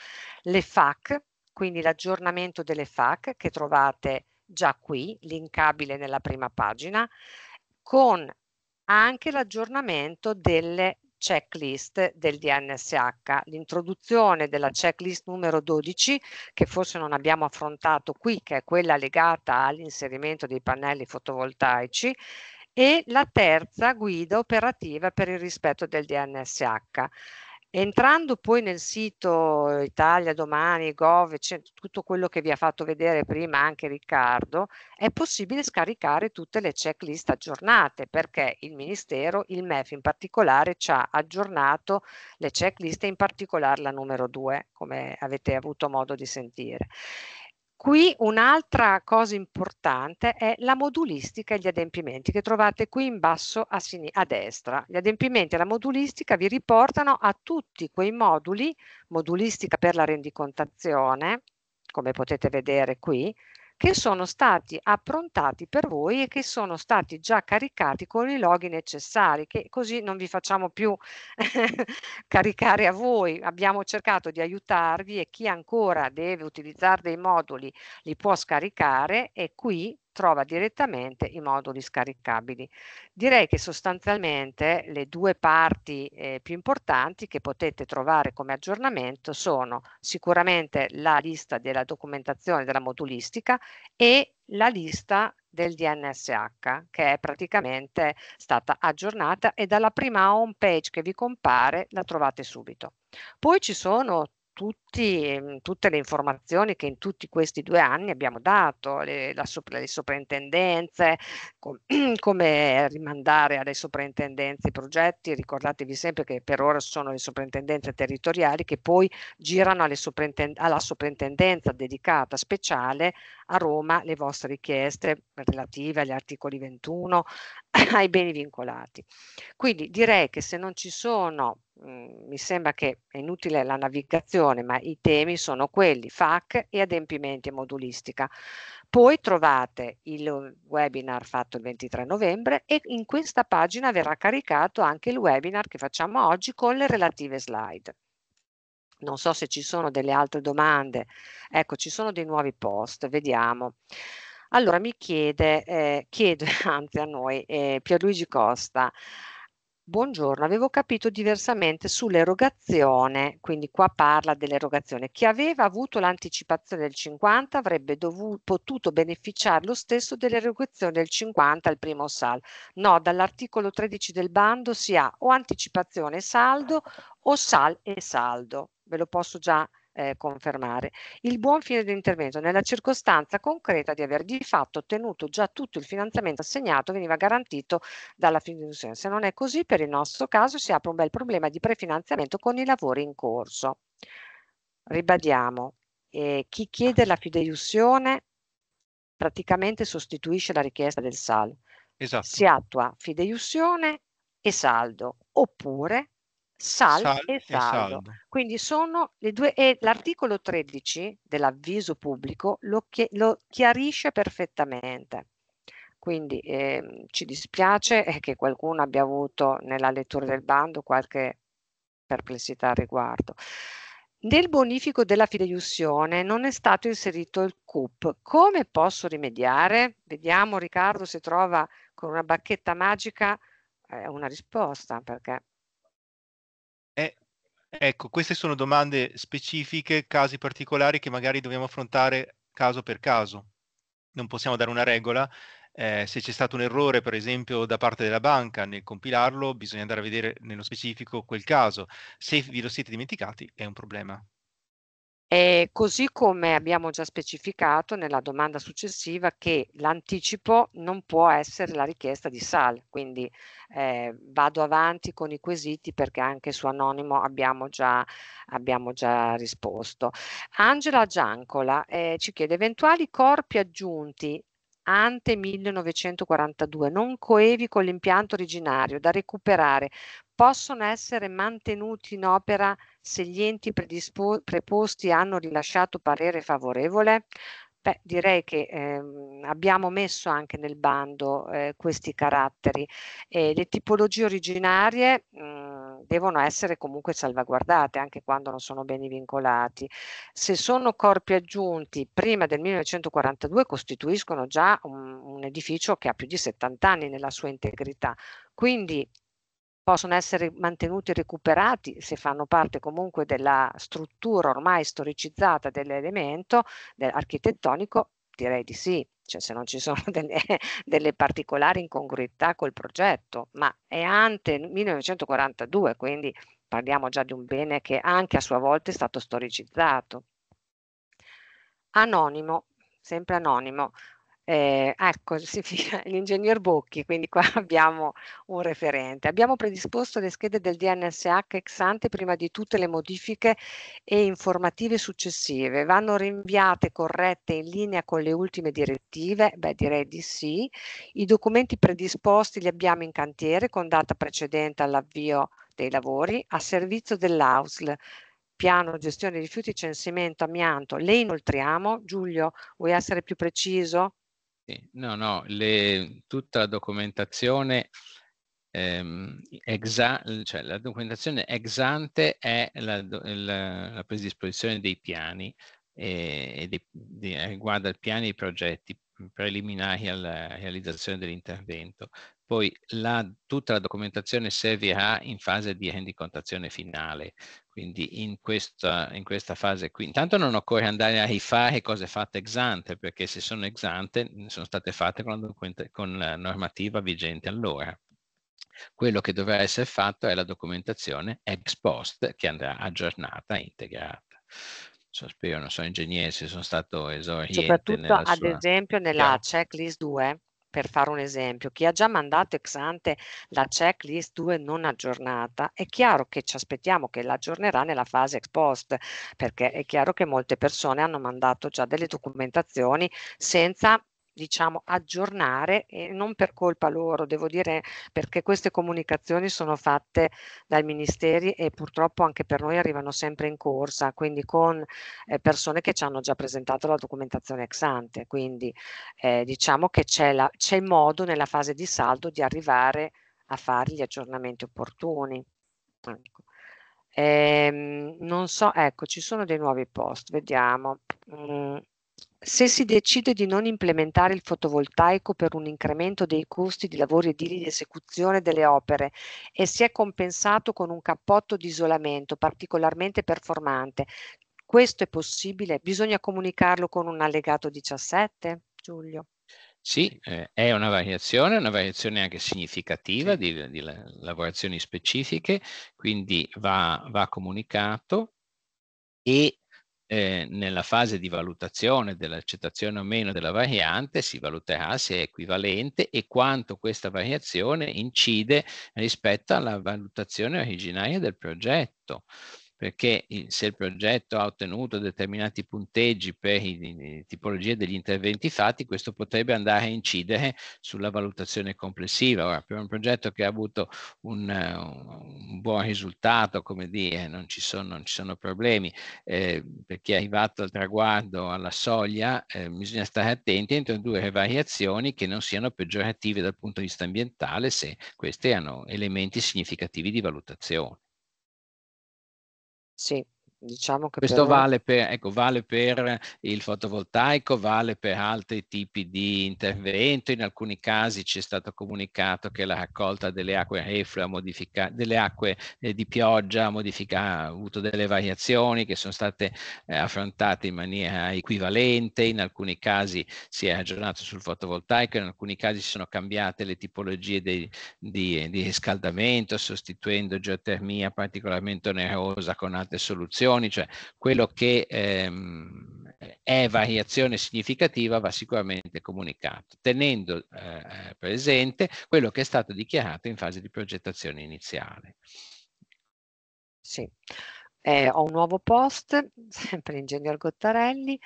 le FAC, quindi l'aggiornamento delle FAC che trovate già qui, linkabile nella prima pagina, con anche l'aggiornamento delle checklist del DNSH. L'introduzione della checklist numero 12, che forse non abbiamo affrontato qui, che è quella legata all'inserimento dei pannelli fotovoltaici, e la terza guida operativa per il rispetto del DNSH. Entrando poi nel sito eh, Italia Domani, Gov, cioè, tutto quello che vi ha fatto vedere prima anche Riccardo, è possibile scaricare tutte le checklist aggiornate perché il Ministero, il MEF in particolare, ci ha aggiornato le checklist in particolare la numero 2, come avete avuto modo di sentire. Qui un'altra cosa importante è la modulistica e gli adempimenti che trovate qui in basso a, sin- a destra. Gli adempimenti e la modulistica vi riportano a tutti quei moduli, modulistica per la rendicontazione, come potete vedere qui, che sono stati approntati per voi e che sono stati già caricati con i loghi necessari, che così non vi facciamo più caricare a voi. Abbiamo cercato di aiutarvi e chi ancora deve utilizzare dei moduli li può scaricare e qui trova direttamente i moduli scaricabili. Direi che sostanzialmente le due parti eh, più importanti che potete trovare come aggiornamento sono sicuramente la lista della documentazione della modulistica e la lista del DNSH che è praticamente stata aggiornata e dalla prima home page che vi compare la trovate subito. Poi ci sono tutti, mhmm, tutte le informazioni che in tutti questi due anni abbiamo dato, le, sopra, le soprintendenze, com, come rimandare alle soprintendenze i progetti, ricordatevi sempre che per ora sono le soprintendenze territoriali che poi girano soprintend- alla soprintendenza dedicata speciale a Roma le vostre richieste relative agli articoli 21, ai beni vincolati. Quindi direi che se non ci sono Mhmm, mi sembra che è inutile la navigazione, ma i temi sono quelli, FAC e adempimenti e modulistica. Poi trovate il webinar fatto il 23 novembre e in questa pagina verrà caricato anche il webinar che facciamo oggi con le relative slide. Non so se ci sono delle altre domande. Ecco, ci sono dei nuovi post, vediamo. Allora mi chiede, eh, chiede anzi a noi, eh, Pierluigi Costa, Buongiorno, avevo capito diversamente sull'erogazione, quindi qua parla dell'erogazione. Chi aveva avuto l'anticipazione del 50 avrebbe dovuto, potuto beneficiare lo stesso dell'erogazione del 50 al primo saldo. No, dall'articolo 13 del bando si ha o anticipazione e saldo o sal e saldo. Ve lo posso già eh, confermare. Il buon fine dell'intervento nella circostanza concreta di aver di fatto ottenuto già tutto il finanziamento assegnato veniva garantito dalla fiduzione. Se non è così, per il nostro caso si apre un bel problema di prefinanziamento con i lavori in corso. Ribadiamo, eh, chi chiede la fideiussione praticamente sostituisce la richiesta del saldo. Esatto. Si attua fideiussione e saldo, oppure sal, sal e, saldo. saldo. Quindi sono le due e l'articolo 13 dell'avviso pubblico lo, chi, lo chiarisce perfettamente. Quindi eh, ci dispiace eh, che qualcuno abbia avuto nella lettura del bando qualche perplessità al riguardo. Nel bonifico della fideiussione non è stato inserito il CUP. Come posso rimediare? Vediamo Riccardo se trova con una bacchetta magica eh, una risposta, perché eh, ecco, queste sono domande specifiche, casi particolari che magari dobbiamo affrontare caso per caso. Non possiamo dare una regola. Eh, se c'è stato un errore, per esempio, da parte della banca nel compilarlo, bisogna andare a vedere nello specifico quel caso. Se vi lo siete dimenticati, è un problema. Eh, così come abbiamo già specificato nella domanda successiva che l'anticipo non può essere la richiesta di SAL, quindi eh, vado avanti con i quesiti perché anche su Anonimo abbiamo già, abbiamo già risposto. Angela Giancola eh, ci chiede eventuali corpi aggiunti ante 1942, non coevi con l'impianto originario, da recuperare, possono essere mantenuti in opera se gli enti predispo- preposti hanno rilasciato parere favorevole? Beh, direi che ehm, abbiamo messo anche nel bando eh, questi caratteri. Eh, le tipologie originarie mh, mm, devono essere comunque salvaguardate anche quando non sono beni vincolati. Se sono corpi aggiunti prima del 1942 costituiscono già un, un edificio che ha più di 70 anni nella sua integrità. Quindi possono essere mantenuti e recuperati se fanno parte comunque della struttura ormai storicizzata dell'elemento architettonico, direi di sì, cioè se non ci sono delle, delle particolari incongruità col progetto, ma è ante 1942, quindi parliamo già di un bene che anche a sua volta è stato storicizzato. Anonimo, sempre anonimo, eh, ecco, l'ingegner Bocchi, quindi qua abbiamo un referente. Abbiamo predisposto le schede del DNSH ex ante prima di tutte le modifiche e informative successive. Vanno rinviate, corrette in linea con le ultime direttive? Beh, direi di sì. I documenti predisposti li abbiamo in cantiere con data precedente all'avvio dei lavori a servizio dell'AUSL piano gestione rifiuti, censimento, amianto, le inoltriamo. Giulio, vuoi essere più preciso? no, no, le, tutta la documentazione, ehm, exa, cioè la documentazione ex ante è la, la, la predisposizione dei piani e, eh, e dei, di, eh, riguarda i piani e i progetti preliminari alla realizzazione dell'intervento. Poi la, tutta la documentazione servirà in fase di rendicontazione finale, quindi in questa, in questa, fase qui, intanto non occorre andare a rifare cose fatte ex ante, perché se sono ex ante sono state fatte con, con la normativa vigente allora. Quello che dovrà essere fatto è la documentazione ex post che andrà aggiornata e integrata. So, spero, non sono ingegnere se sono stato esauriente. Soprattutto ad sua... esempio nella checklist 2 per fare un esempio, chi ha già mandato ex ante la checklist 2 non aggiornata, è chiaro che ci aspettiamo che l'aggiornerà nella fase ex post, perché è chiaro che molte persone hanno mandato già delle documentazioni senza diciamo, aggiornare e non per colpa loro, devo dire, perché queste comunicazioni sono fatte dai ministeri e purtroppo anche per noi arrivano sempre in corsa, quindi con eh, persone che ci hanno già presentato la documentazione ex ante, quindi eh, diciamo che c'è il modo nella fase di saldo di arrivare a fare gli aggiornamenti opportuni. Ecco. Ehm, non so, ecco, ci sono dei nuovi post, vediamo. Mm se si decide di non implementare il fotovoltaico per un incremento dei costi di lavori edili di esecuzione delle opere e si è compensato con un cappotto di isolamento particolarmente performante, questo è possibile? Bisogna comunicarlo con un allegato 17, Giulio? Sì, eh, è una variazione, una variazione anche significativa sì. di, di, lavorazioni specifiche, quindi va, va comunicato e eh, nella fase di valutazione dell'accettazione o meno della variante si valuterà se è equivalente e quanto questa variazione incide rispetto alla valutazione originaria del progetto perché se il progetto ha ottenuto determinati punteggi per le tipologie degli interventi fatti, questo potrebbe andare a incidere sulla valutazione complessiva. Ora, per un progetto che ha avuto un, un buon risultato, come dire, non ci sono, non ci sono problemi, eh, per chi è arrivato al traguardo, alla soglia, eh, bisogna stare attenti a introdurre variazioni che non siano peggiorative dal punto di vista ambientale se queste hanno elementi significativi di valutazione. Sí. Diciamo che Questo però... vale, per, ecco, vale, per, il fotovoltaico, vale per altri tipi di intervento, in alcuni casi ci è stato comunicato che la raccolta delle acque reflue, ha modificato delle acque eh, di pioggia modifica, ha avuto delle variazioni che sono state eh, affrontate in maniera equivalente, in alcuni casi si è ragionato sul fotovoltaico, in alcuni casi si sono cambiate le tipologie di, di, di riscaldamento sostituendo geotermia particolarmente onerosa con altre soluzioni variazioni, cioè quello che ehm, è variazione significativa va sicuramente comunicato, tenendo eh, presente quello che è stato dichiarato in fase di progettazione iniziale. Sì, eh, ho un nuovo post, sempre ingegner Gottarelli,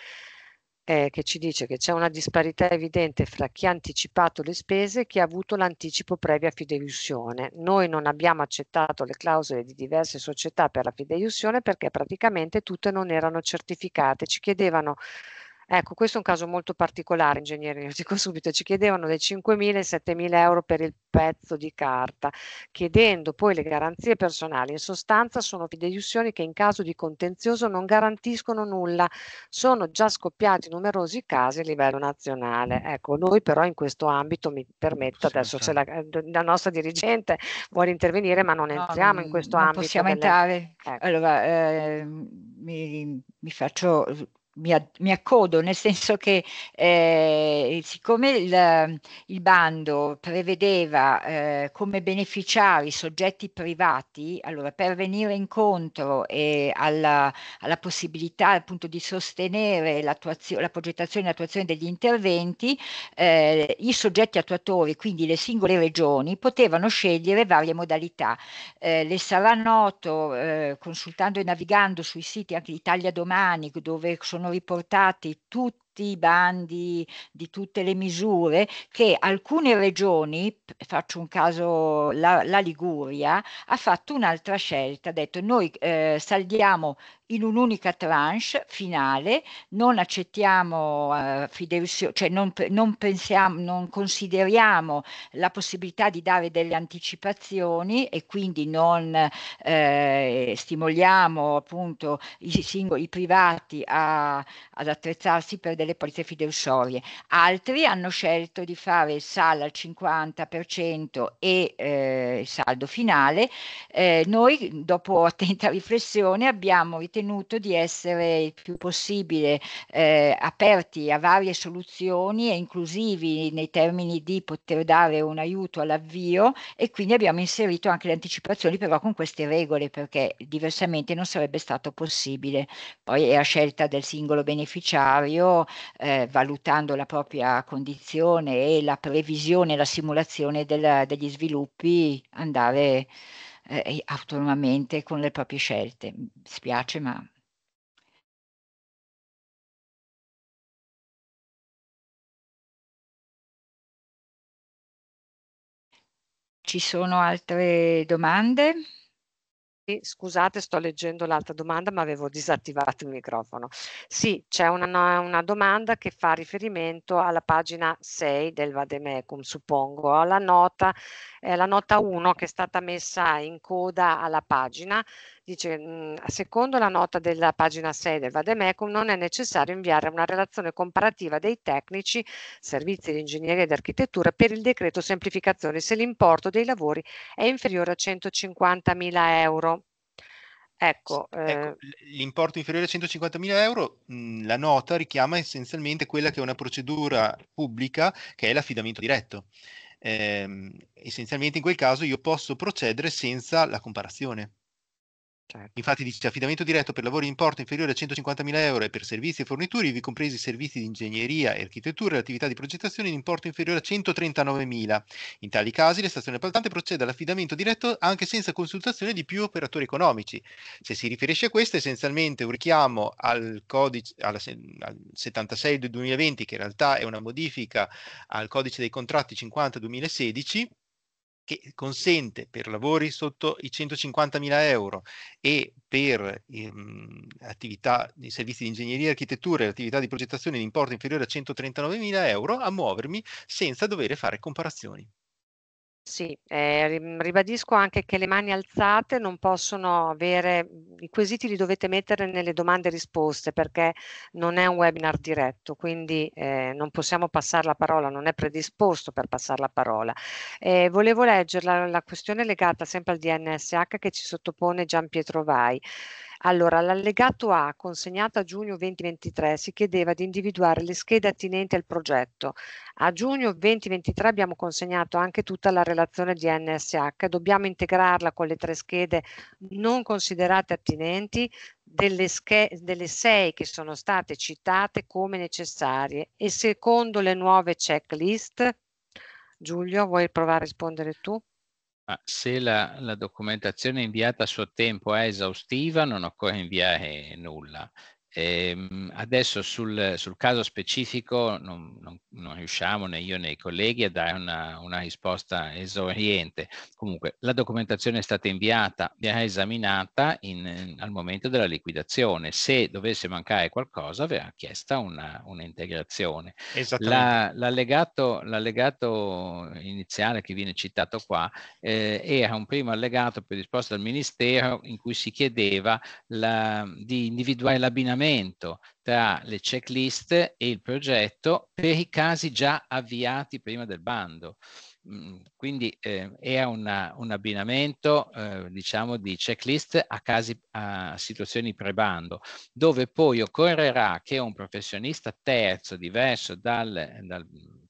eh, che ci dice che c'è una disparità evidente fra chi ha anticipato le spese e chi ha avuto l'anticipo previa fideiussione. Noi non abbiamo accettato le clausole di diverse società per la fideiussione perché praticamente tutte non erano certificate. Ci chiedevano Ecco, questo è un caso molto particolare, ingegneri, lo dico subito, ci chiedevano dai 5.000 e 7.000 euro per il pezzo di carta, chiedendo poi le garanzie personali. In sostanza sono fideiussioni che in caso di contenzioso non garantiscono nulla, sono già scoppiati numerosi casi a livello nazionale. Ecco, noi però in questo ambito, mi permetto, adesso se la, certo. eh, la nostra dirigente vuole intervenire, ma non entriamo no, in questo non ambito. Possiamo delle... entrare. Ecco. Allora, eh, mi, mi faccio mi, mi, accodo, nel senso che eh, siccome il, il, bando prevedeva eh, come beneficiari soggetti privati, allora per venire incontro e alla, alla, possibilità appunto di sostenere la progettazione e l'attuazione degli interventi, eh, i soggetti attuatori, quindi le singole regioni, potevano scegliere varie modalità. Eh, le sarà noto, eh, consultando e navigando sui siti anche di Italia Domani, dove sono sono riportati tutti i bandi di tutte le misure che alcune regioni, faccio un caso la, la Liguria, ha fatto un'altra scelta, ha detto noi eh, saldiamo in un'unica tranche finale, non accettiamo eh, fideusio, cioè non, non, pensiamo, non consideriamo la possibilità di dare delle anticipazioni e quindi non eh, stimoliamo appunto i singoli i privati a, ad attrezzarsi per delle polizze fideusorie. Altri hanno scelto di fare il SAL al 50% e eh, il saldo finale. Eh, noi dopo attenta riflessione abbiamo ritenuto ritenuto di essere il più possibile eh, aperti a varie soluzioni e inclusivi nei termini di poter dare un aiuto all'avvio e quindi abbiamo inserito anche le anticipazioni però con queste regole perché diversamente non sarebbe stato possibile. Poi è a scelta del singolo beneficiario eh, valutando la propria condizione e la previsione, la simulazione del, degli sviluppi andare eh, autonomamente con le proprie scelte. Mi spiace, ma Ci sono altre domande? Scusate, sto leggendo l'altra domanda, ma avevo disattivato il microfono. Sì, c'è una, una, domanda che fa riferimento alla pagina 6 del Vademecum, suppongo, alla nota, eh, la nota 1 che è stata messa in coda alla pagina Dice, mhmm, secondo la nota della pagina 6 del Vademecum, non è necessario inviare una relazione comparativa dei tecnici, servizi di ingegneria ed architettura per il decreto semplificazione se l'importo dei lavori è inferiore a 150.000 euro. Ecco, ecco eh... ecco, l'importo inferiore a 150.000 euro, mh, mhmm, la nota richiama essenzialmente quella che è una procedura pubblica che è l'affidamento diretto. Eh, essenzialmente in quel caso io posso procedere senza la comparazione. Certo. Infatti dice affidamento diretto per lavori in importo inferiore a 150.000 euro e per servizi e forniture, vi compresi servizi di ingegneria e architettura e attività di progettazione in importo inferiore a 139.000. In tali casi la stazione appaltante procede all'affidamento diretto anche senza consultazione di più operatori economici. Se si riferisce a questo è essenzialmente un richiamo al codice alla, al 76 del 2020 che in realtà è una modifica al codice dei contratti 50 2016 che consente per lavori sotto i 150.000 euro e per ehm, attività di servizi di ingegneria e architettura e attività di progettazione di importo inferiore a 139.000 euro a muovermi senza dover fare comparazioni. Sì, ehm, ribadisco anche che le mani alzate non possono avere mhmm, i quesiti li dovete mettere nelle domande e risposte perché non è un webinar diretto, quindi, ehm, non possiamo passare la parola, non è predisposto per passare la parola. Ehm, volevo leggerla la questione legata sempre al DNSH che ci sottopone Gian Pietro Vai. Allora, l'allegato A, consegnato a giugno 2023, si chiedeva di individuare le schede attinenti al progetto. A giugno 2023 abbiamo consegnato anche tutta la relazione di NSH, dobbiamo integrarla con le tre schede non considerate attinenti, delle, delle, sei che sono state citate come necessarie e secondo le nuove checklist. Giulio, vuoi provare a rispondere tu? se la, la documentazione inviata a suo tempo è esaustiva, non occorre inviare nulla. Ehm, adesso sul, sul, caso specifico non, non, non, riusciamo né io né i colleghi a dare una, una, risposta esauriente. Comunque la documentazione è stata inviata, verrà esaminata in, al momento della liquidazione. Se dovesse mancare qualcosa verrà chiesta una, un'integrazione. La, l'allegato, l'allegato, iniziale che viene citato qua eh, era un primo allegato predisposto dal Ministero in cui si chiedeva la, di individuare l'abbinamento collegamento tra le checklist e il progetto per i casi già avviati prima del bando. Mm, quindi eh, è una, un abbinamento eh, diciamo di checklist a, casi, a situazioni pre-bando, dove poi occorrerà che un professionista terzo diverso dal, dal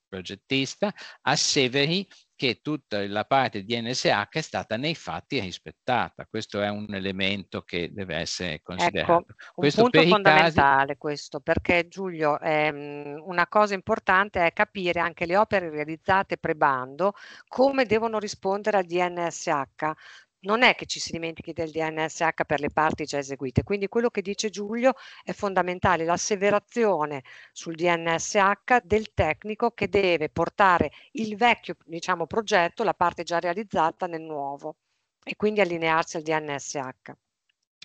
progettista asseveri che tutta la parte di NSH è stata nei fatti rispettata. Questo è un elemento che deve essere ecco, considerato. Ecco, questo un punto fondamentale casi... questo, perché Giulio, ehm, una cosa importante è capire anche le opere realizzate pre-bando come devono rispondere al DNSH, non è che ci si dimentichi del DNSH per le parti già eseguite. Quindi quello che dice Giulio è fondamentale, l'asseverazione sul DNSH del tecnico che deve portare il vecchio diciamo, progetto, la parte già realizzata, nel nuovo e quindi allinearsi al DNSH.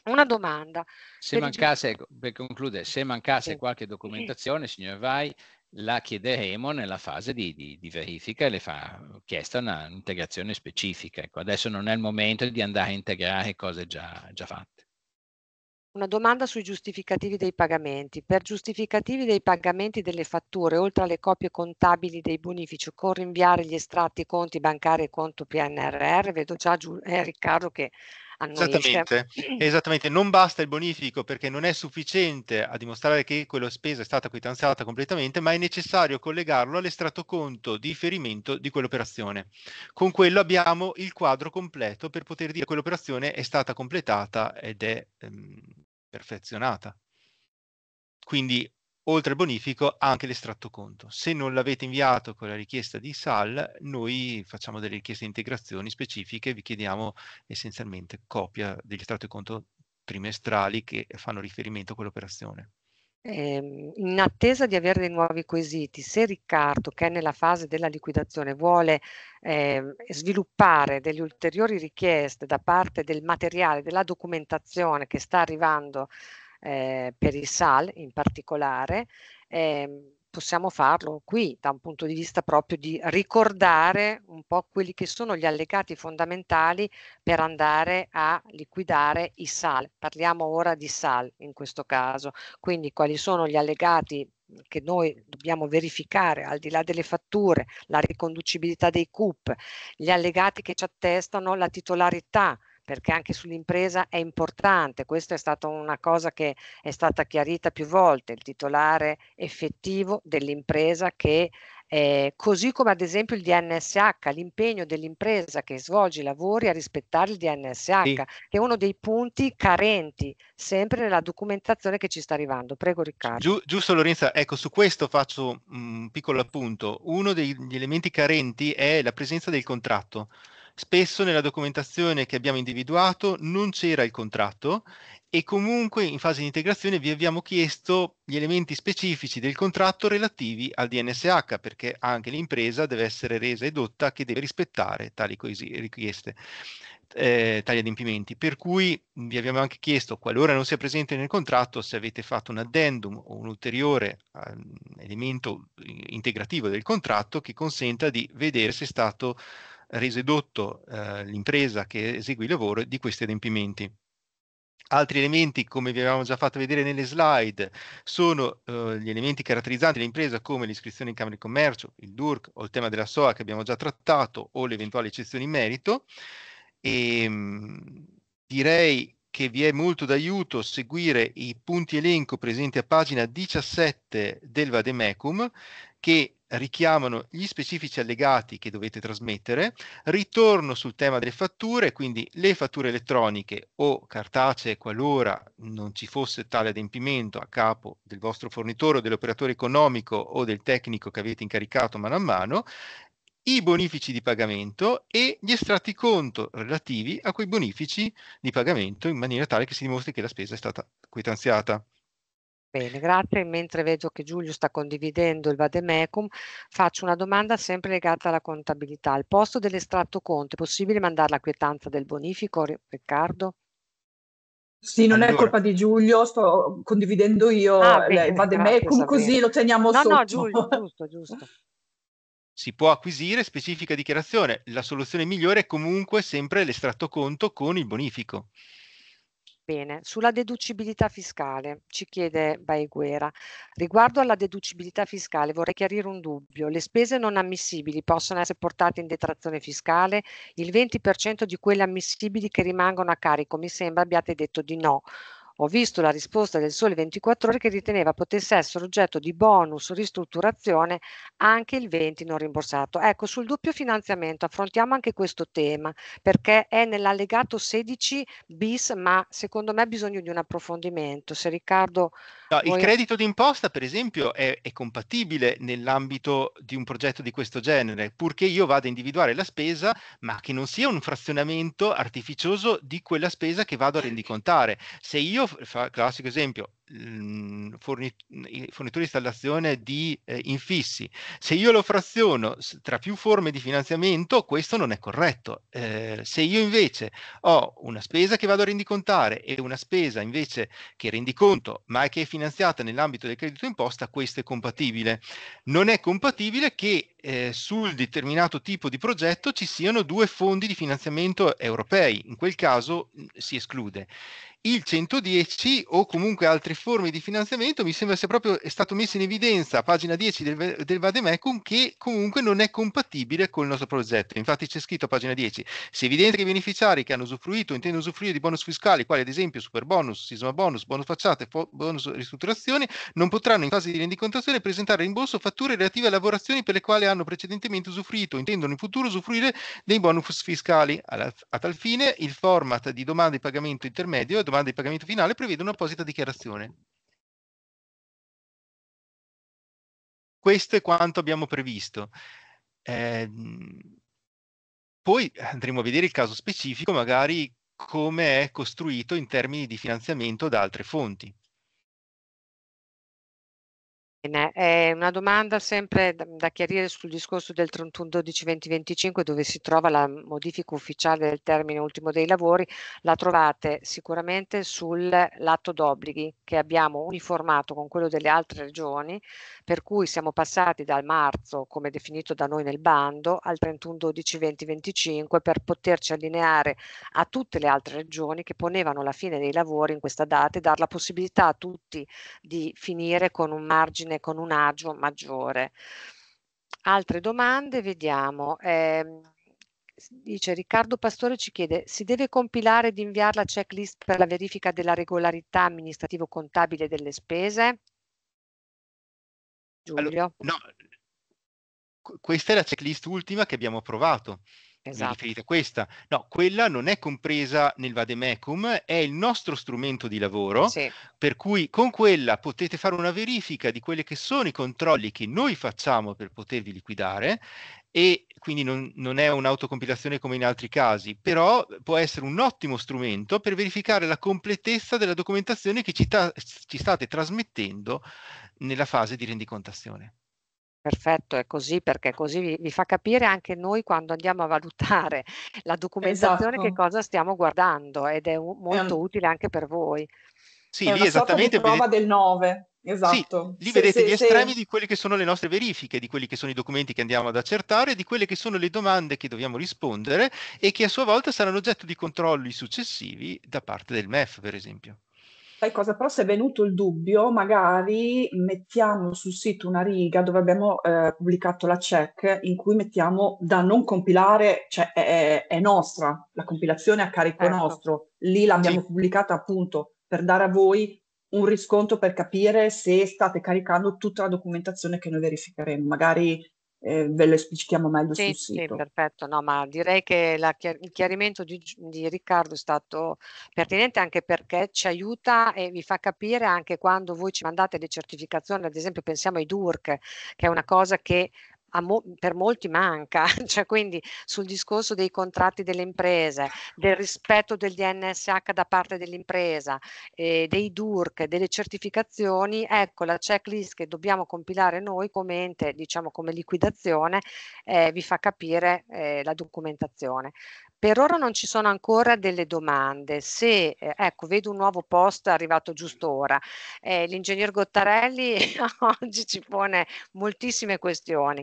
Una domanda. Se mancasse, ecco, per concludere, se mancasse sì. qualche documentazione, signor Vai, la chiederemo nella fase di, di, di verifica e le fa chiesta un'integrazione specifica. Ecco, adesso non è il momento di andare a integrare cose già, già fatte. Una domanda sui giustificativi dei pagamenti. Per giustificativi dei pagamenti delle fatture, oltre alle copie contabili dei bonifici, occorre inviare gli estratti conti bancari e conto PNRR. Vedo già eh, Riccardo che Esattamente. Esattamente. non basta il bonifico perché non è sufficiente a dimostrare che quella spesa è stata quitanziata completamente, ma è necessario collegarlo all'estratto conto di riferimento di quell'operazione. Con quello abbiamo il quadro completo per poter dire che quell'operazione è stata completata ed è ehm, perfezionata. Quindi oltre al bonifico anche l'estratto conto. Se non l'avete inviato con la richiesta di SAL, noi facciamo delle richieste di integrazioni specifiche, vi chiediamo essenzialmente copia degli estratti conto trimestrali che fanno riferimento a quell'operazione. Ehm, in attesa di avere dei nuovi quesiti, se Riccardo, che è nella fase della liquidazione, vuole eh, sviluppare delle ulteriori richieste da parte del materiale, della documentazione che sta arrivando eh, per il SAL in particolare, eh, possiamo farlo qui da un punto di vista proprio di ricordare un po' quelli che sono gli allegati fondamentali per andare a liquidare i SAL. Parliamo ora di SAL in questo caso, quindi quali sono gli allegati che noi dobbiamo verificare al di là delle fatture, la riconducibilità dei CUP, gli allegati che ci attestano la titolarità perché anche sull'impresa è importante, questa è stata una cosa che è stata chiarita più volte, il titolare effettivo dell'impresa che eh, così come ad esempio il DNSH, l'impegno dell'impresa che svolge i lavori a rispettare il DNSH, sì. che è uno dei punti carenti sempre nella documentazione che ci sta arrivando. Prego Riccardo. Giu, giusto Lorenza, ecco su questo faccio un piccolo appunto. Uno degli elementi carenti è la presenza del contratto. Spesso nella documentazione che abbiamo individuato non c'era il contratto e comunque in fase di integrazione vi abbiamo chiesto gli elementi specifici del contratto relativi al DNSH perché anche l'impresa deve essere resa edotta che deve rispettare tali richieste. Eh, tali adempimenti. Per cui vi abbiamo anche chiesto, qualora non sia presente nel contratto, se avete fatto un addendum o un ulteriore eh, elemento integrativo del contratto che consenta di vedere se è stato residotto eh, l'impresa che esegue il lavoro di questi adempimenti. Altri elementi, come vi avevamo già fatto vedere nelle slide, sono eh, gli elementi caratterizzanti dell'impresa, come l'iscrizione in Camera di Commercio, il DURC o il tema della SOA che abbiamo già trattato o le eventuali eccezioni in merito. E, ehm, mh, direi che vi è molto d'aiuto seguire i punti elenco presenti a pagina 17 del Vademecum che richiamano gli specifici allegati che dovete trasmettere, ritorno sul tema delle fatture, quindi le fatture elettroniche o cartacee qualora non ci fosse tale adempimento a capo del vostro fornitore o dell'operatore economico o del tecnico che avete incaricato mano a mano, i bonifici di pagamento e gli estratti conto relativi a quei bonifici di pagamento in maniera tale che si dimostri che la spesa è stata quitanziata. Bene, grazie. Mentre vedo che Giulio sta condividendo il Vademecum, faccio una domanda sempre legata alla contabilità. Al posto dell'estratto conto è possibile mandare la quietanza del bonifico, Riccardo? Sì, non allora. è colpa di Giulio, sto condividendo io ah, eh, bene, il Vademecum, grazie, così lo teniamo no, sotto. No, Giulio, giusto, giusto. Si può acquisire specifica dichiarazione. La soluzione migliore è comunque sempre l'estratto conto con il bonifico. Bene, sulla deducibilità fiscale, ci chiede Baeguera. Riguardo alla deducibilità fiscale vorrei chiarire un dubbio. Le spese non ammissibili possono essere portate in detrazione fiscale? Il 20% di quelle ammissibili che rimangono a carico, mi sembra abbiate detto di no ho visto la risposta del Sole 24 Ore che riteneva potesse essere oggetto di bonus ristrutturazione anche il 20 non rimborsato. Ecco, sul doppio finanziamento affrontiamo anche questo tema perché è nell'allegato 16 bis, ma secondo me ha bisogno di un approfondimento. Se Riccardo... No, vuoi... Il credito d'imposta, per esempio, è, è compatibile nell'ambito di un progetto di questo genere, purché io vada a individuare la spesa, ma che non sia un frazionamento artificioso di quella spesa che vado a rendicontare. Se io io eh, faccio classico esempio, Mhmm, fornitori di installazione di eh, infissi. Se io lo fraziono tra più forme di finanziamento, questo non è corretto. Eh, se io invece ho una spesa che vado a rendicontare e una spesa invece che rendiconto, ma che è finanziata nell'ambito del credito imposta, questo è compatibile. Non è compatibile che eh, sul determinato tipo di progetto ci siano due fondi di finanziamento europei. In quel caso mh, mhmm, si esclude. Il 110 o comunque altri altre forme di finanziamento, mi sembra sia proprio stato messo in evidenza a pagina 10 del, del Vademecum che comunque non è compatibile con il nostro progetto. Infatti c'è scritto a pagina 10, si evidenzia che i beneficiari che hanno usufruito intendono usufruire di bonus fiscali, quali ad esempio super bonus, sisma bonus, bonus facciate, bonus ristrutturazione, non potranno in fase di rendicontazione presentare rimborso fatture relative a lavorazioni per le quali hanno precedentemente usufruito intendono in futuro usufruire dei bonus fiscali. Alla, a tal fine il format di domanda di pagamento intermedio e domanda di pagamento finale prevede un'apposita dichiarazione stagione. Questo è quanto abbiamo previsto. Eh, poi andremo a vedere il caso specifico, magari come è costruito in termini di finanziamento da altre fonti. Bene, eh, una domanda sempre da chiarire sul discorso del 31-12-2025 dove si trova la modifica ufficiale del termine ultimo dei lavori, la trovate sicuramente sull'atto d'obblighi che abbiamo uniformato con quello delle altre regioni, per cui siamo passati dal marzo, come definito da noi nel bando, al 31-12-2025 per poterci allineare a tutte le altre regioni che ponevano la fine dei lavori in questa data e dar la possibilità a tutti di finire con un margine bene con un agio maggiore. Altre domande, vediamo. Eh, dice Riccardo Pastore ci chiede si deve compilare ed inviare la checklist per la verifica della regolarità amministrativo-contabile delle spese? Giulio? Allora, no, questa è la checklist ultima che abbiamo approvato. Esatto. Mi riferite a questa? No, quella non è compresa nel vademecum, è il nostro strumento di lavoro, sì. per cui con quella potete fare una verifica di quelli che sono i controlli che noi facciamo per potervi liquidare e quindi non, non è un'autocompilazione come in altri casi, però può essere un ottimo strumento per verificare la completezza della documentazione che ci, ta- ci state trasmettendo nella fase di rendicontazione perfetto, è così perché così vi, vi, fa capire anche noi quando andiamo a valutare la documentazione esatto. che cosa stiamo guardando ed è un, molto è un... utile anche per voi. Sì, è lì esattamente. La prova vede... del 9. Esatto. Sì, lì se, vedete se, gli estremi se... di quelle che sono le nostre verifiche, di quelli che sono i documenti che andiamo ad accertare, di quelle che sono le domande che dobbiamo rispondere e che a sua volta saranno oggetto di controlli successivi da parte del MEF, per esempio sai cosa, però se è venuto il dubbio, magari mettiamo sul sito una riga dove abbiamo eh, pubblicato la check in cui mettiamo da non compilare, cioè è, è nostra, la compilazione a carico certo. nostro, lì l'abbiamo sì. pubblicata appunto per dare a voi un riscontro per capire se state caricando tutta la documentazione che noi verificheremo, magari eh, ve lo esplicitiamo meglio sì, sul sì, sito. Sì, perfetto, no, ma direi che la, il chiarimento di, di, Riccardo è stato pertinente anche perché ci aiuta e vi fa capire anche quando voi ci mandate le certificazioni, ad esempio pensiamo ai DURC, che è una cosa che mo- per molti manca, cioè quindi sul discorso dei contratti delle imprese, del rispetto del DNSH da parte dell'impresa, eh, dei DURC, delle certificazioni, ecco la checklist che dobbiamo compilare noi come ente, diciamo come liquidazione, eh, vi fa capire eh, la documentazione. Per ora non ci sono ancora delle domande. Se, eh, ecco, vedo un nuovo post arrivato giusto ora. Eh, l'ingegner Gottarelli oggi ci pone moltissime questioni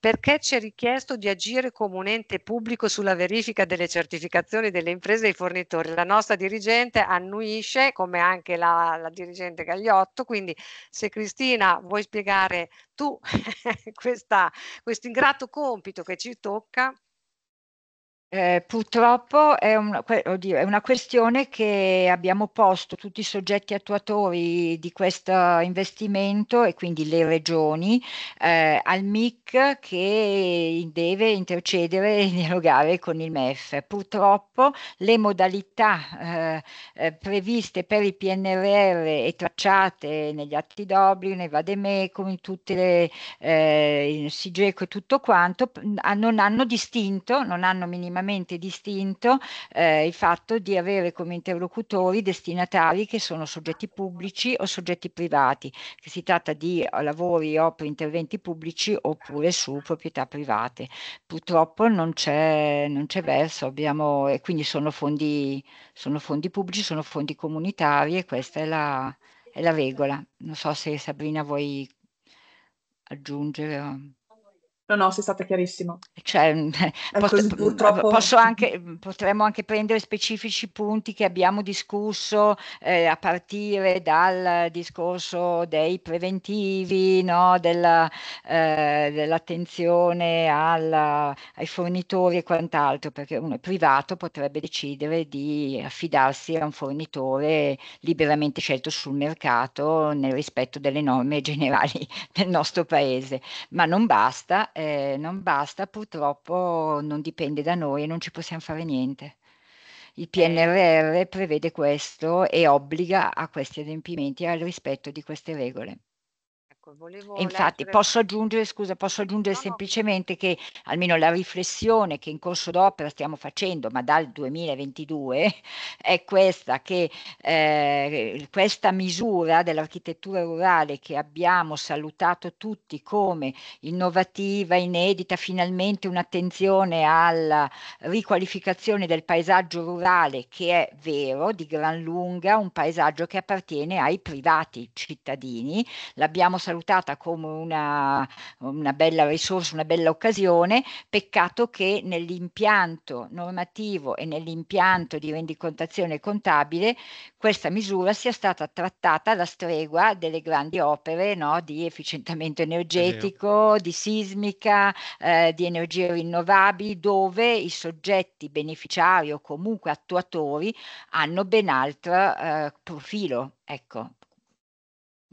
perché ci è richiesto di agire come un ente pubblico sulla verifica delle certificazioni delle imprese e dei fornitori. La nostra dirigente annuisce, come anche la, la dirigente Gagliotto, quindi se Cristina vuoi spiegare tu questo ingrato compito che ci tocca. Eh, purtroppo è, un, oddio, è, una questione che abbiamo posto tutti i soggetti attuatori di questo investimento e quindi le regioni eh, al MIC che deve intercedere e dialogare con il MEF. Purtroppo le modalità eh, eh previste per il PNRR e tracciate negli atti d'obbligo, nei Vademecum, in tutte le eh, in SIGECO e tutto quanto, non hanno distinto, non hanno minimamente estremamente distinto eh, il fatto di avere come interlocutori destinatari che sono soggetti pubblici o soggetti privati, che si tratta di eh, lavori, opere, interventi pubblici oppure su proprietà private. Purtroppo non c'è, non c'è verso, abbiamo, e quindi sono fondi, sono fondi pubblici, sono fondi comunitari e questa è la, è la regola. Non so se Sabrina vuoi aggiungere. Um, No, no, sei stata chiarissima. Cioè, pot- così, purtroppo... anche, potremmo anche prendere specifici punti che abbiamo discusso eh, a partire dal discorso dei preventivi, no? Della, eh, dell'attenzione alla, ai fornitori e quant'altro, perché uno è privato potrebbe decidere di affidarsi a un fornitore liberamente scelto sul mercato nel rispetto delle norme generali del nostro paese, ma non basta eh, non basta, purtroppo non dipende da noi e non ci possiamo fare niente. Il eh. PNRR prevede questo e obbliga a questi adempimenti e al rispetto di queste regole. Ecco, volevo Infatti, leggere... posso aggiungere, scusa, posso aggiungere no, semplicemente no. che almeno la riflessione che in corso d'opera stiamo facendo, ma dal 2022, è questa, che eh, questa misura dell'architettura rurale che abbiamo salutato tutti come innovativa, inedita, finalmente un'attenzione alla riqualificazione del paesaggio rurale, che è vero, di gran lunga, un paesaggio che appartiene ai privati cittadini, l'abbiamo salutato salutata come una, una bella risorsa, una bella occasione, peccato che nell'impianto normativo e nell'impianto di rendicontazione contabile questa misura sia stata trattata alla stregua delle grandi opere no, di efficientamento energetico, di sismica, eh, di energie rinnovabili, dove i soggetti beneficiari o comunque attuatori hanno ben altro eh, profilo. Ecco,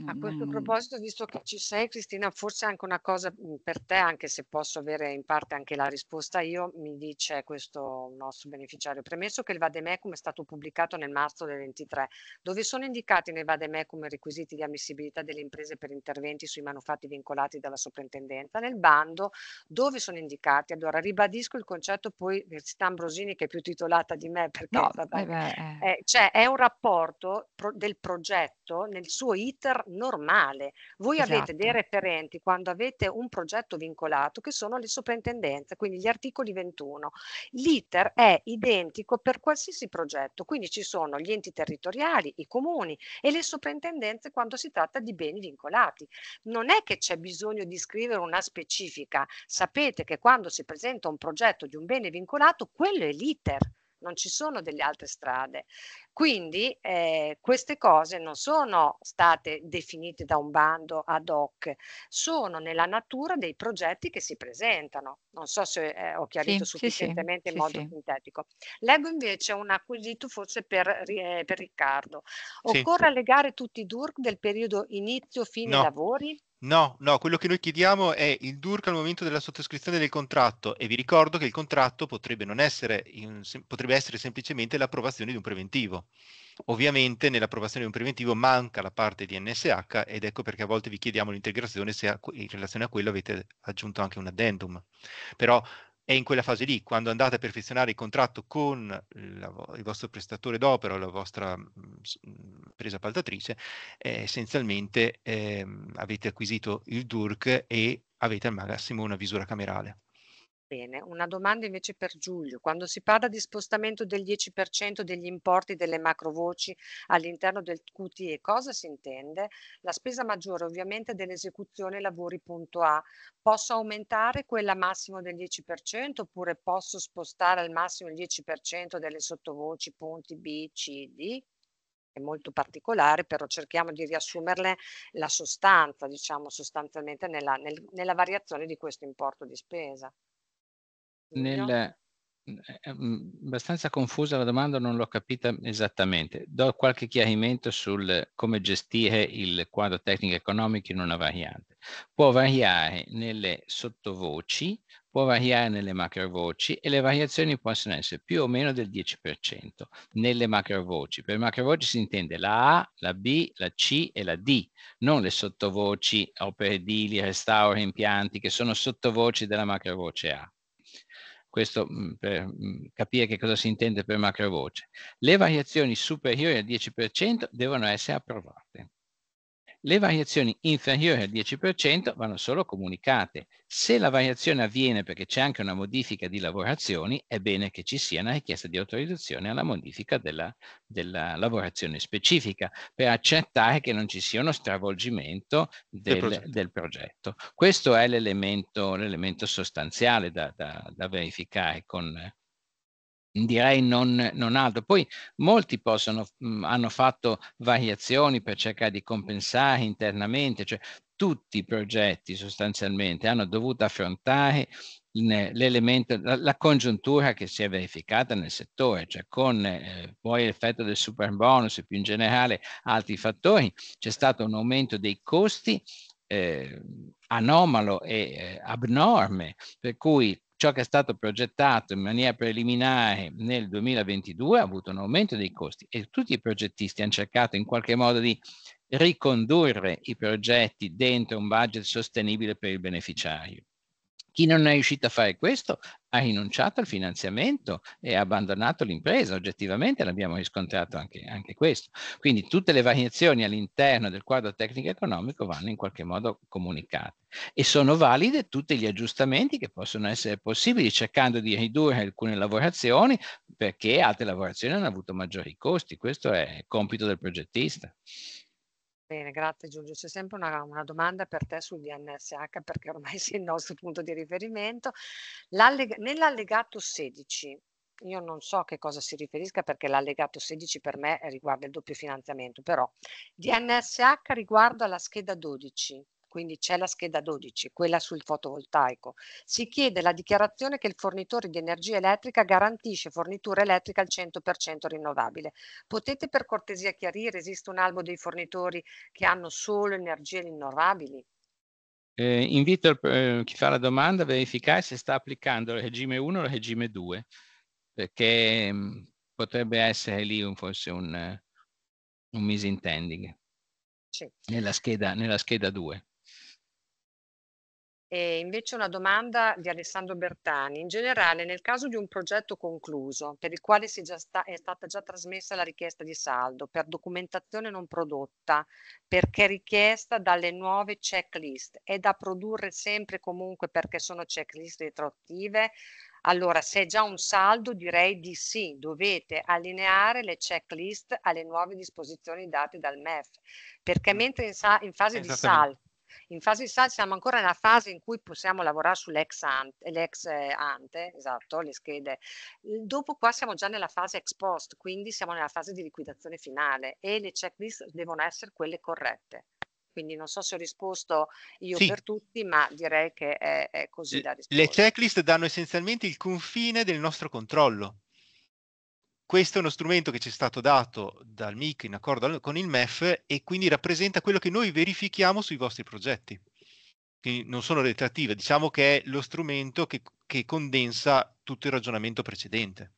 a mm, questo mm. proposito, visto che ci sei, Cristina, forse anche una cosa mm, per te, anche se posso avere in parte anche la risposta io, mi dice questo nostro beneficiario. Premesso che il Vademecum è stato pubblicato nel marzo del 23, dove sono indicati nel Vademecum i requisiti di ammissibilità delle imprese per interventi sui manufatti vincolati dalla soprintendenza, nel bando dove sono indicati? Allora, ribadisco il concetto poi di Ambrosini, che è più titolata di me, perché no, vabbè, Eh, eh. eh cioè, è un rapporto pro del progetto nel suo iter normale. Voi esatto. avete dei esatto. referenti quando avete un progetto vincolato che sono le soprintendenze, quindi gli articoli 21. L'iter è identico per qualsiasi progetto, quindi ci sono gli enti territoriali, i comuni e le soprintendenze quando si tratta di beni vincolati. Non è che c'è bisogno di scrivere una specifica, sapete che quando si presenta un progetto di un bene vincolato, quello è l'iter non ci sono delle altre strade. Quindi eh, queste cose non sono state definite da un bando ad hoc, sono nella natura dei progetti che si presentano. Non so se eh, ho chiarito sì, sufficientemente sì, in modo sì. sintetico. Leggo invece un acquisito forse per, eh, per Riccardo. Occorre allegare tutti i DURC del periodo inizio-fine no. lavori? No, no, quello che noi chiediamo è il DURC al momento della sottoscrizione del contratto e vi ricordo che il contratto potrebbe, non essere, in, potrebbe essere semplicemente l'approvazione di un preventivo. Ovviamente nell'approvazione di un preventivo manca la parte di NSH ed ecco perché a volte vi chiediamo l'integrazione se in relazione a quello avete aggiunto anche un addendum. Però è in quella fase lì, quando andate a perfezionare il contratto con la, il vostro prestatore d'opera o la vostra impresa mm, mm, appaltatrice, eh, essenzialmente eh, avete acquisito il DURC e avete al massimo una visura camerale. Bene, una domanda invece per Giulio. Quando si parla di spostamento del 10% degli importi delle macrovoci all'interno del QTE, cosa si intende? La spesa maggiore ovviamente dell'esecuzione lavori punto A. Posso aumentare quella massimo del 10% oppure posso spostare al massimo il 10% delle sottovoci, punti B, C, D? È molto particolare, però cerchiamo di riassumerle la sostanza, diciamo sostanzialmente nella, nel, nella variazione di questo importo di spesa nel, è mm, abbastanza confusa la domanda, non l'ho capita esattamente. Do qualche chiarimento sul come gestire il quadro tecnico economico in una variante. Può variare nelle sottovoci, può variare nelle macrovoci e le variazioni possono essere più o meno del 10% nelle macrovoci. Per macrovoci si intende la A, la B, la C e la D, non le sottovoci, opere edili, restauri, impianti, che sono sottovoci della macrovoce A questo per capire che cosa si intende per macrovoce, Le variazioni superiori al 10% devono essere approvate. Le variazioni inferiori al 10% vanno solo comunicate. Se la variazione avviene perché c'è anche una modifica di lavorazioni, è bene che ci sia una richiesta di autorizzazione alla modifica della, della lavorazione specifica per accettare che non ci sia uno stravolgimento del, progetto. del progetto. Questo è l'elemento sostanziale da, da, da verificare con, direi non, non altro. Poi molti possono, mh, hanno fatto variazioni per cercare di compensare internamente, cioè tutti i progetti sostanzialmente hanno dovuto affrontare l'elemento, la, la, congiuntura che si è verificata nel settore, cioè con eh, poi l'effetto del super bonus e più in generale altri fattori, c'è stato un aumento dei costi eh, anomalo e eh, abnorme, per cui ciò che è stato progettato in maniera preliminare nel 2022 ha avuto un aumento dei costi e tutti i progettisti hanno cercato in qualche modo di ricondurre i progetti dentro un budget sostenibile per il beneficiario. Chi non è riuscito a fare questo ha rinunciato al finanziamento e ha abbandonato l'impresa, oggettivamente l'abbiamo riscontrato anche, anche, questo. Quindi tutte le variazioni all'interno del quadro tecnico-economico vanno in qualche modo comunicate e sono valide tutti gli aggiustamenti che possono essere possibili cercando di ridurre alcune lavorazioni perché altre lavorazioni hanno avuto maggiori costi, questo è compito del progettista. Bene, grazie Giulio. C'è sempre una, una, domanda per te sul DNSH perché ormai sei il nostro punto di riferimento. L'alleg- nell'allegato 16, io non so a che cosa si riferisca perché l'allegato 16 per me riguarda il doppio finanziamento, però DNSH riguardo alla scheda 12, quindi c'è la scheda 12, quella sul fotovoltaico. Si chiede la dichiarazione che il fornitore di energia elettrica garantisce fornitura elettrica al 100% rinnovabile. Potete per cortesia chiarire, esiste un albo dei fornitori che hanno solo energie rinnovabili? Eh, invito eh, chi fa la domanda a verificare se sta applicando il regime 1 o il regime 2, perché mh, mm, potrebbe essere lì un, forse un, un misintending. Sì. Nella, scheda, nella scheda 2. E invece una domanda di Alessandro Bertani. In generale, nel caso di un progetto concluso per il quale sta, è stata già trasmessa la richiesta di saldo per documentazione non prodotta, perché richiesta dalle nuove checklist, è da produrre sempre e comunque perché sono checklist retroattive? Allora, se è già un saldo, direi di sì, dovete allineare le checklist alle nuove disposizioni date dal MEF, perché mentre in, in fase di saldo in fase di SAD siamo ancora nella fase in cui possiamo lavorare sull'ex ante, l'ex eh, ante, esatto, le schede. Dopo qua siamo già nella fase ex post, quindi siamo nella fase di liquidazione finale e le checklist devono essere quelle corrette. Quindi non so se ho risposto io sì. per tutti, ma direi che è, è così eh, da rispondere. Le checklist danno essenzialmente il confine del nostro controllo questo è uno strumento che ci è stato dato dal MIC in accordo con il MEF e quindi rappresenta quello che noi verifichiamo sui vostri progetti. Quindi non sono retrative, diciamo che è lo strumento che, che condensa tutto il ragionamento precedente.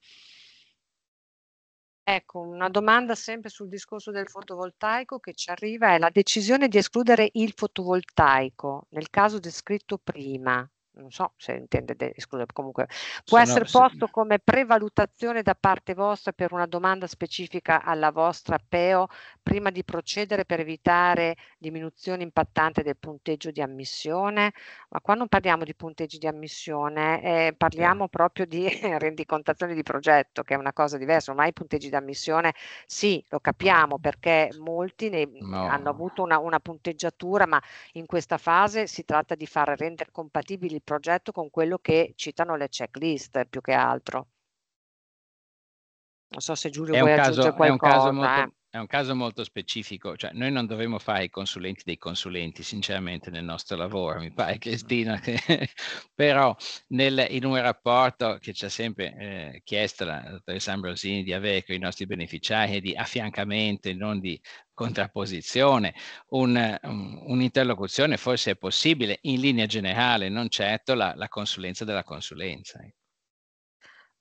Ecco, una domanda sempre sul discorso del fotovoltaico che ci arriva è la decisione di escludere il fotovoltaico nel caso descritto prima non so se intende, de- scusa, comunque può se essere no, posto se... come prevalutazione da parte vostra per una domanda specifica alla vostra PEO prima di procedere per evitare diminuzione impattante del punteggio di ammissione, ma qua non parliamo di punteggi di ammissione, eh, parliamo sì. proprio di rendicontazione di progetto, che è una cosa diversa, ormai i punteggi di ammissione sì, lo capiamo certo. perché molti ne no. hanno avuto una, una punteggiatura, ma in questa fase si tratta di far rendere compatibili il progetto con quello che citano le checklist più che altro. Non so se Giulio è vuoi caso, aggiungere qualcosa. È un caso molto, eh è un caso molto specifico, cioè noi non dovremmo fare i consulenti dei consulenti, sinceramente, nel nostro lavoro, mi pare che Stina, che... però nel, in un rapporto che ci ha sempre eh, chiesto la dottoressa Ambrosini di avere con i nostri beneficiari di affiancamento, e non di contrapposizione, un, un'interlocuzione forse è possibile in linea generale, non certo la, la consulenza della consulenza. Ecco.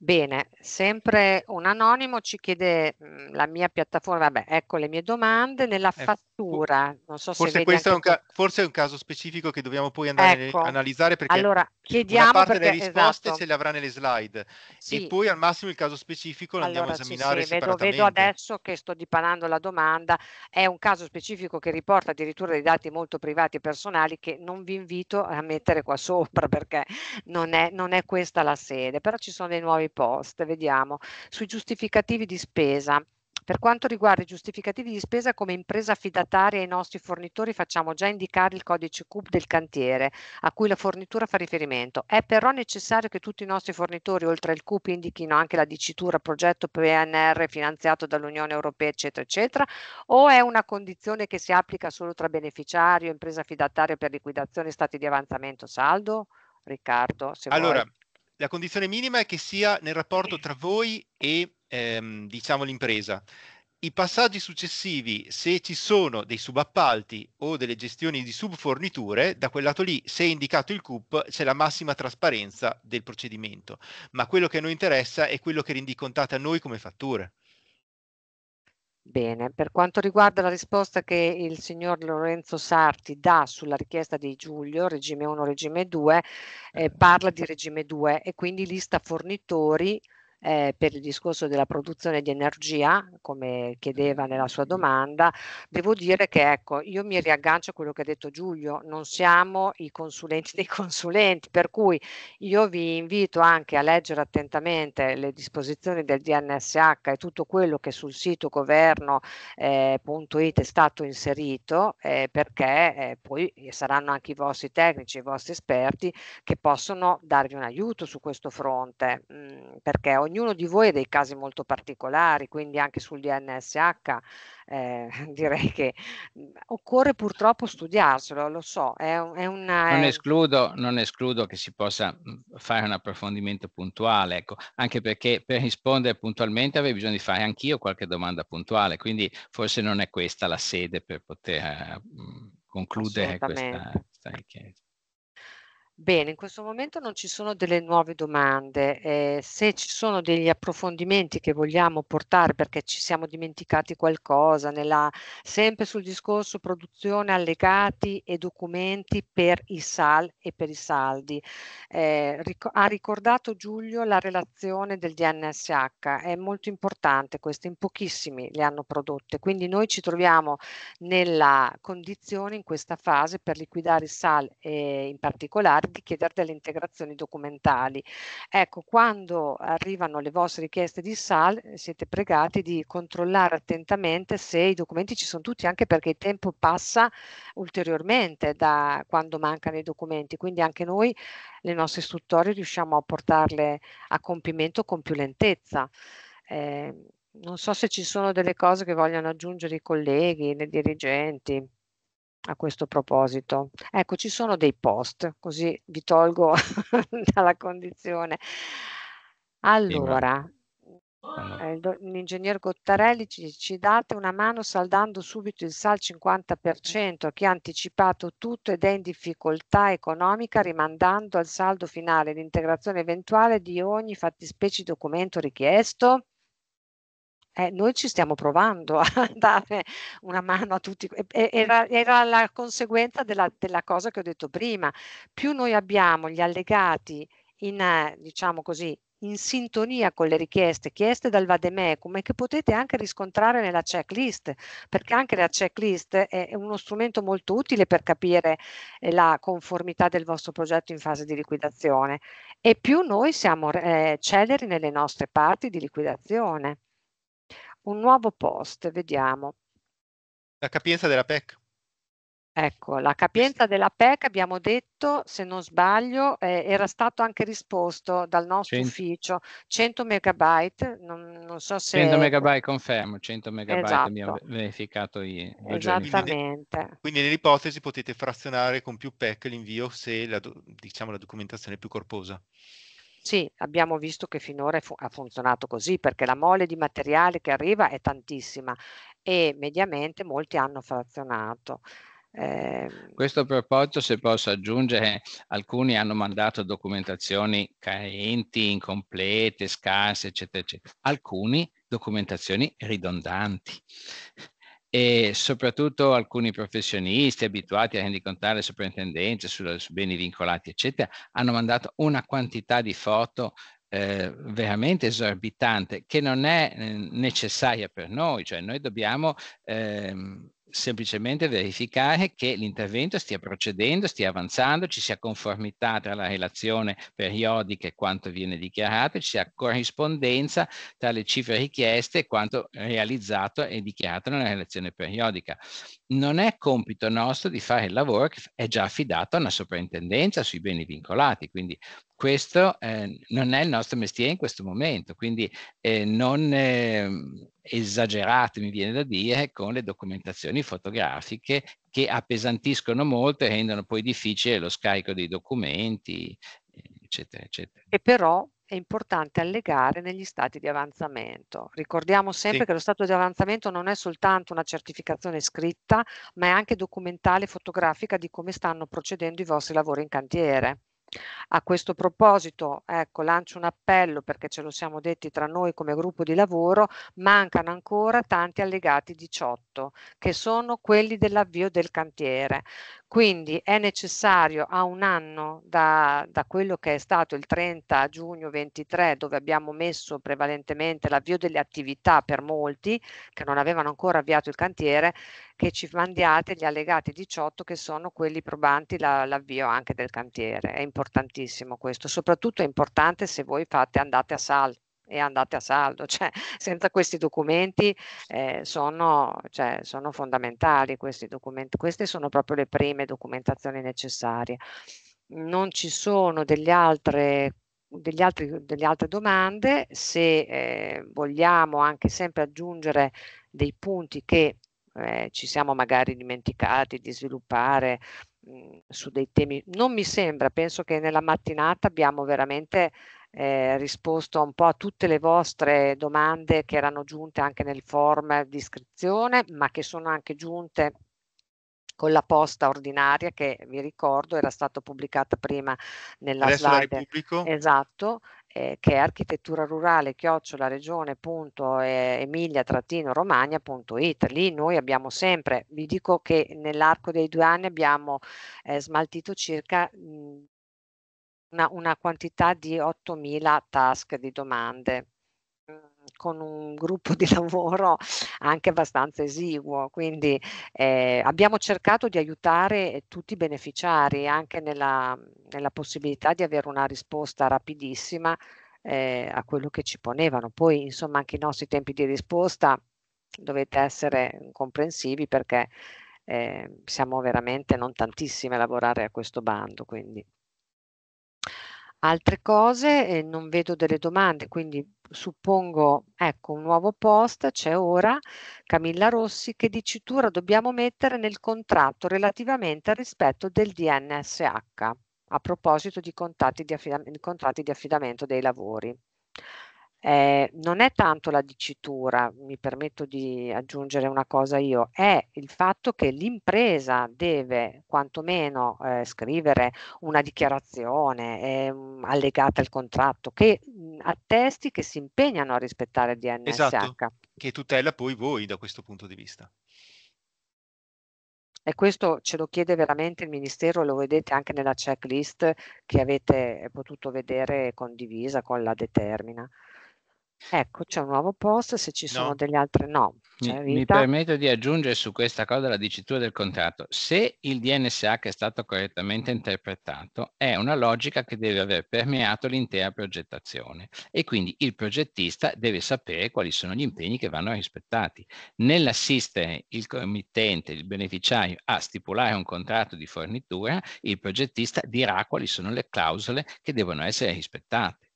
Bene, sempre un anonimo ci chiede mh, mhmm, la mia piattaforma, vabbè, ecco le mie domande, nella ecco struttura. Non so forse, questo è un, ca- forse è un caso specifico che dobbiamo poi andare ecco. a analizzare perché allora, chiediamo parte perché, delle risposte esatto. se le avrà nelle slide sì. e poi al massimo il caso specifico lo allora, andiamo a esaminare sì, sì. Vedo, vedo, adesso che sto dipanando la domanda, è un caso specifico che riporta addirittura dei dati molto privati e personali che non vi invito a mettere qua sopra perché non è, non è questa la sede, però ci sono dei nuovi post, vediamo, sui giustificativi di spesa. Per quanto riguarda i giustificativi di spesa, come impresa affidataria ai nostri fornitori facciamo già indicare il codice CUP del cantiere a cui la fornitura fa riferimento. È però necessario che tutti i nostri fornitori, oltre al CUP, indichino anche la dicitura progetto PNR finanziato dall'Unione Europea, eccetera, eccetera, o è una condizione che si applica solo tra beneficiario, impresa affidataria per liquidazione, stati di avanzamento saldo? Riccardo, se allora, vuoi. la condizione minima è che sia nel rapporto tra voi e ehm, diciamo, l'impresa. I passaggi successivi, se ci sono dei subappalti o delle gestioni di subforniture, da quel lato lì, se è indicato il CUP, c'è la massima trasparenza del procedimento. Ma quello che a noi interessa è quello che rendicontate a noi come fatture. Bene, per quanto riguarda la risposta che il signor Lorenzo Sarti dà sulla richiesta di Giulio, regime 1, regime 2, eh, eh, parla di regime 2 e quindi lista fornitori eh, per il discorso della produzione di energia, come chiedeva nella sua domanda, devo dire che ecco, io mi riaggancio a quello che ha detto Giulio, non siamo i consulenti dei consulenti, per cui io vi invito anche a leggere attentamente le disposizioni del DNSH e tutto quello che sul sito governo.it eh, è stato inserito, eh, perché eh, poi saranno anche i vostri tecnici, i vostri esperti che possono darvi un aiuto su questo fronte, mh, perché ogni ognuno di voi ha dei casi molto particolari, quindi anche sul DNSH eh, direi che mhmm, occorre purtroppo studiarselo, lo so. È, è una, non, escludo, non, escludo, che si possa mhmm, fare un approfondimento puntuale, ecco, anche perché per rispondere puntualmente avrei bisogno di fare anch'io qualche domanda puntuale, quindi forse non è questa la sede per poter mhmm, concludere questa, questa richiesta. Bene, in questo momento non ci sono delle nuove domande. Eh, se ci sono degli approfondimenti che vogliamo portare perché ci siamo dimenticati qualcosa, nella, sempre sul discorso produzione, allegati e documenti per i SAL e per i saldi. Eh, ric ha ricordato Giulio la relazione del DNSH, è molto importante questa, in pochissimi le hanno prodotte, quindi noi ci troviamo nella condizione in questa fase per liquidare i SAL e in particolare di chiedere delle integrazioni documentali. Ecco, quando arrivano le vostre richieste di SAL, eh, siete pregati di controllare attentamente se i documenti ci sono tutti, anche perché il tempo passa ulteriormente da quando mancano i documenti, quindi anche noi, le nostre istruttorie, riusciamo a portarle a compimento con più lentezza. Eh, non so se ci sono delle cose che vogliono aggiungere i colleghi, i dirigenti a questo proposito. Ecco, ci sono dei post, così vi tolgo dalla condizione. Allora, ah. eh, l'ingegner Gottarelli ci, ci, date una mano saldando subito il SAL 50% a chi ha anticipato tutto ed è in difficoltà economica rimandando al saldo finale l'integrazione eventuale di ogni fattispecie documento richiesto? eh, noi ci stiamo provando a dare una mano a tutti. Era, era la conseguenza della, della cosa che ho detto prima. Più noi abbiamo gli allegati in, diciamo così, in sintonia con le richieste chieste dal Vademecum e che potete anche riscontrare nella checklist, perché anche la checklist è uno strumento molto utile per capire eh, la conformità del vostro progetto in fase di liquidazione e più noi siamo eh, celeri nelle nostre parti di liquidazione un nuovo post, vediamo. La capienza della PEC. Ecco, la capienza della PEC abbiamo detto, se non sbaglio, eh, era stato anche risposto dal nostro 100. ufficio, 100 megabyte, non, non, so se... 100 megabyte confermo, 100 megabyte esatto. abbiamo verificato ieri. Esattamente. Quindi, quindi nell'ipotesi potete frazionare con più PEC l'invio se la, diciamo, la documentazione è più corposa. Sì, abbiamo visto che finora fu- ha funzionato così perché la mole di materiale che arriva è tantissima e mediamente molti hanno frazionato. Eh, Questo proposito, se posso aggiungere, alcuni hanno mandato documentazioni carenti, incomplete, scarse, eccetera, eccetera. Alcuni documentazioni ridondanti e soprattutto alcuni professionisti abituati a rendicontare le soprintendenze su, su beni vincolati, eccetera, hanno mandato una quantità di foto eh, veramente esorbitante che non è eh, necessaria per noi, cioè noi dobbiamo ehm, semplicemente verificare che l'intervento stia procedendo, stia avanzando, ci sia conformità tra la relazione periodica e quanto viene dichiarato, ci sia corrispondenza tra le cifre richieste e quanto realizzato e dichiarato nella relazione periodica. Non è compito nostro di fare il lavoro che è già affidato a una soprintendenza sui beni vincolati, quindi questo eh, non è il nostro mestiere in questo momento, quindi eh, non eh, esagerate, mi viene da dire, con le documentazioni fotografiche che appesantiscono molto e rendono poi difficile lo scarico dei documenti, eccetera, eccetera. E però è importante allegare negli stati di avanzamento. Ricordiamo sempre sì. che lo stato di avanzamento non è soltanto una certificazione scritta, ma è anche documentale fotografica di come stanno procedendo i vostri lavori in cantiere. A questo proposito, ecco, lancio un appello perché ce lo siamo detti tra noi come gruppo di lavoro, mancano ancora tanti allegati 18 che sono quelli dell'avvio del cantiere. Quindi è necessario a un anno da, da, quello che è stato il 30 giugno 23, dove abbiamo messo prevalentemente l'avvio delle attività per molti che non avevano ancora avviato il cantiere, che ci mandiate gli allegati 18 che sono quelli probanti la, l'avvio anche del cantiere. È importantissimo questo, soprattutto è importante se voi fate, andate a salto e andate a saldo, cioè senza questi documenti eh, sono, cioè, sono, fondamentali questi documenti, queste sono proprio le prime documentazioni necessarie. Non ci sono delle altre, degli altri, delle altre domande, se eh, vogliamo anche sempre aggiungere dei punti che eh, ci siamo magari dimenticati di sviluppare mh, mm, su dei temi, non mi sembra, penso che nella mattinata abbiamo veramente eh, risposto un po' a tutte le vostre domande che erano giunte anche nel form di iscrizione, ma che sono anche giunte con la posta ordinaria che vi ricordo era stata pubblicata prima nella Adesso slide. Esatto, eh, che è architettura rurale chiocciolaregione.emilia-romagna.it. Lì noi abbiamo sempre, vi dico che nell'arco dei due anni abbiamo eh, smaltito circa mh, una, una quantità di 8.000 task di domande mm, con un gruppo di lavoro anche abbastanza esiguo, quindi eh, abbiamo cercato di aiutare tutti i beneficiari anche nella, nella possibilità di avere una risposta rapidissima eh, a quello che ci ponevano. Poi insomma anche i nostri tempi di risposta dovete essere comprensivi perché eh, siamo veramente non tantissimi a lavorare a questo bando. Quindi. Altre cose, eh, non vedo delle domande, quindi suppongo, ecco, un nuovo post c'è ora, Camilla Rossi, che dicitura dobbiamo mettere nel contratto relativamente al rispetto del DNSH a proposito di di, affida- contratti di affidamento dei lavori eh, non è tanto la dicitura, mi permetto di aggiungere una cosa io, è il fatto che l'impresa deve quantomeno eh, scrivere una dichiarazione eh, allegata al contratto che mh, mhmm, attesti che si impegnano a rispettare il DNSH. Esatto, che tutela poi voi da questo punto di vista. E questo ce lo chiede veramente il Ministero, lo vedete anche nella checklist che avete potuto vedere condivisa con la determina. Ecco, c'è un nuovo post, se ci sono No. degli altri no. Mi, mi permetto di aggiungere su questa cosa la dicitura del contratto. Se il DNSH è stato correttamente interpretato, è una logica che deve aver permeato l'intera progettazione e quindi il progettista deve sapere quali sono gli impegni che vanno rispettati. Nell'assistere il committente, il beneficiario a stipulare un contratto di fornitura, il progettista dirà quali sono le clausole che devono essere rispettate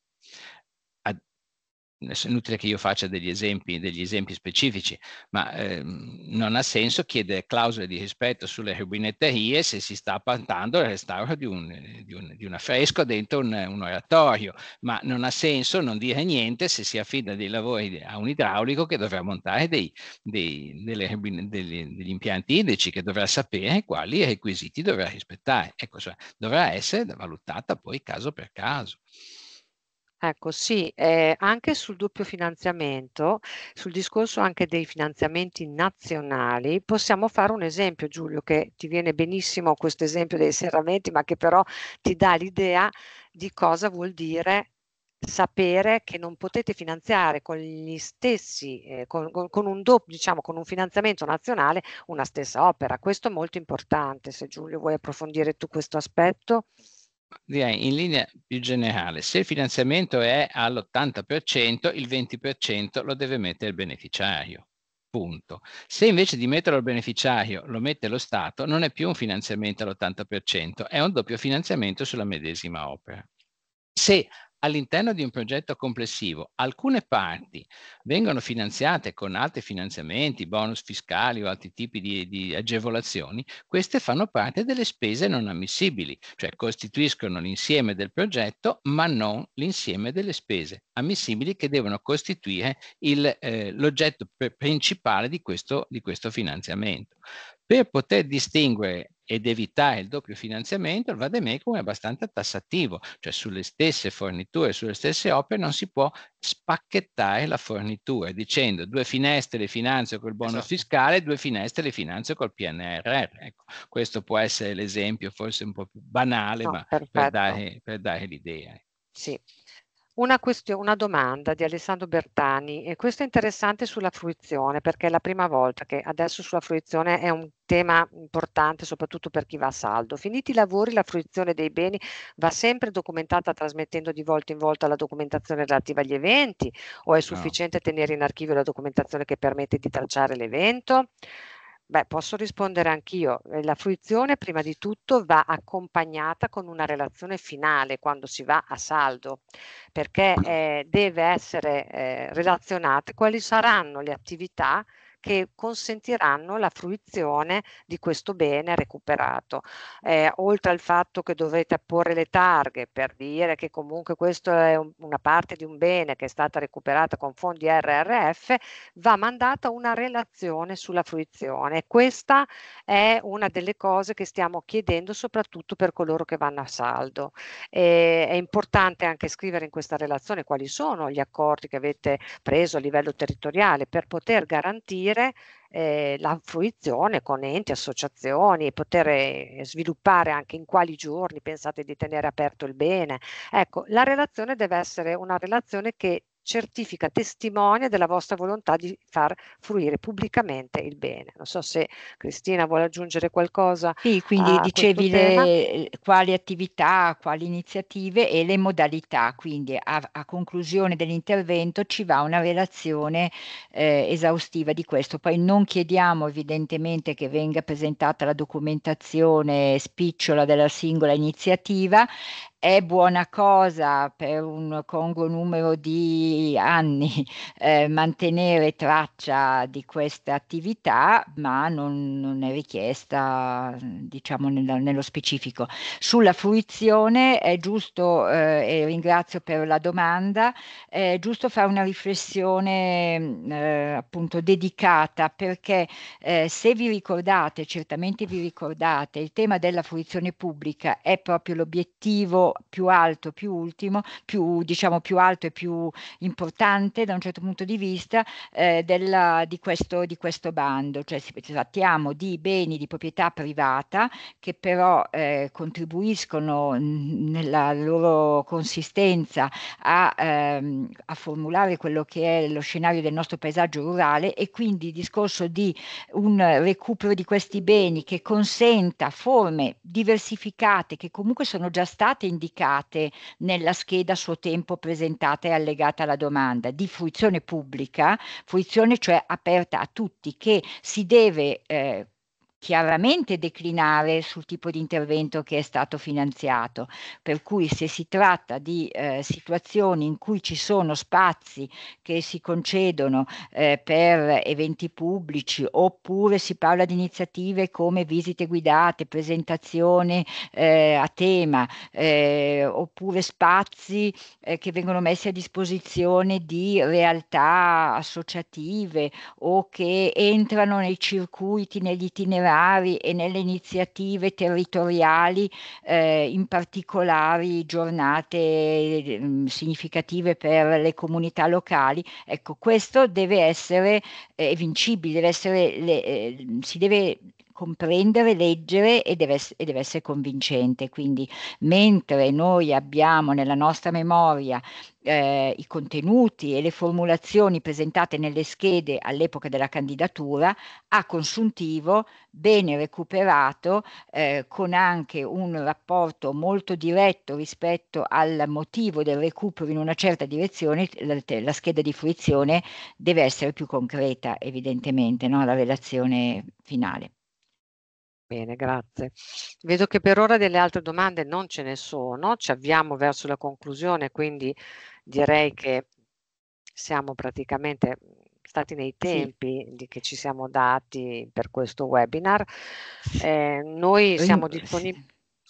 è inutile che io faccia degli esempi, degli esempi specifici, ma eh, non ha senso chiedere clausole di rispetto sulle rubinetterie se si sta appantando il restauro di un, di un, di un affresco dentro un, un, oratorio, ma non ha senso non dire niente se si affida dei lavori a un idraulico che dovrà montare dei, dei, delle, degli, degli, impianti idrici, che dovrà sapere quali requisiti dovrà rispettare. Ecco, cioè, dovrà essere valutata poi caso per caso. Ecco sì, ehm, anche sul doppio finanziamento, sul discorso anche dei finanziamenti nazionali, possiamo fare un esempio Giulio, che ti viene benissimo questo esempio dei serramenti, ma che però ti dà l'idea di cosa vuol dire sapere che non potete finanziare con gli stessi, eh, con, con, con, un do, diciamo, con un finanziamento nazionale una stessa opera. Questo è molto importante, se Giulio vuoi approfondire tu questo aspetto direi in linea più generale, se il finanziamento è all'80%, il 20% lo deve mettere il beneficiario. Punto. Se invece di metterlo al beneficiario lo mette lo Stato, non è più un finanziamento all'80%, è un doppio finanziamento sulla medesima opera. Se all'interno di un progetto complessivo alcune parti vengono finanziate con altri finanziamenti, bonus fiscali o altri tipi di, di agevolazioni, queste fanno parte delle spese non ammissibili, cioè costituiscono l'insieme del progetto ma non l'insieme delle spese ammissibili che devono costituire il, eh, l'oggetto principale di questo, di questo finanziamento. Per poter distinguere ed evitare il doppio finanziamento, il vademecum è abbastanza tassativo, cioè sulle stesse forniture, sulle stesse opere non si può spacchettare la fornitura dicendo due finestre le finanzio col bonus esatto. fiscale, due finestre le finanzio col PNRR. Ecco, questo può essere l'esempio forse un po' più banale, no, ma per dare, per dare l'idea. Ecco. Sì, una, question- una domanda di Alessandro Bertani, e questo è interessante sulla fruizione perché è la prima volta che adesso sulla fruizione è un tema importante soprattutto per chi va a saldo. Finiti i lavori la fruizione dei beni va sempre documentata trasmettendo di volta in volta la documentazione relativa agli eventi o è sufficiente no. tenere in archivio la documentazione che permette di tracciare l'evento? Beh, posso rispondere anch'io. Eh, la fruizione prima di tutto va accompagnata con una relazione finale quando si va a saldo, perché eh, deve essere eh, relazionate quali saranno le attività che consentiranno la fruizione di questo bene recuperato. Eh, oltre al fatto che dovete apporre le targhe per dire che comunque questa è un, una parte di un bene che è stata recuperata con fondi RRF, va mandata una relazione sulla fruizione. Questa è una delle cose che stiamo chiedendo soprattutto per coloro che vanno a saldo. E, è importante anche scrivere in questa relazione quali sono gli accordi che avete preso a livello territoriale per poter garantire favorire eh, la fruizione con enti, associazioni, poter eh, sviluppare anche in quali giorni pensate di tenere aperto il bene. Ecco, la relazione deve essere una relazione che certifica, testimonia della vostra volontà di far fruire pubblicamente il bene. Non so se Cristina vuole aggiungere qualcosa. Sì, quindi dicevi le, eh, quali attività, quali iniziative e le modalità, quindi a, a conclusione dell'intervento ci va una relazione eh, esaustiva di questo. Poi non chiediamo evidentemente che venga presentata la documentazione spicciola della singola iniziativa, è buona cosa per un congruo numero di anni eh, mantenere traccia di questa attività, ma non, non è richiesta, diciamo, nel, nello specifico. Sulla fruizione è giusto, eh, e ringrazio per la domanda, è giusto fare una riflessione mm, eh, appunto dedicata perché eh, se vi ricordate, certamente vi ricordate, il tema della fruizione pubblica è proprio l'obiettivo più alto, più ultimo, più, diciamo, più alto e più importante da un certo punto di vista eh, della, di, questo, di, questo, bando. Cioè si, trattiamo di beni di proprietà privata che però eh, contribuiscono nella loro consistenza a, ehm, a formulare quello che è lo scenario del nostro paesaggio rurale e quindi il discorso di un recupero di questi beni che consenta forme diversificate che comunque sono già state indicate nella scheda a suo tempo presentata e allegata alla domanda, di fruizione pubblica, fruizione cioè aperta a tutti, che si deve eh, chiaramente declinare sul tipo di intervento che è stato finanziato, per cui se si tratta di eh, situazioni in cui ci sono spazi che si concedono eh, per eventi pubblici oppure si parla di iniziative come visite guidate, presentazioni eh, a tema eh, oppure spazi eh, che vengono messi a disposizione di realtà associative o che entrano nei circuiti, negli itinerari popolari e nelle iniziative territoriali, eh, in particolari giornate mm, significative per le comunità locali. Ecco, questo deve essere eh, vincibile, deve essere le, eh, si deve comprendere, leggere e deve, e deve, essere convincente. Quindi mentre noi abbiamo nella nostra memoria eh, i contenuti e le formulazioni presentate nelle schede all'epoca della candidatura, a consuntivo bene recuperato, eh, con anche un rapporto molto diretto rispetto al motivo del recupero in una certa direzione, la, la scheda di fruizione deve essere più concreta evidentemente, no? la relazione finale. Bene, grazie. Vedo che per ora delle altre domande non ce ne sono, ci avviamo verso la conclusione, quindi direi che siamo praticamente mm, stati nei tempi sì. che ci siamo dati per questo webinar. Eh, noi siamo disponibili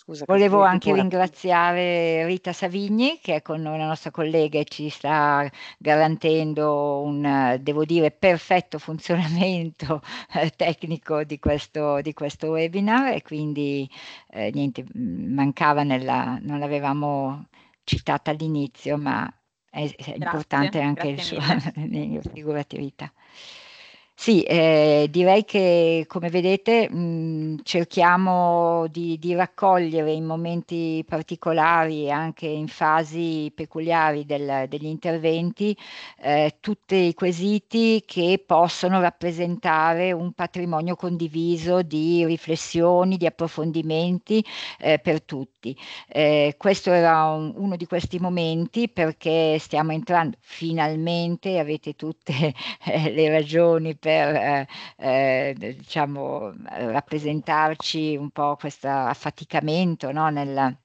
Scusa, Volevo anche ancora... ringraziare Rita Savigni che è con noi la nostra collega e ci sta garantendo un, devo dire, perfetto funzionamento eh, tecnico di questo, di questo, webinar e quindi eh, niente, mm, mancava nella, non l'avevamo citata all'inizio ma è, è importante anche il suo, figurati Rita. Sì, ehm, direi che come vedete, mhmm, cerchiamo di di raccogliere in momenti particolari, e anche in fasi peculiari del degli interventi, ehm, tutti i quesiti che possono rappresentare un patrimonio condiviso di riflessioni, di approfondimenti, ehm, per tutti. Ehm, questo era un uno di questi momenti perché stiamo entrando finalmente, avete tutte, ehm, le ragioni Per per eh, eh diciamo, rappresentarci un po' questo affaticamento no? nel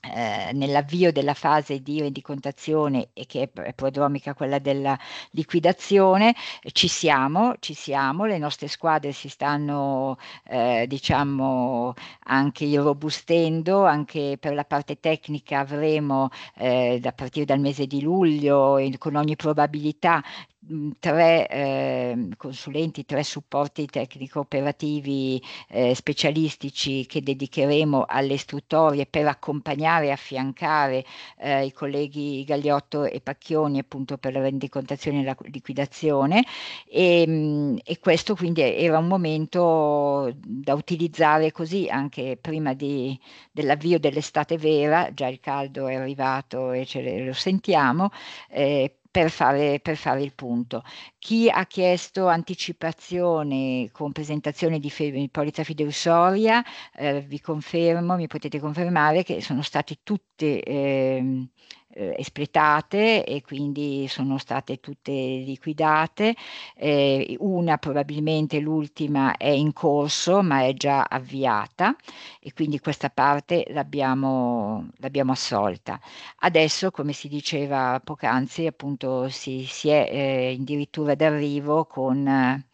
eh, nell'avvio della fase di rendicontazione e che è prodromica quella della liquidazione, ci siamo, ci siamo, le nostre squadre si stanno eh, diciamo anche irrobustendo, anche per la parte tecnica avremo eh, a partire dal mese di luglio e con ogni probabilità mm, tre eh, consulenti, tre supporti tecnico-operativi eh, specialistici che dedicheremo alle istruttorie per accompagnare accompagnare e affiancare eh, i colleghi Gagliotto e Pacchioni appunto per la rendicontazione e la liquidazione e, ehm, e questo quindi era un momento da utilizzare così anche prima di, dell'avvio dell'estate vera, già il caldo è arrivato e ce lo sentiamo, eh, per fare, per fare, il punto. Chi ha chiesto anticipazione con presentazione di, fe- di polizza fideusoria, eh, vi confermo, mi potete confermare che sono state tutte eh, eh, espletate e quindi sono state tutte liquidate. Eh, una, probabilmente l'ultima, è in corso ma è già avviata e quindi questa parte l'abbiamo, l'abbiamo assolta. Adesso, come si diceva poc'anzi, appunto si, si è eh, addirittura d'arrivo con eh,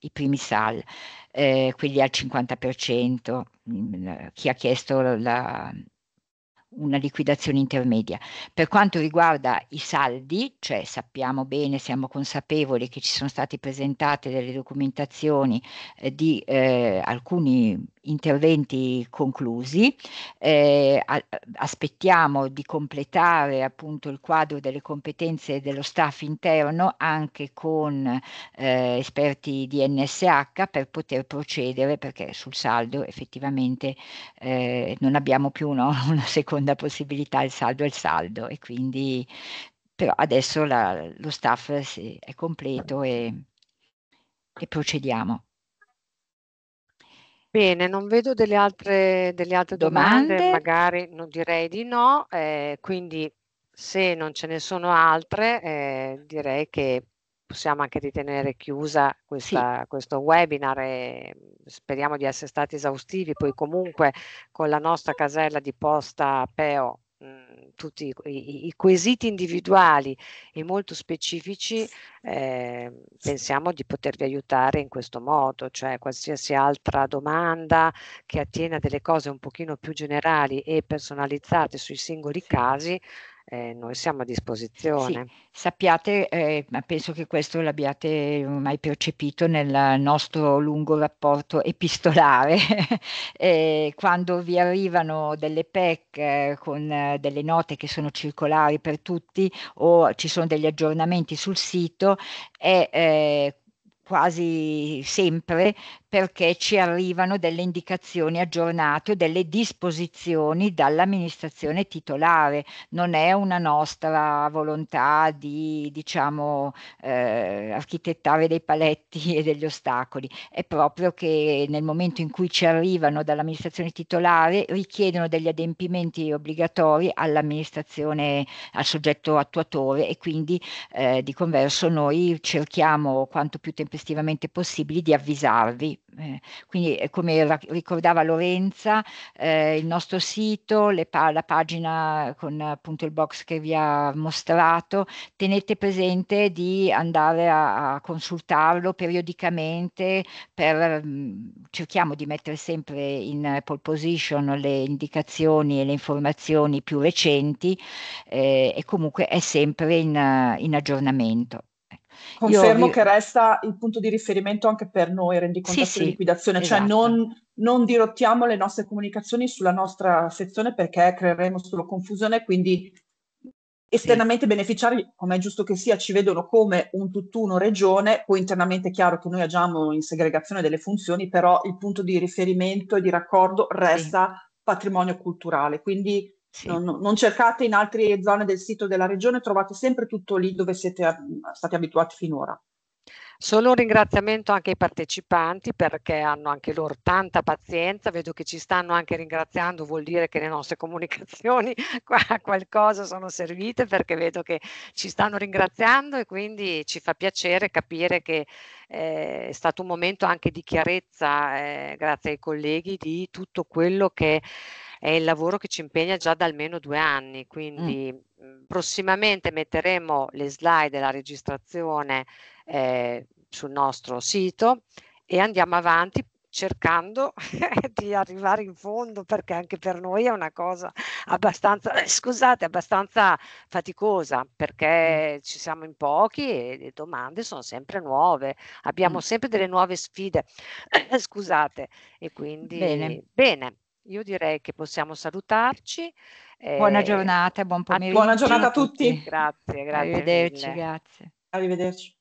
i primi SAL, eh, quelli al 50%. Mm, chi ha chiesto la, una liquidazione intermedia. Per quanto riguarda i saldi, cioè sappiamo bene, siamo consapevoli che ci sono state presentate delle documentazioni eh, di eh, alcuni interventi conclusi, eh, aspettiamo di completare appunto il quadro delle competenze dello staff interno anche con eh, esperti di NSH per poter procedere perché sul saldo effettivamente eh, non abbiamo più no? una seconda possibilità, il saldo è il saldo e quindi però adesso la, lo staff è completo e, e procediamo. Bene, non vedo delle altre delle altre domande, Domande? magari non direi di no, ehm, quindi se non ce ne sono altre, ehm, direi che possiamo anche ritenere chiusa Sì. questo webinar e speriamo di essere stati esaustivi. Poi comunque con la nostra casella di posta Peo Mhmm, tutti i, i, i, quesiti individuali e molto specifici, eh, pensiamo di potervi aiutare in questo modo, cioè qualsiasi altra domanda che attiene a delle cose un pochino più generali e personalizzate sui singoli casi, eh, noi siamo a disposizione. Sì, sappiate, eh, penso che questo l'abbiate ormai percepito nel nostro lungo rapporto epistolare, eh, quando vi arrivano delle PEC eh, con eh, delle note che sono circolari per tutti o ci sono degli aggiornamenti sul sito, è eh, quasi sempre perché ci arrivano delle indicazioni aggiornate o delle disposizioni dall'amministrazione titolare, non è una nostra volontà di diciamo, eh, architettare dei paletti e degli ostacoli, è proprio che nel momento in cui ci arrivano dall'amministrazione titolare richiedono degli adempimenti obbligatori all'amministrazione, al soggetto attuatore e quindi eh, di converso noi cerchiamo quanto più tempestivamente possibile di avvisarvi eh, quindi come ra- ricordava Lorenza, eh, il nostro sito, pa- la pagina con appunto il box che vi ha mostrato, tenete presente di andare a, a consultarlo periodicamente per, mh, mm, cerchiamo di mettere sempre in pole position le indicazioni e le informazioni più recenti eh, e comunque è sempre in, in aggiornamento. Confermo vi... che resta il punto di riferimento anche per noi, rendicontazione sì, sì, di liquidazione, cioè esatto. cioè non, non, dirottiamo le nostre comunicazioni sulla nostra sezione perché creeremo solo confusione, quindi esternamente sì. beneficiari, come è giusto che sia, ci vedono come un tutt'uno regione, poi internamente è chiaro che noi agiamo in segregazione delle funzioni, però il punto di riferimento e di raccordo resta patrimonio culturale, quindi sì. Non, non, cercate in altre zone del sito della regione, trovate sempre tutto lì dove siete stati abituati finora. Solo un ringraziamento anche ai partecipanti perché hanno anche loro tanta pazienza, vedo che ci stanno anche ringraziando, vuol dire che le nostre comunicazioni a qualcosa sono servite perché vedo che ci stanno ringraziando e quindi ci fa piacere capire che eh, è stato un momento anche di chiarezza eh, grazie ai colleghi di tutto quello che è il lavoro che ci impegna già da almeno due anni, mm. quindi mm. prossimamente metteremo le slide la registrazione eh, sul nostro sito e andiamo avanti cercando di arrivare in fondo perché anche per noi è una cosa abbastanza, eh, scusate, abbastanza faticosa perché mm. ci siamo in pochi e le domande sono sempre nuove, abbiamo mm. sempre delle nuove sfide, scusate, e quindi bene. bene io direi che possiamo salutarci. Buona eh, giornata, buon pomeriggio. Buona giornata a tutti. Grazie, grazie. Arrivederci, mille. grazie. Arrivederci.